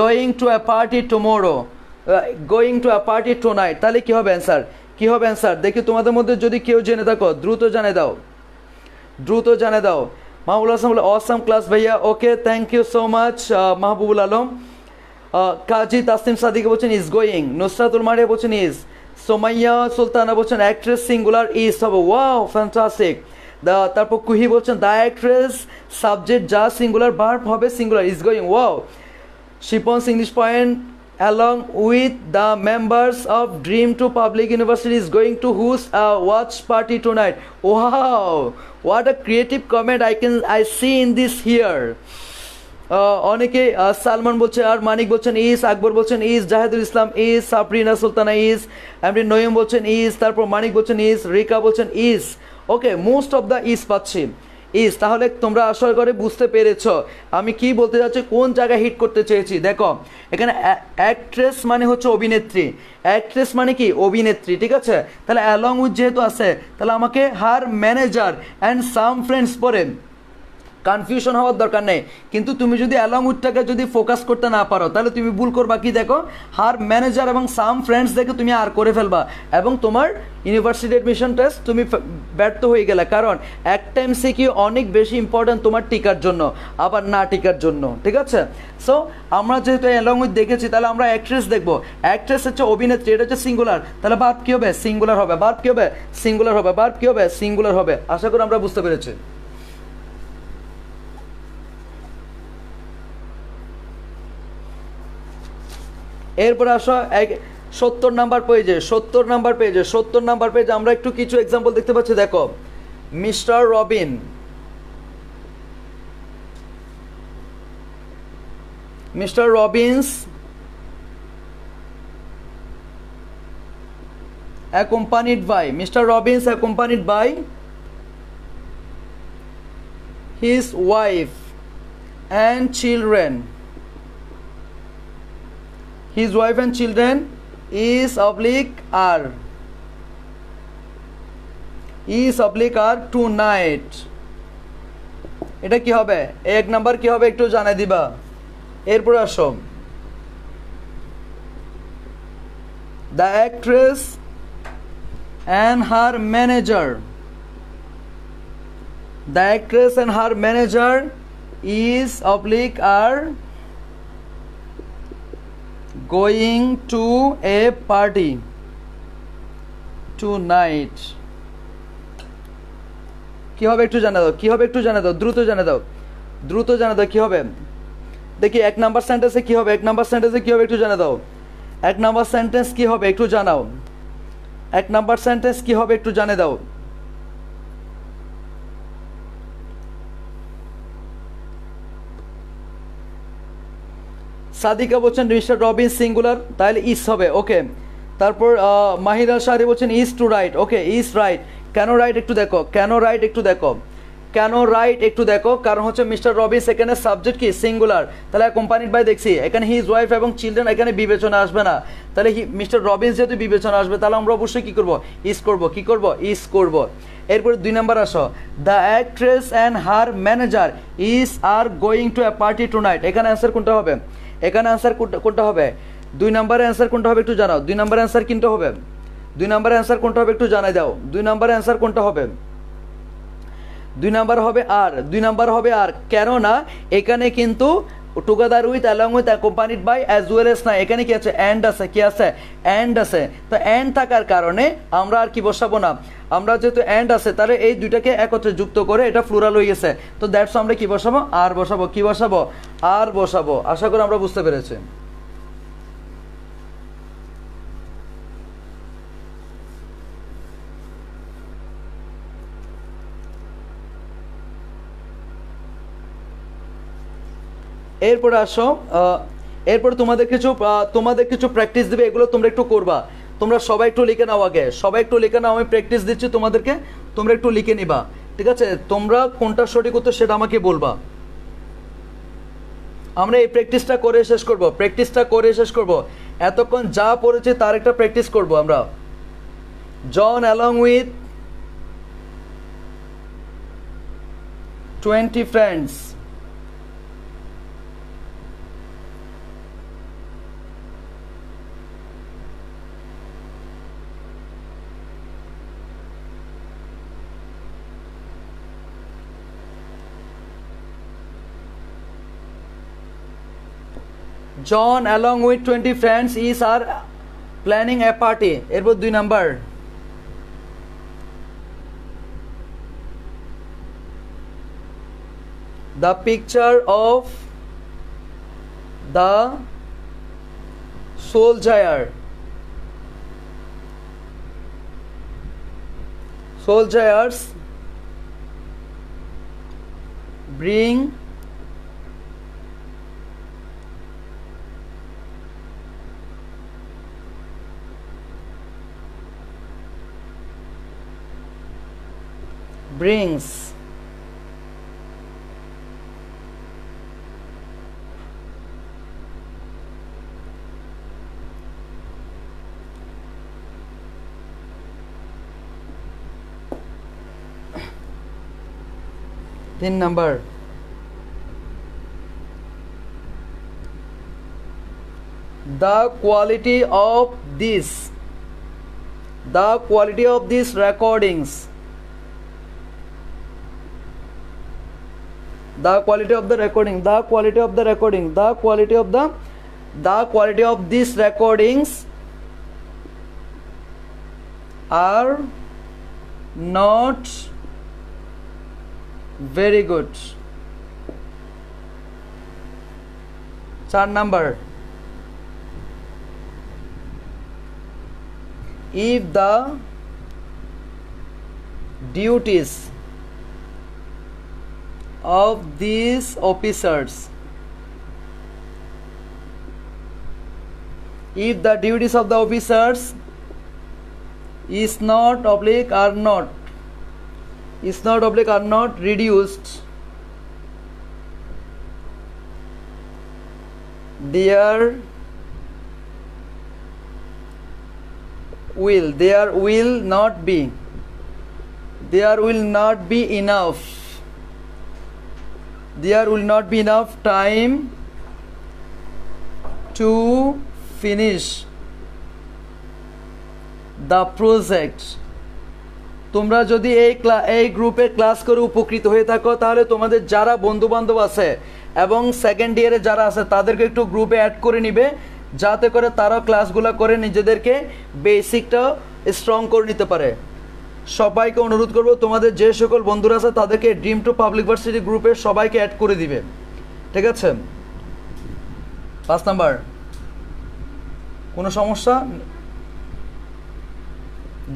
going to a party tomorrow going to a party tonight তাহলে কী হবে answer কী হবে অ্যান্সার দেখি তোমাদের মধ্যে যদি কেউ জেনে থাকো দ্রুত জানে দাও দ্রুত জানে দাও মাহবুল আসলাম বলে অসাম ক্লাস ভাইয়া okay thank you so much Mahbubul Alam uh, Kazi Tasim সাদিকে বলছেন ইজ গোয়িং নুসরাতুল মারিয়া বলছেন ইজ সোমাইয়া সুলতানা বলছেন অ্যাক্ট্রেস সিঙ্গুলার ইজ হবে ওয়াও ফ্যান্টাসিক দা তারপর কুহি বলছেন দ্য অ্যাক্ট্রেস সাবজেক্ট যা সিঙ্গুলার বার্ভ হবে singular is going wow Shipon English point along with the members of Dream to Public University is going to host a watch party tonight. Wow, what a creative comment I can I see in this here. অনেকে সালমান বলছে আর মানিক বলছেন ইস আকবর বলছেন ইস জাহেদুল ইসলাম ইস সাবরিনা সুলতানা ইস এমনি Nuaym বলছেন ইস তারপর মানিক বলছেন is Rika বলছেন is okay most of the is পাচ্ছি ইস তাহলে তোমরা আশা করে বুঝতে পেরেছ আমি কি বলতে চাচ্ছি কোন জায়গায় হিট করতে চেয়েছি দেখো এখানে অ্যাক্ট্রেস মানে হচ্ছে অভিনেত্রী অ্যাক্ট্রেস মানে কি অভিনেত্রী ঠিক আছে তাহলে অ্যালং উইথ যেহেতু আছে তাহলে আমাকে her manager and some friends পরে কনফিউশন হওয়ার দরকার নেই কিন্তু তুমি যদি অ্যালং উইথটাকে যদি ফোকাস করতে না পারো তাহলে তুমি ভুল করবা কি দেখো হার ম্যানেজার এবং সাম ফ্রেন্ডস দেখে তুমি আর করে ফেলবা এবং তোমার ইউনিভার্সিটি অ্যাডমিশন টেস্ট তুমি ব্যর্থ হয়ে গেলে কারণ এক টাইম কি অনেক বেশি ইম্পর্ট্যান্ট তোমার টিকার জন্য আবার না টিকার জন্য ঠিক আছে সো আমরা যেহেতু অ্যালং উইথ দেখেছি তাহলে আমরা অ্যাক্ট্রেস দেখবো অ্যাক্ট্রেস হচ্ছে অভিনেত্রী এটা হচ্ছে সিঙ্গুলার তাহলে বাদ কী হবে সিঙ্গুলার হবে বাদ কী হবে সিঙ্গুলার হবে বাদ কী হবে সিঙ্গুলার হবে আশা করি আমরা বুঝতে পেরেছি এরপর আসা এক সত্তর নাম্বার পেজে সত্তর নাম্বার পেজে সত্তর নাম্বার পেজে আমরা একটু কিছু এক্সাম্পল দেখতে পাচ্ছি দেখো mister Robin mister Robbins accompanied by mister Robbins accompanied by his wife and children his wife and children is oblique are is oblique are tonight এটা কি হবে এক নাম্বার কি হবে একটু জানাই দিবা এরপরে আসো the actress and her manager the actress and her manager is oblique are going to a party tonight কি হবে একটু জানা দাও কি হবে একটু জানা দাও দ্রুত জানা দাও দ্রুত জানা দাও কি হবে দেখি এক নাম্বার সেন্টেন্সে কি হবে এক নাম্বার সেন্টেন্সে কি হবে একটু জানা দাও এক নাম্বার সেন্টেন্স কি হবে একটু জানাও এক নাম্বার সেন্টেন্স কি হবে একটু জানে দাও সাদিকা বলছেন মিস্টার রবিন সিঙ্গুলার তাহলে ইস হবে ওকে তারপর মাহিদা শাহরি বলছেন is to right okay is right কেন রাইট একটু দেখো কেন রাইট একটু দেখো কেন রাইট একটু দেখো কারণ হচ্ছে মিস্টার রবিস এখানে সাবজেক্ট কি সিঙ্গুলার তাহলে কোম্পানির বাই দেখছি এখানে হিজ ওয়াইফ এবং চিলড্রেন এখানে বিবেচনা আসবে না তাহলে মিস্টার রবিন যেহেতু বিবেচনা আসবে তাহলে আমরা অবশ্যই কী করবো ইস করব কি করব ইস করব এরপরে দুই নম্বর আসো the actress and her manager is are going to a party tonight এখানে অ্যান্সার কোনটা হবে এখানে অ্যান্সার কোনটা হবে দুই নম্বরে অ্যান্সার কোনটা হবে একটু জানাও দুই নম্বরে অ্যান্সার কিনতে হবে দুই নম্বরে অ্যান্সার কোনটা হবে একটু জানাই দাও দুই নম্বরে অ্যান্সার কোনটা হবে দুই নাম্বার হবে আর দুই নাম্বার হবে আর কেননা এখানে কিন্তু টুগেদার উইথ অ্যালং উইথ কোম্পানির বাই অ্যাজ ওয়েল এস না এখানে কি আছে অ্যান্ড আছে কি আছে অ্যান্ড আছে তো অ্যান্ড থাকার কারণে আমরা আর কি বসাবো না আমরা যেহেতু অ্যান্ড আছে তাহলে এই দুইটাকে একত্রে যুক্ত করে এটা ফ্লোরাল হয়ে গেছে তো দ্যাটস আমরা কি বসাবো আর বসাবো কি বসাবো আর বসাবো আশা করি আমরা বুঝতে পেরেছি এরপরে আসো এরপর তোমাদের কিছু তোমাদের কিছু প্র্যাকটিস দেবে এগুলো তোমরা একটু করবা তোমরা সবাই একটু লিখে নাও আগে সবাই একটু লিখে নাও আমি প্র্যাকটিস দিচ্ছি তোমাদেরকে তোমরা একটু লিখে নিবা ঠিক আছে তোমরা কোনটা সঠিক উত্তর সেটা আমাকে বলবা আমরা এই প্র্যাকটিসটা করে শেষ করব প্র্যাকটিসটা করে শেষ করব এতক্ষণ যা পড়েছি তার একটা প্র্যাকটিস করব আমরা John along with twenty friends John along with 20 friends is are planning a party. Airport the number. The picture of the soldier. Soldiers bring brings pin number the quality of this the quality of these recordings the quality of the recording the quality of the recording the quality of the the quality of these recordings are not very good chart number if the duties of these officers. If the duties of the officers is not oblique or not is not oblique or not reduced their will there will not be there will not be enough there will not be enough time to finish the project তোমরা যদি এই এই গ্রুপে class করে উপকৃত হয়ে থাকো তাহলে তোমাদের যারা বন্ধুবান্ধব আছে এবং সেকেন্ড ইয়ারে যারা আছে তাদেরকে একটু গ্রুপে অ্যাড করে নিবে যাতে করে তারাও ক্লাসগুলো করে নিজেদেরকে বেসিকটা স্ট্রং করে নিতে পারে সবাইকে অনুরোধ করব তোমাদের যে সকল বন্ধুরা আছে তাদেরকে ড্রিম টু পাবলিক ভার্সিটি গ্রুপে সবাইকে অ্যাড করে দিবে ঠিক আছে পাঁচ নাম্বার কোনো সমস্যা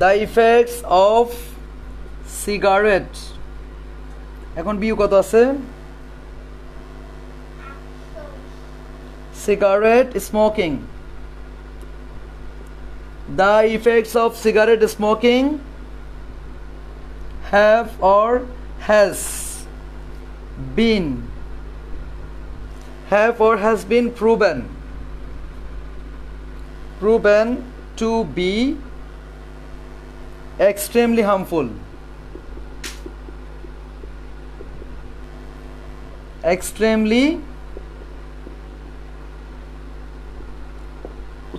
দ্য ইফেক্টস অফ সিগারেট এখন বিউ কত আছে cigarette smoking the effects of cigarette smoking have or has been have or has been proven proven to be extremely harmful extremely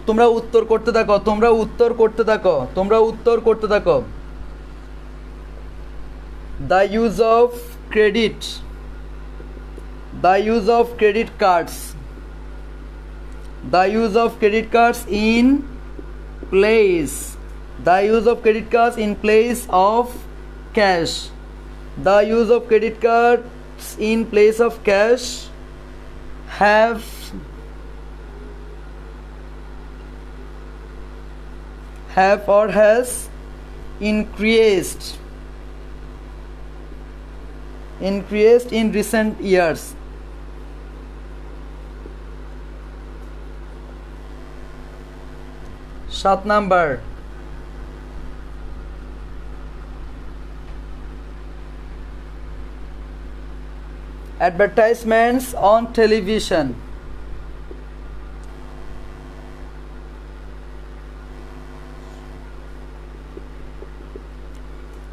তোমরা উত্তর করতে থাকো তোমরা উত্তর করতে থাকো তোমরা উত্তর করতে থাকো the use of credit the use of credit cards the use of credit cards in place the use of credit cards in place of cash the use of credit cards in place of cash have have or has increased increased in recent years. Shot number advertisements on television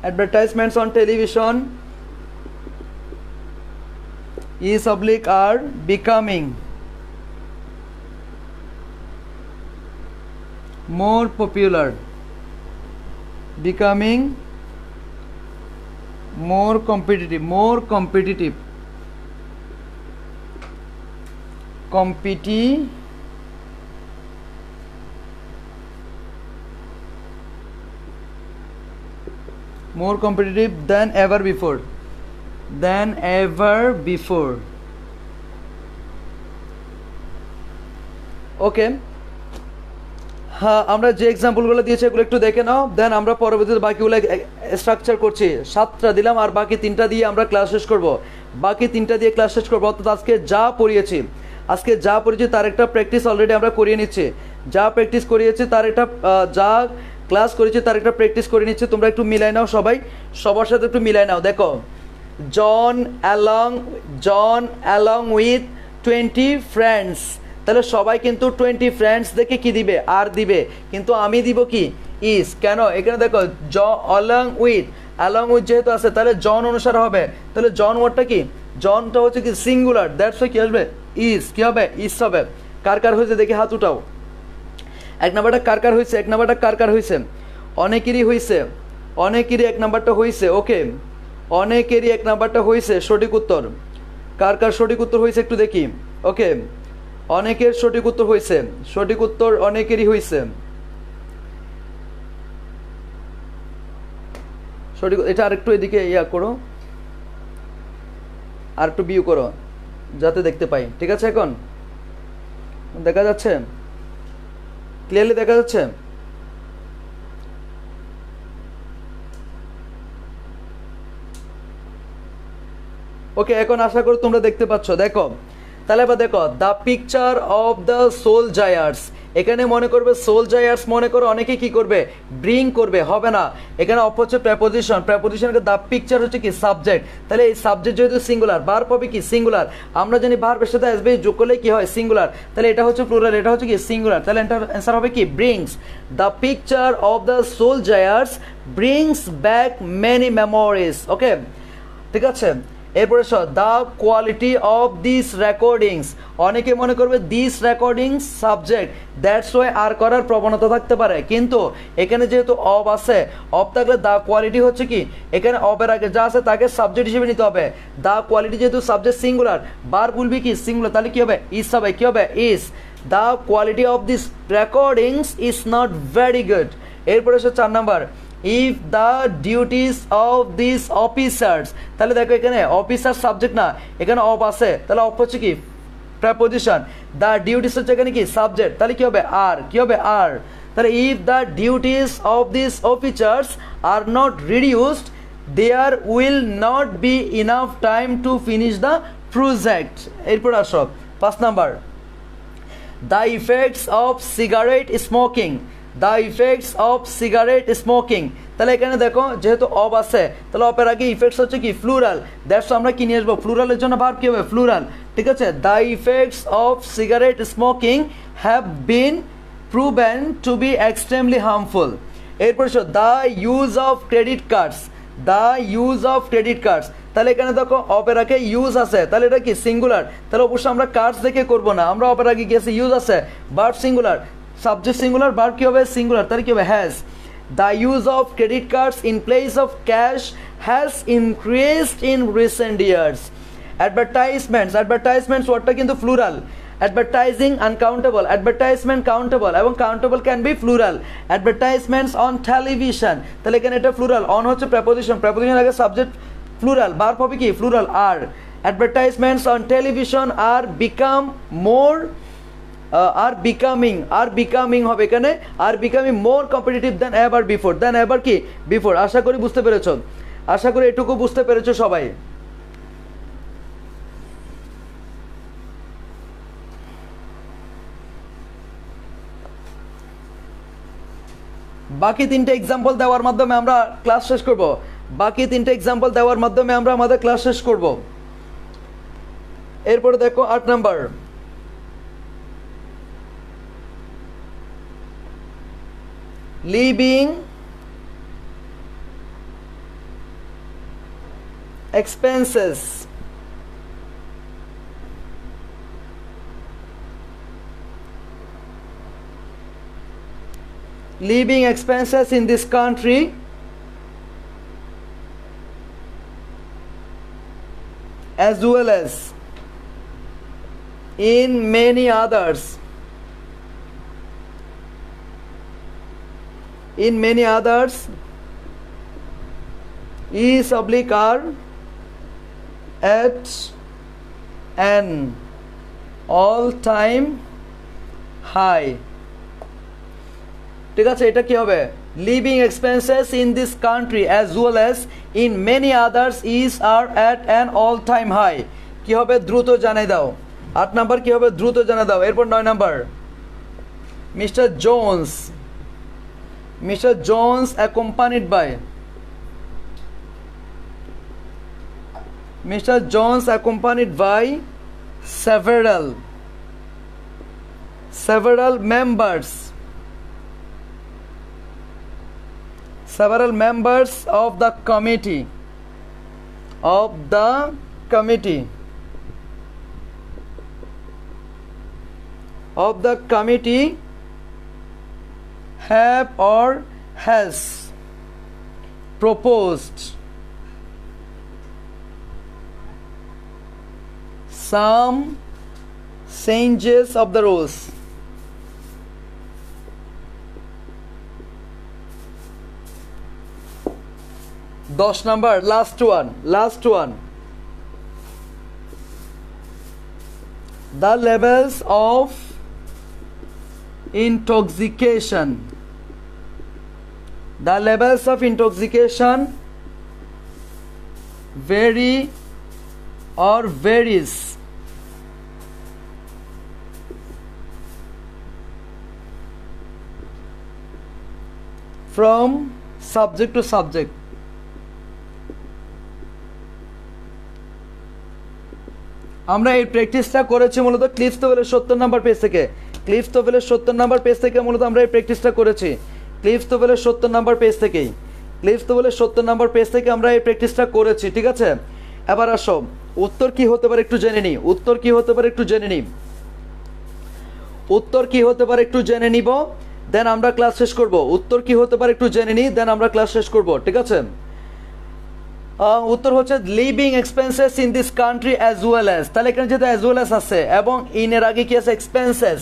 advertisements on television is oblique are becoming more popular becoming more competitive more competitive competitive more competitive than ever before than ever before. ওকে হ্যাঁ আমরা যে এক্সাম্পলগুলো দিয়েছি এগুলো একটু দেখে নাও দেন আমরা পরবর্তীতে বাকিগুলো স্ট্রাকচার করছি সাতটা দিলাম আর বাকি তিনটা দিয়ে আমরা ক্লাস শেষ করবো বাকি তিনটা দিয়ে ক্লাস শেষ করবো অর্থাৎ আজকে যা পড়িয়েছি আজকে যা পড়েছি তার একটা প্র্যাকটিস অলরেডি আমরা করিয়ে নিচ্ছি যা প্র্যাকটিস করিয়েছি তার একটা যা ক্লাস করেছি তার একটা প্র্যাকটিস করে নিচ্ছে তোমরা একটু মিলাই নাও সবাই সবার সাথে একটু মিলাই নাও দেখো John along John along with twenty friends তাহলে সবাই কিন্তু টোয়েন্টি ফ্রেন্ডস দেখে কি দিবে আর দিবে কিন্তু আমি দিব কি ইস কেন এখানে দেখো জ অলং উইথ অ্যালং উইথ যেহেতু আছে তাহলে জন অনুসারে হবে তাহলে জন ওয়ার্ডটা কি জনটা হচ্ছে কি সিঙ্গুলার দ্যাটস কি আসবে ইস কী হবে ইস হবে কার কার হয়েছে দেখি হাত উঠাও এক নাম্বারটা কার কার হয়েছে এক নাম্বারটা কার কার হয়েছে অনেকেরই হয়েছে অনেকেরই এক নাম্বারটা হয়েছে ওকে অনেকেরই এক নাম্বারটা হয়েছে সঠিক উত্তর কার কার সঠিক উত্তর হয়েছে একটু দেখি ওকে অনেকের সঠিক উত্তর হয়েছে সঠিক উত্তর অনেকেরই হয়েছে সঠিক এটা আরেকটু এদিকে ইয়া করো আর একটু বিউ করো যাতে দেখতে পাই ঠিক আছে এখন দেখা যাচ্ছে ক্লিয়ারলি দেখা যাচ্ছে ওকে এখন আশা করি তোমরা দেখতে পাচ্ছ দেখো তাহলে এবার দেখো the picture of the soldiers এখানে মনে করবে সোল জায়ার্স মনে করো অনেকে কি করবে ব্রিং করবে হবে না এখানে অপ হচ্ছে প্রেপোজিশন প্রেপোজিশনকে দ্য পিকচার হচ্ছে কি সাবজেক্ট তাহলে এই সাবজেক্ট যেহেতু সিঙ্গুলার বার পাবে কি সিঙ্গুলার আমরা জানি বেশি সাথে আসবে যোগ করলে কি হয় সিঙ্গুলার তাহলে এটা হচ্ছে প্লুরাল এটা হচ্ছে কি সিঙ্গুলার তাহলে এটা অ্যান্সার হবে কি brings the picture of the soldiers brings back many memories okay ঠিক আছে এরপরে the quality of this recordings অনেকে মনে করবে this recordings subject that's why are করার প্রবণতা থাকতে পারে কিন্তু এখানে যেহেতু অব আছে অব থাকলে দ্য কোয়ালিটি হচ্ছে কি এখানে অবের আগে যা আছে তাকে সাবজেক্ট হিসেবে নিতে হবে দ্য কোয়ালিটি যেহেতু সাবজেক্ট সিঙ্গুলার বার বলবি কি সিঙ্গুলার তাহলে কী হবে ইস হবে কী হবে is the quality of this recordings is not very good এরপরে হচ্ছে চার number if the duties of this officers তাহলে দেখো এখানে অফিসার সাবজেক্ট না এখানে অফ আছে তাহলে অফ হচ্ছে কি প্রেপোজিশন দ্য ডিউটিস হচ্ছে এখানে কি সাবজেক্ট তাহলে কী হবে আর কী হবে আর তাহলে if the duties of this officers are not reduced there will not be enough time to finish the project এরপর আসব পাঁচ number the effects of cigarette smoking the effects of cigarette smoking তাহলে এখানে দেখো যেহেতু অব আছে তাহলে অপের আগে ইফেক্টস হচ্ছে কি ফ্লুরাল দ্যাটস আমরা কি নিয়ে আসবো ফ্লুরালের জন্য ভাব কী হবে ফ্লুরাল ঠিক আছে the effects of cigarette smoking have been proven to be extremely harmful এরপর the use of credit cards the use of credit cards তাহলে এখানে দেখো অপেরাকে ইউজ আছে তাহলে এটা কি সিঙ্গুলার তাহলে অবশ্যই আমরা কার্ডস দেখে করবো না আমরা আগে গিয়েছি ইউজ আছে বার্ড সিঙ্গুলার সাবজেক্ট সিঙ্গুলার ভার্ব কী হবে সিঙ্গুলার তাহলে কী হবে has the use of credit cards in place of cash has increased in recent years advertisements advertisements ওয়ার্ডটা কিন্তু plural advertising uncountable advertisement countable এবং countable can be plural advertisements on television তাহলে এখানে এটা ফ্লুরাল অন হচ্ছে preposition preposition আগে subject plural বার হবে কি plural are advertisements on television are become more R becoming are becoming হবে এখানে are becoming more competitive than ever before than ever কি বিফোর আশা করি বুঝতে পেরেছ আশা করি এটুকু বুঝতে পেরেছ সবাই বাকি তিনটে এক্সাম্পল দেওয়ার মাধ্যমে আমরা ক্লাস শেষ করব বাকি তিনটে এক্সাম্পল দেওয়ার মাধ্যমে আমরা আমাদের ক্লাস শেষ করব এরপরে দেখো আট number living expenses living expenses in this country as well as in many others in many others e oblique r at an all time high ঠিক আছে এটা কি হবে living expenses in this country as well as in many others is are at an all time high কি হবে দ্রুত জানাই দাও আট নাম্বার কি হবে দ্রুত জানাই দাও এরপর নয় number mister Jones Mr. Jones, accompanied by Mr. Jones, accompanied by several several members several members of the committee of the committee of the committee have or has proposed some changes of the rules দশ number last one. Last one. The levels of. intoxication the levels of intoxication vary or varies from subject to subject আমরা এই প্র্যাকটিসটা করেছি মূলত Cliffs তো সত্তর number page থেকে Cliff তোভেলের সত্তর নাম্বার পেজ থেকে মূলত আমরা এই প্র্যাকটিসটা করেছি ক্লিফ তোভেলের সত্তর নাম্বার পেজ থেকেই ক্লিফ তোভেলের সত্তর নাম্বার পেজ থেকে আমরা এই প্র্যাকটিসটা করেছি ঠিক আছে এবার আসো উত্তর কি হতে পারে একটু জেনে নিই উত্তর কি হতে পারে একটু জেনে নিই উত্তর কি হতে পারে একটু জেনে নিব দেন আমরা ক্লাস শেষ করব উত্তর কি হতে পারে একটু জেনে নিই দেন আমরা ক্লাস শেষ করব ঠিক আছে উত্তর হচ্ছে living expenses in this country as well as তাহলে এখানে যেহেতু অ্যাজ ওয়েল অ্যাজ আছে এবং ইনের আগে কি আছে এক্সপেন্সেস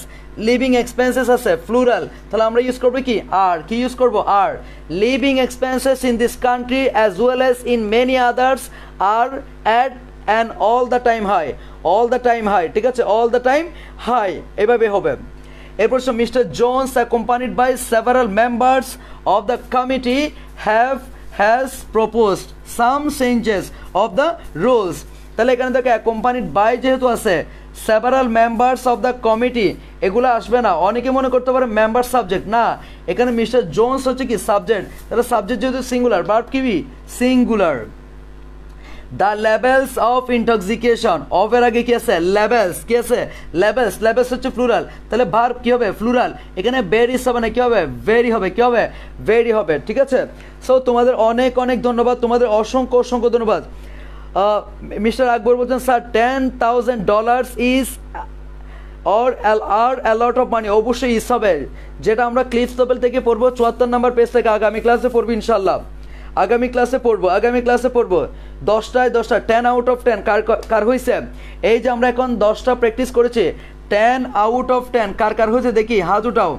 লিভিং এক্সপেন্সেস আছে ফ্লুরাল তাহলে আমরা ইউজ করবো কি আর কি ইউজ করবো are living expenses in this country as well as in many others are at and all the time high all the time high ঠিক আছে অল দ্য টাইম হাই এভাবে হবে এরপর mister Jones accompanied by several members of the committee have has proposed some changes of the rules তাহলে এখানে দেখো accompanied by যেহেতু আছে several members of the committee এগুলো আসবে না অনেকে মনে করতে পারে মেম্বার সাবজেক্ট না এখানে মিস্টার জোন্স হচ্ছে কি সাবজেক্ট তাহলে সাবজেক্ট যেহেতু সিঙ্গুলার বার কি singular the levels of intoxication অফের আগে কি আছে লেভেলস কি আছে লেভেলস লেভেলস হচ্ছে ফ্লুরাল তাহলে ভার কি হবে ফ্লুরাল এখানে বেরিস হবে না কি হবে ভেরি হবে কি হবে ভেরি হবে ঠিক আছে সো তোমাদের অনেক অনেক ধন্যবাদ তোমাদের অসংখ্য অসংখ্য ধন্যবাদ মিস্টার আকবর বলছেন sir ten thousand dollars is or all are a lot of money অবশ্যই ইস হবে যেটা আমরা ক্লিপস লেভেল থেকে পড়বো চুয়াত্তর নাম্বার পেজ থেকে আগামী ক্লাসে পড়বো ইনশাল্লাহ আগামী ক্লাসে পড়বো আগামী ক্লাসে পড়বো দশটায় দশটা টেন আউট অফ টেন কার কার হয়েছে এই যে আমরা এখন দশটা প্র্যাকটিস করেছি টেন আউট অফ টেন কার কার হয়েছে দেখি হাত উঠাও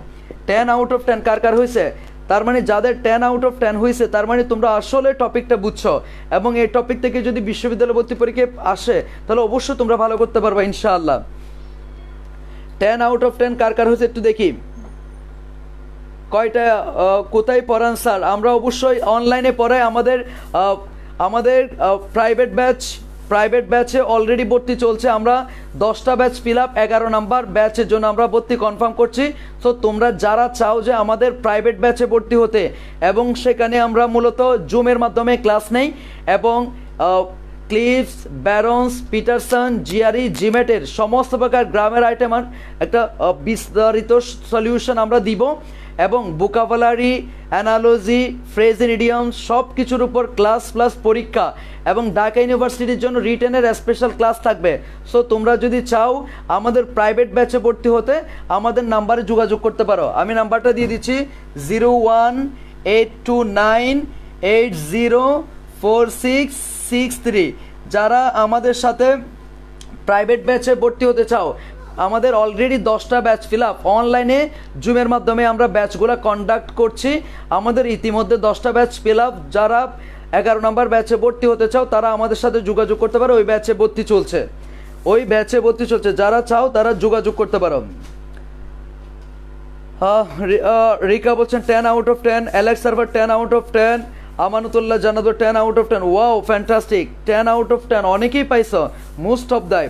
টেন আউট অফ টেন কার কার হয়েছে তার মানে যাদের টেন আউট অফ টেন হয়েছে তার মানে তোমরা আসলে টপিকটা বুঝছো এবং এই টপিক থেকে যদি বিশ্ববিদ্যালয় ভর্তি পরীক্ষায় আসে তাহলে অবশ্যই তোমরা ভালো করতে পারবে ইনশাআল্লাহ টেন আউট অফ টেন কার কার হয়েছে একটু দেখি কয়টা কোথায় পড়ান স্যার আমরা অবশ্যই অনলাইনে পড়াই আমাদের আমাদের প্রাইভেট ব্যাচ প্রাইভেট ব্যাচে অলরেডি ভর্তি চলছে আমরা দশটা ব্যাচ ফিল আপ এগারো নাম্বার ব্যাচের জন্য আমরা ভর্তি কনফার্ম করছি তো তোমরা যারা চাও যে আমাদের প্রাইভেট ব্যাচে ভর্তি হতে এবং সেখানে আমরা মূলত জুমের মাধ্যমে ক্লাস নেই এবং ক্লিপস ব্যারন্স পিটারসন জিয়ারি জিমেটের সমস্ত প্রকার গ্রামের আইটেম একটা বিস্তারিত সলিউশন আমরা দিব এবং বুকাভালারি অ্যানালজি ফ্রেজেন ইডিয়াম সব কিছুর উপর ক্লাস প্লাস পরীক্ষা এবং ঢাকা ইউনিভার্সিটির জন্য রিটেনের স্পেশাল ক্লাস থাকবে সো তোমরা যদি চাও আমাদের প্রাইভেট ব্যাচে ভর্তি হতে আমাদের নাম্বারে যোগাযোগ করতে পারো আমি নাম্বারটা দিয়ে দিচ্ছি zero one eight two nine eight zero four six six three যারা আমাদের সাথে প্রাইভেট ব্যাচে ভর্তি হতে চাও আমাদের অলরেডি দশটা ব্যাচ ফিল আপ অনলাইনে জুমের মাধ্যমে আমরা ব্যাচগুলো কন্ডাক্ট করছি আমাদের ইতিমধ্যে দশটা ব্যাচ ফিল আপ যারা এগারো নম্বর ব্যাচে ভর্তি হতে চাও তারা আমাদের সাথে যোগাযোগ করতে পারো ওই ব্যাচে ভর্তি চলছে ওই ব্যাচে ভর্তি চলছে যারা চাও তারা যোগাযোগ করতে পারো রিকা বলছেন ten out of ten Alex সার্ভার ten out of ten Amanullah জানাদ ten out of ten wow fantastic ten out of ten অনেকেই পাইছ মোস্ট অফ দ্য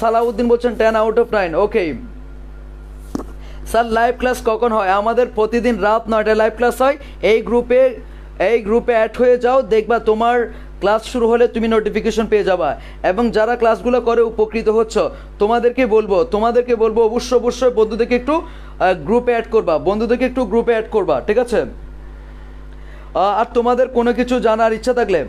সালাউদ্দিন বলছেন ten out of nine okay sir live class কখন হয় আমাদের প্রতিদিন রাত নয়টায় লাইভ ক্লাস হয় এই গ্রুপে এই গ্রুপে অ্যাড হয়ে যাও দেখবা তোমার ক্লাস শুরু হলে তুমি নোটিফিকেশন পেয়ে যাবা এবং যারা ক্লাসগুলো করে উপকৃত হচ্ছ তোমাদেরকে বলবো তোমাদেরকে বলবো অবশ্যই অবশ্যই বন্ধুদেরকে একটু গ্রুপে অ্যাড করবা বন্ধুদেরকে একটু গ্রুপে অ্যাড করবা ঠিক আছে আর তোমাদের কোনো কিছু জানার ইচ্ছা থাকলে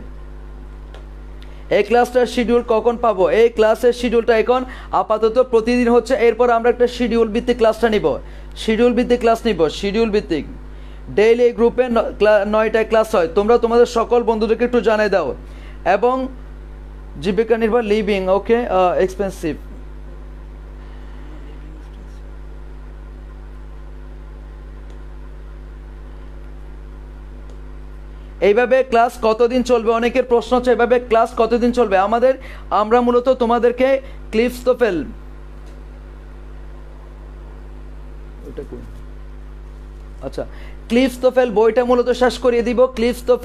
এই ক্লাসটার শিডিউল কখন পাবো এই ক্লাসের শিডিউলটা এখন আপাতত প্রতিদিন হচ্ছে এরপর আমরা একটা শিডিউল ভিত্তিক ক্লাসটা নিব শিডিউল ভিত্তিক ক্লাস নিব শিডিউল ভিত্তিক ডেইলি গ্রুপে নয়টায় ক্লাস হয় তোমরা তোমাদের সকল বন্ধুদেরকে একটু জানিয়ে দাও এবং জীবিকা নির্ভর লিভিং ওকে এক্সপেন্সিভ এইভাবে ক্লাস কতদিন চলবে অনেকের প্রশ্ন হচ্ছে এভাবে ক্লাস কতদিন চলবে আমাদের আমরা মূলত তোমাদেরকে ক্লিপস তো ফেল আচ্ছা ক্লিপস ফেল বইটা মূলত শেষ করিয়ে দিব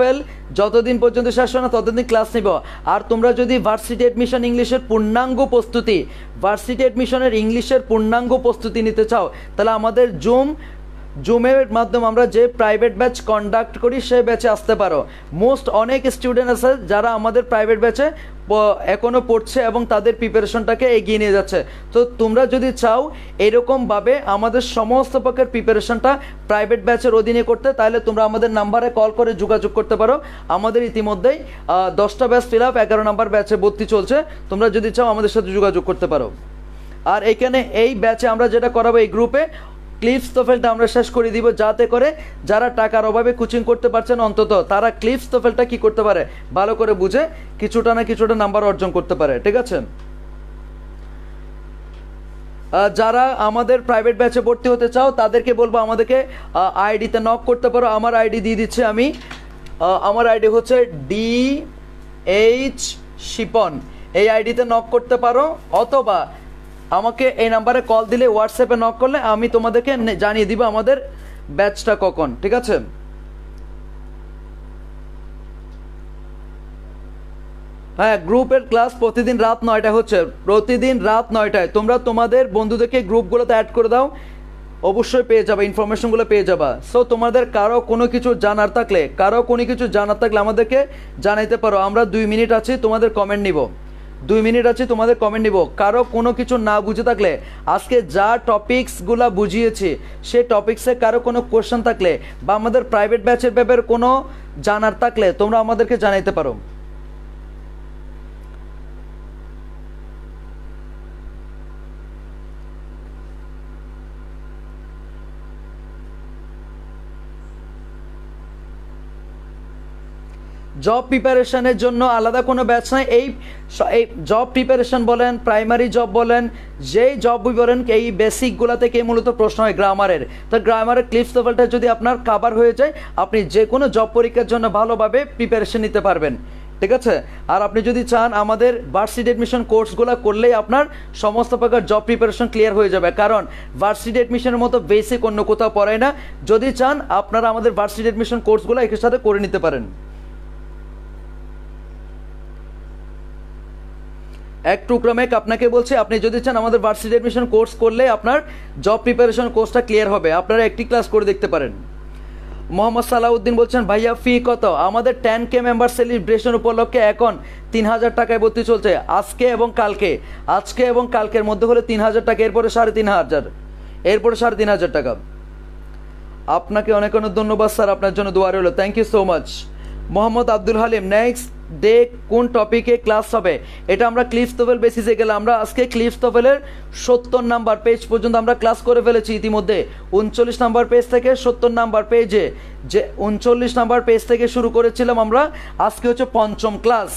ফেল যতদিন পর্যন্ত শেষ হয় না ততদিন ক্লাস নিব আর তোমরা যদি ভার্সিটি অ্যাডমিশন ইংলিশের পূর্ণাঙ্গ প্রস্তুতি ভার্সিটি অ্যাডমিশনের ইংলিশের পূর্ণাঙ্গ প্রস্তুতি নিতে চাও তাহলে আমাদের জুম জুমের মাধ্যমে আমরা যে প্রাইভেট ব্যাচ কন্ডাক্ট করি সেই ব্যাচে আসতে পারো মোস্ট অনেক স্টুডেন্ট আছে যারা আমাদের প্রাইভেট ব্যাচে এখনও পড়ছে এবং তাদের প্রিপারেশনটাকে এগিয়ে নিয়ে যাচ্ছে তো তোমরা যদি চাও এরকমভাবে আমাদের সমস্ত পক্ষের প্রিপারেশনটা প্রাইভেট ব্যাচের অধীনে করতে তাহলে তোমরা আমাদের নাম্বারে কল করে যোগাযোগ করতে পারো আমাদের ইতিমধ্যেই দশটা ব্যাচ ফিল আপ এগারো নাম্বার ব্যাচে ভর্তি চলছে তোমরা যদি চাও আমাদের সাথে যোগাযোগ করতে পারো আর এখানে এই ব্যাচে আমরা যেটা করাবো এই গ্রুপে ক্লিপস তোফেলটা আমরা শেষ করে দিব যাতে করে যারা টাকার অভাবে কোচিং করতে পারছেন অন্তত তারা ক্লিপস তোফেলটা কি করতে পারে ভালো করে বুঝে কিছুটা না কিছুটা নাম্বার অর্জন করতে পারে ঠিক আছে যারা আমাদের প্রাইভেট ব্যাচে ভর্তি হতে চাও তাদেরকে বলবো আমাদেরকে আইডিতে নক করতে পারো আমার আইডি দিয়ে দিচ্ছি আমি আমার আইডি হচ্ছে ডি এইচ শিপন এই আইডিতে নক করতে পারো অথবা আমাকে এই নাম্বারে কল দিলে হোয়াটসঅ্যাপে নক করলে আমি তোমাদেরকে জানিয়ে দিব আমাদের ব্যাচটা কখন ঠিক আছে হ্যাঁ গ্রুপের ক্লাস প্রতিদিন রাত নয়টা হচ্ছে প্রতিদিন রাত নয়টায় তোমরা তোমাদের বন্ধুদেরকে গ্রুপগুলোতে অ্যাড করে দাও অবশ্যই পেয়ে যাবে ইনফরমেশনগুলো পেয়ে যাবা সো তোমাদের কারো কোনো কিছু জানার থাকলে কারো কোনো কিছু জানার থাকলে আমাদেরকে জানাইতে পারো আমরা দুই মিনিট আছি তোমাদের কমেন্ট নিব দুই মিনিট আছে তোমাদের কমেন্ট নিব কারো কোনো কিছু না বুঝে থাকলে আজকে যা টপিক্সগুলো বুঝিয়েছি সে টপিক্সে কারো কোনো কোশ্চেন থাকলে বা আমাদের প্রাইভেট ব্যাচের ব্যাপারে কোনো জানার থাকলে তোমরা আমাদেরকে জানাইতে পারো জব প্রিপারেশনের জন্য আলাদা কোনো ব্যাচ নাই এই এই জব প্রিপারেশন বলেন প্রাইমারি জব বলেন যেই জব বলেন এই বেসিকগুলো থেকে মূলত প্রশ্ন হয় গ্রামারের তো গ্রামারের ক্লিপস লেভেলটা যদি আপনার কাবার হয়ে যায় আপনি যে কোনো জব পরীক্ষার জন্য ভালোভাবে প্রিপারেশন নিতে পারবেন ঠিক আছে আর আপনি যদি চান আমাদের ভার্সিটি এডমিশন কোর্সগুলো করলেই আপনার সমস্ত প্রকার জব প্রিপারেশন ক্লিয়ার হয়ে যাবে কারণ ভার্সিটি এডমিশনের মতো বেসিক অন্য কোথাও পড়ায় না যদি চান আপনারা আমাদের ভার্সিটি এডমিশন কোর্সগুলো একের সাথে করে নিতে পারেন এক টুকরা মেক আপনাকে বলছে আপনি যদি চান আমাদের ভার্সিটি অ্যাডমিশন কোর্স করলে আপনার জব প্রিপারেশন কোর্সটা ক্লিয়ার হবে আপনারা একটি ক্লাস করে দেখতে পারেন মোহাম্মদ সালাউদ্দিন বলছেন ভাইয়া ফি কত আমাদের টেন কে মেম্বার সেলিব্রেশন উপলক্ষে এখন তিন হাজার টাকায় ভর্তি চলছে আজকে এবং কালকে আজকে এবং কালকের মধ্যে হলে তিন হাজার টাকা এরপরে সাড়ে তিন হাজার এরপরে সাড়ে তিন হাজার টাকা আপনাকে অনেক অনেক ধন্যবাদ স্যার আপনার জন্য দোয়ারে হলো thank you so much Mohammad Abdul Halim next day কোন টপিকে ক্লাস হবে এটা আমরা টোভেল বেসিসে গেলে আমরা আজকে টোভেলের সত্তর নাম্বার পেজ পর্যন্ত আমরা ক্লাস করে ফেলেছি ইতিমধ্যে উনচল্লিশ নাম্বার পেজ থেকে সত্তর নাম্বার পেজে যে উনচল্লিশ নাম্বার পেজ থেকে শুরু করেছিলাম আমরা আজকে হচ্ছে পঞ্চম ক্লাস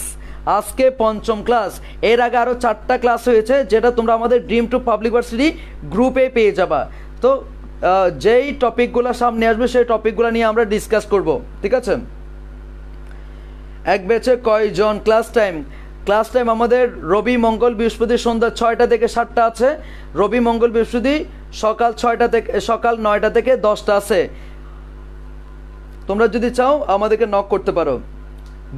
আজকে পঞ্চম ক্লাস এর আগে আরও চারটা ক্লাস হয়েছে যেটা তোমরা আমাদের ড্রিম টু পাবলিক ভার্সিটি গ্রুপে পেয়ে যাবা তো যেই টপিকগুলো সামনে আসবে সেই টপিকগুলো নিয়ে আমরা ডিসকাস করব ঠিক আছে এক ব্যাচে কয়জন ক্লাস টাইম ক্লাস টাইম আমাদের রবি মঙ্গল বৃহস্পতি সন্ধ্যা ছয়টা থেকে সাতটা আছে রবি মঙ্গল বৃহস্পতি সকাল ছয়টা থেকে সকাল নয়টা থেকে দশটা আছে তোমরা যদি চাও আমাদেরকে নক করতে পারো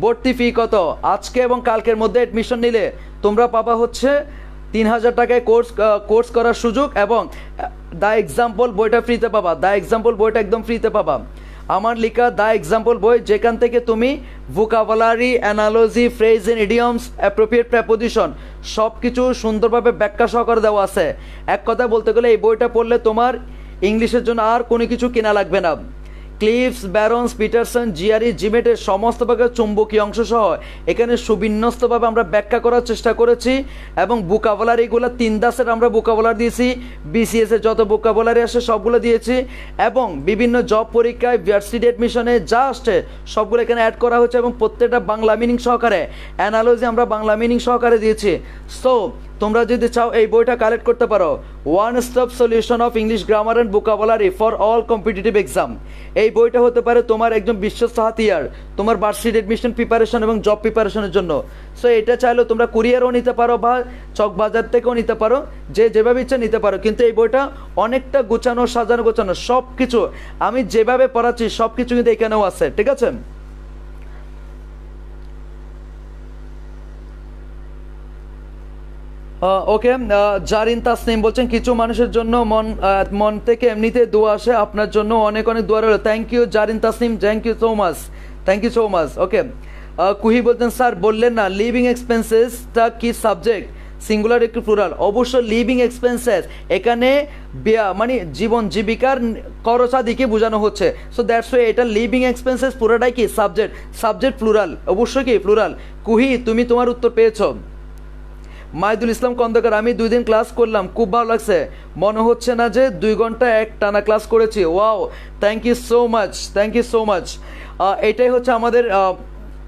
ভর্তি ফি কত আজকে এবং কালকের মধ্যে অ্যাডমিশন নিলে তোমরা পাবা হচ্ছে তিন হাজার টাকায় কোর্স কোর্স করার সুযোগ এবং দ্য এক্সাম্পল বইটা ফ্রিতে পাবা দ্য এক্সাম্পল বইটা একদম ফ্রিতে পাবা আমার লিখা দ্য এক্সাম্পল বই যেখান থেকে তুমি vocabulary analogy phrase and idioms appropriate preposition সব কিছু সুন্দরভাবে ব্যাখ্যা সহকারে দেওয়া আছে এক কথা বলতে গেলে এই বইটা পড়লে তোমার ইংলিশের জন্য আর কোনো কিছু কেনা লাগবে না ক্লিফস ব্যারন্স পিটারসন জিয়ারি জিমেটের সমস্ত প্রকার চুম্বকীয় অংশ সহ এখানে সুবিন্যস্তভাবে আমরা ব্যাখ্যা করার চেষ্টা করেছি এবং বোকাবলার এইগুলো তিন দাসের আমরা বোকাবলার দিয়েছি এর যত বোকাবলারি আসে সবগুলো দিয়েছি এবং বিভিন্ন জব পরীক্ষায় ভার্সিটি অ্যাডমিশনে যা আসছে সবগুলো এখানে অ্যাড করা হচ্ছে এবং প্রত্যেকটা বাংলা মিনিং সহকারে অ্যানালজি আমরা বাংলা মিনিং সহকারে দিয়েছি সো তোমরা যদি চাও এই বইটা কালেক্ট করতে পারো one stop solution of English grammar and vocabulary for all competitive exam এই বইটা হতে পারে তোমার একজন বিশ্বস্ত ইয়ার তোমার বার্ষিক এডমিশন প্রিপারেশন এবং জব প্রিপারেশনের জন্য সো এটা চাইলেও তোমরা কুরিয়ারও নিতে পারো বা চক বাজার থেকেও নিতে পারো যে যেভাবে ইচ্ছা নিতে পারো কিন্তু এই বইটা অনেকটা গোছানো সাজানো গোছানো সব কিছু আমি যেভাবে পড়াচ্ছি সব কিছু কিন্তু এখানেও আছে ঠিক আছে ওকে জারিন তাসনিম বলছেন কিছু মানুষের জন্য মন মন থেকে এমনিতে দোয়া আসে আপনার জন্য অনেক অনেক দোয়া রইল thank you Zarin Tasnim thank you so much thank you so much okay কুহি বলছেন স্যার বললেন না লিভিং এক্সপেন্সেসটা কি সাবজেক্ট সিঙ্গুলার একটু প্লুরাল অবশ্য লিভিং এক্সপেন্সেস এখানে বিয়া মানে জীবন জীবিকার খরচাদিকে বোঝানো হচ্ছে সো দ্যাটস ওয়ে এটা লিভিং এক্সপেন্সেস পুরোটাই কি সাবজেক্ট সাবজেক্ট প্লুরাল অবশ্যই কি প্লুরাল কুহি তুমি তোমার উত্তর পেয়েছো মাইদুল ইসলাম কন্দকার আমি দুই দিন ক্লাস করলাম খুব ভালো লাগছে মনে হচ্ছে না যে দুই ঘন্টা এক টানা ক্লাস করেছি wow thank you so much thank you so much এটাই হচ্ছে আমাদের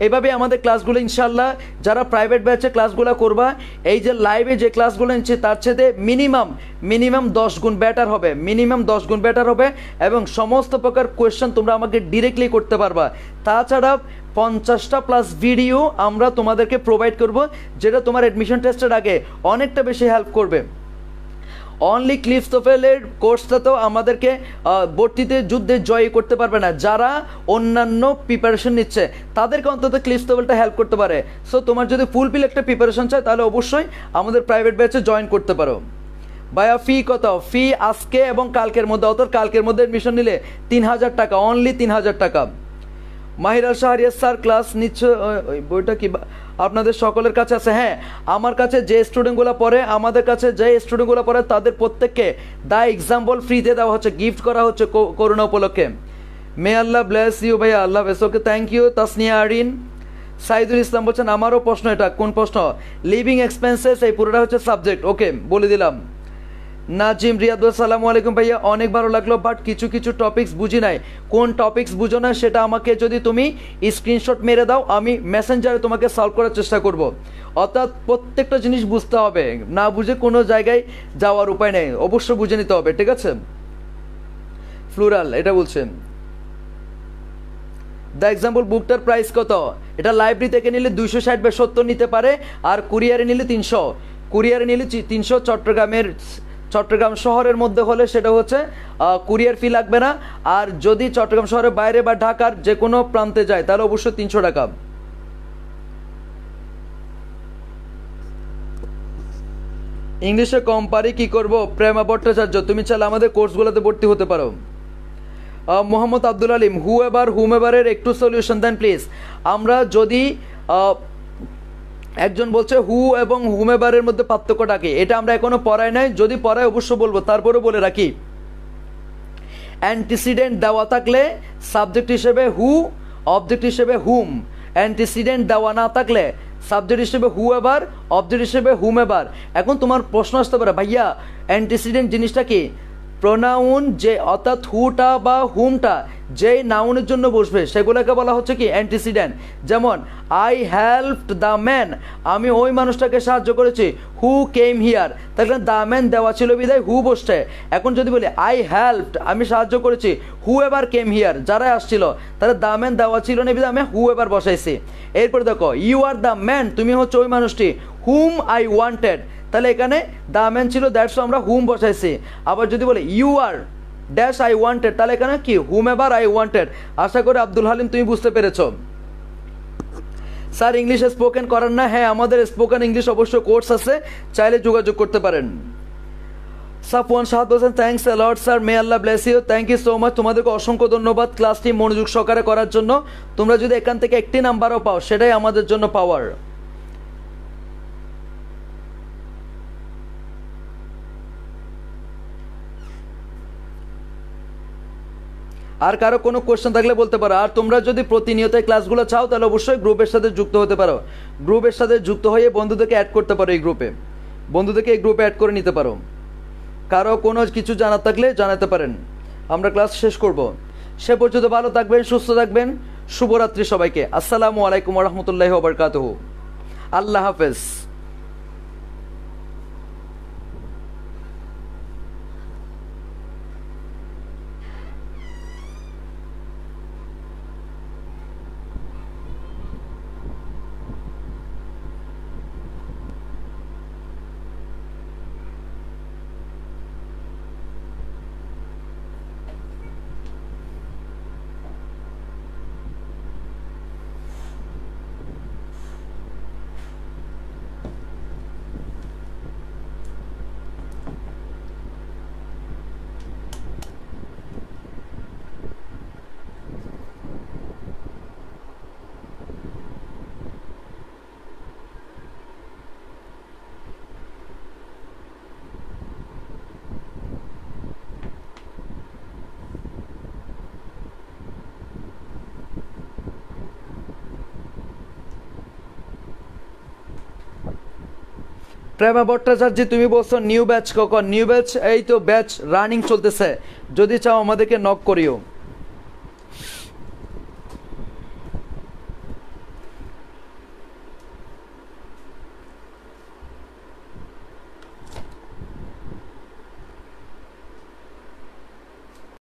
এভাবে আমাদের ক্লাসগুলো ইনশাল্লাহ যারা প্রাইভেট ব্যাচে ক্লাসগুলো করবা এই যে লাইভে যে ক্লাসগুলো নিচ্ছে তার চেয়ে মিনিমাম মিনিমাম দশ গুণ ব্যাটার হবে মিনিমাম দশ গুণ ব্যাটার হবে এবং সমস্ত প্রকার কোয়েশ্চেন তোমরা আমাকে ডিরেক্টলি করতে পারবা তাছাড়া পঞ্চাশটা প্লাস ভিডিও আমরা তোমাদেরকে প্রোভাইড করব যেটা তোমার অ্যাডমিশন টেস্টের আগে অনেকটা বেশি হেল্প করবে অনলি ক্লিপসোফেলের কোর্সটা তো আমাদেরকে ভর্তিতে যুদ্ধে জয় করতে পারবে না যারা অন্যান্য প্রিপারেশন নিচ্ছে তাদেরকে অন্তত ক্লিপসোফেলটা হেল্প করতে পারে সো তোমার যদি ফুলফিল একটা প্রিপারেশন চায় তাহলে অবশ্যই আমাদের প্রাইভেট ব্যাচে জয়েন করতে পারো ভাইয়া ফি কত ফি আজকে এবং কালকের মধ্যে অত কালকের মধ্যে অ্যাডমিশন নিলে তিন হাজার টাকা অনলি তিন হাজার টাকা মাহিরা শাহরিয়া স্যার ক্লাস নিচ্ছ ওই বইটা কি আপনাদের সকলের কাছে আছে হ্যাঁ আমার কাছে যে স্টুডেন্টগুলো পড়ে আমাদের কাছে যে স্টুডেন্টগুলো পড়ে তাদের প্রত্যেককে দা এক্সাম্পল ফ্রিতে দেওয়া হচ্ছে গিফট করা হচ্ছে করোনা উপলক্ষে মে আল্লাহ ব্লেস ইউ ভাই Allah bless okay thank you Tasnia Arin Saidul Islam বলছেন আমারও প্রশ্ন এটা কোন প্রশ্ন লিভিং এক্সপেন্সেস এই পুরোটা হচ্ছে সাবজেক্ট ওকে বলে দিলাম নাজিম রিয়াদুল সালাম আলাইকুম ভাইয়া অনেক ভালো লাগলো বাট কিছু কিছু টপিক্স বুঝি নাই কোন টপিক্স বুঝো না সেটা আমাকে যদি তুমি স্ক্রিনশট মেরে দাও আমি মেসেঞ্জারে তোমাকে সলভ করার চেষ্টা করব। অর্থাৎ প্রত্যেকটা জিনিস বুঝতে হবে না বুঝে কোনো জায়গায় যাওয়ার উপায় নেই অবশ্য বুঝে নিতে হবে ঠিক আছে ফ্লুরাল এটা বলছেন দ্য এক্সাম্পল বুকটার প্রাইস কত এটা লাইব্রেরি থেকে নিলে দুইশো ষাট বা সত্তর নিতে পারে আর কুরিয়ারে নিলে তিনশো কুরিয়ারে নিলে তিনশো চট্টগ্রামের চট্টগ্রাম শহরের মধ্যে হলে সেটা হচ্ছে কুরিয়ার ফি লাগবে না আর যদি চট্টগ্রাম শহরের বাইরে বা ঢাকার যে কোনো প্রান্তে যায় তাহলে অবশ্যই তিনশো টাকা ইংলিশে কম পারি কি করবো প্রেমা ভট্টাচার্য তুমি চাইলে আমাদের কোর্সগুলোতে ভর্তি হতে পারো মোহাম্মদ আব্দুল আলিম হু এবার হুম এবারের একটু সলিউশন দেন প্লিজ আমরা যদি একজন বলছে হু এবং হুমেবারের মধ্যে পার্থক্যটা কি এটা আমরা এখনো পড়াই নাই যদি পড়াই অবশ্য বলবো তারপরে বলে রাখি অ্যান্টিসিডেন্ট দেওয়া থাকলে সাবজেক্ট হিসেবে হু অবজেক্ট হিসেবে হুম অ্যান্টিসিডেন্ট দেওয়া না থাকলে সাবজেক্ট হিসেবে হু এবার অবজেক্ট হিসেবে হুম এবার এখন তোমার প্রশ্ন আসতে পারে ভাইয়া অ্যান্টিসিডেন্ট জিনিসটা কি প্রোনাউন যে অর্থাৎ হুটা বা হুমটা যেই নাউনের জন্য বসবে সেগুলোকে বলা হচ্ছে কি অ্যান্টিসিডেন্ট যেমন আই হেল্প দ্য ম্যান আমি ওই মানুষটাকে সাহায্য করেছি হু কেম হিয়ার তাহলে দ্য ম্যান দেওয়া ছিল বিদায় হু বসছে এখন যদি বলি আই হেল্প আমি সাহায্য করেছি হু এবার কেম হিয়ার যারা আসছিল তাহলে দ্য ম্যান দেওয়া ছিল না বিদায় আমি হু এবার বসাইছি এরপর দেখো ইউ আর দ্য ম্যান তুমি হচ্ছে ওই মানুষটি হুম আই ওয়ান্টেড তাহলে এখানে দ্য ম্যান ছিল দ্যাটস আমরা হুম বসাইছি আবার যদি বলে you are dash I wanted তাহলে এখানে কি হুম এভার আই ওয়ান্টেড আশা করি আব্দুল হালিম তুমি বুঝতে পেরেছো স্যার ইংলিশে স্পোকেন করেন না হ্যাঁ আমাদের স্পোকেন ইংলিশ অবশ্য কোর্স আছে চাইলে যোগাযোগ করতে পারেন সাফওয়ান সাহাদ বলছেন thanks a lot sir may Allah bless you thank you so much তোমাদেরকে অসংখ্য ধন্যবাদ ক্লাসটি মনোযোগ সহকারে করার জন্য তোমরা যদি এখান থেকে একটি নাম্বারও পাও সেটাই আমাদের জন্য পাওয়ার আর কারো কোনো কোয়েশ্চেন থাকলে বলতে পারো আর তোমরা যদি প্রতিনিয়ত ক্লাসগুলো চাও তাহলে অবশ্যই গ্রুপের সাথে যুক্ত হতে পারো গ্রুপের সাথে যুক্ত হয়ে বন্ধুদেরকে অ্যাড করতে পারো এই গ্রুপে বন্ধুদেরকে এই গ্রুপে অ্যাড করে নিতে পারো কারো কোনো কিছু জানার থাকলে জানাতে পারেন আমরা ক্লাস শেষ করব সে পর্যন্ত ভালো থাকবেন সুস্থ থাকবেন শুভরাত্রি সবাইকে আসসালামু আলাইকুম রহমতুল্লাহ আবরকাত আল্লাহ হাফেজ প্রেমা ভট্টাচার্য তুমি বলছো নিউ ব্যাচ কখন নিউ ব্যাচ এই তো ব্যাচ রানিং চলতেছে যদি চাও আমাদেরকে নক করিও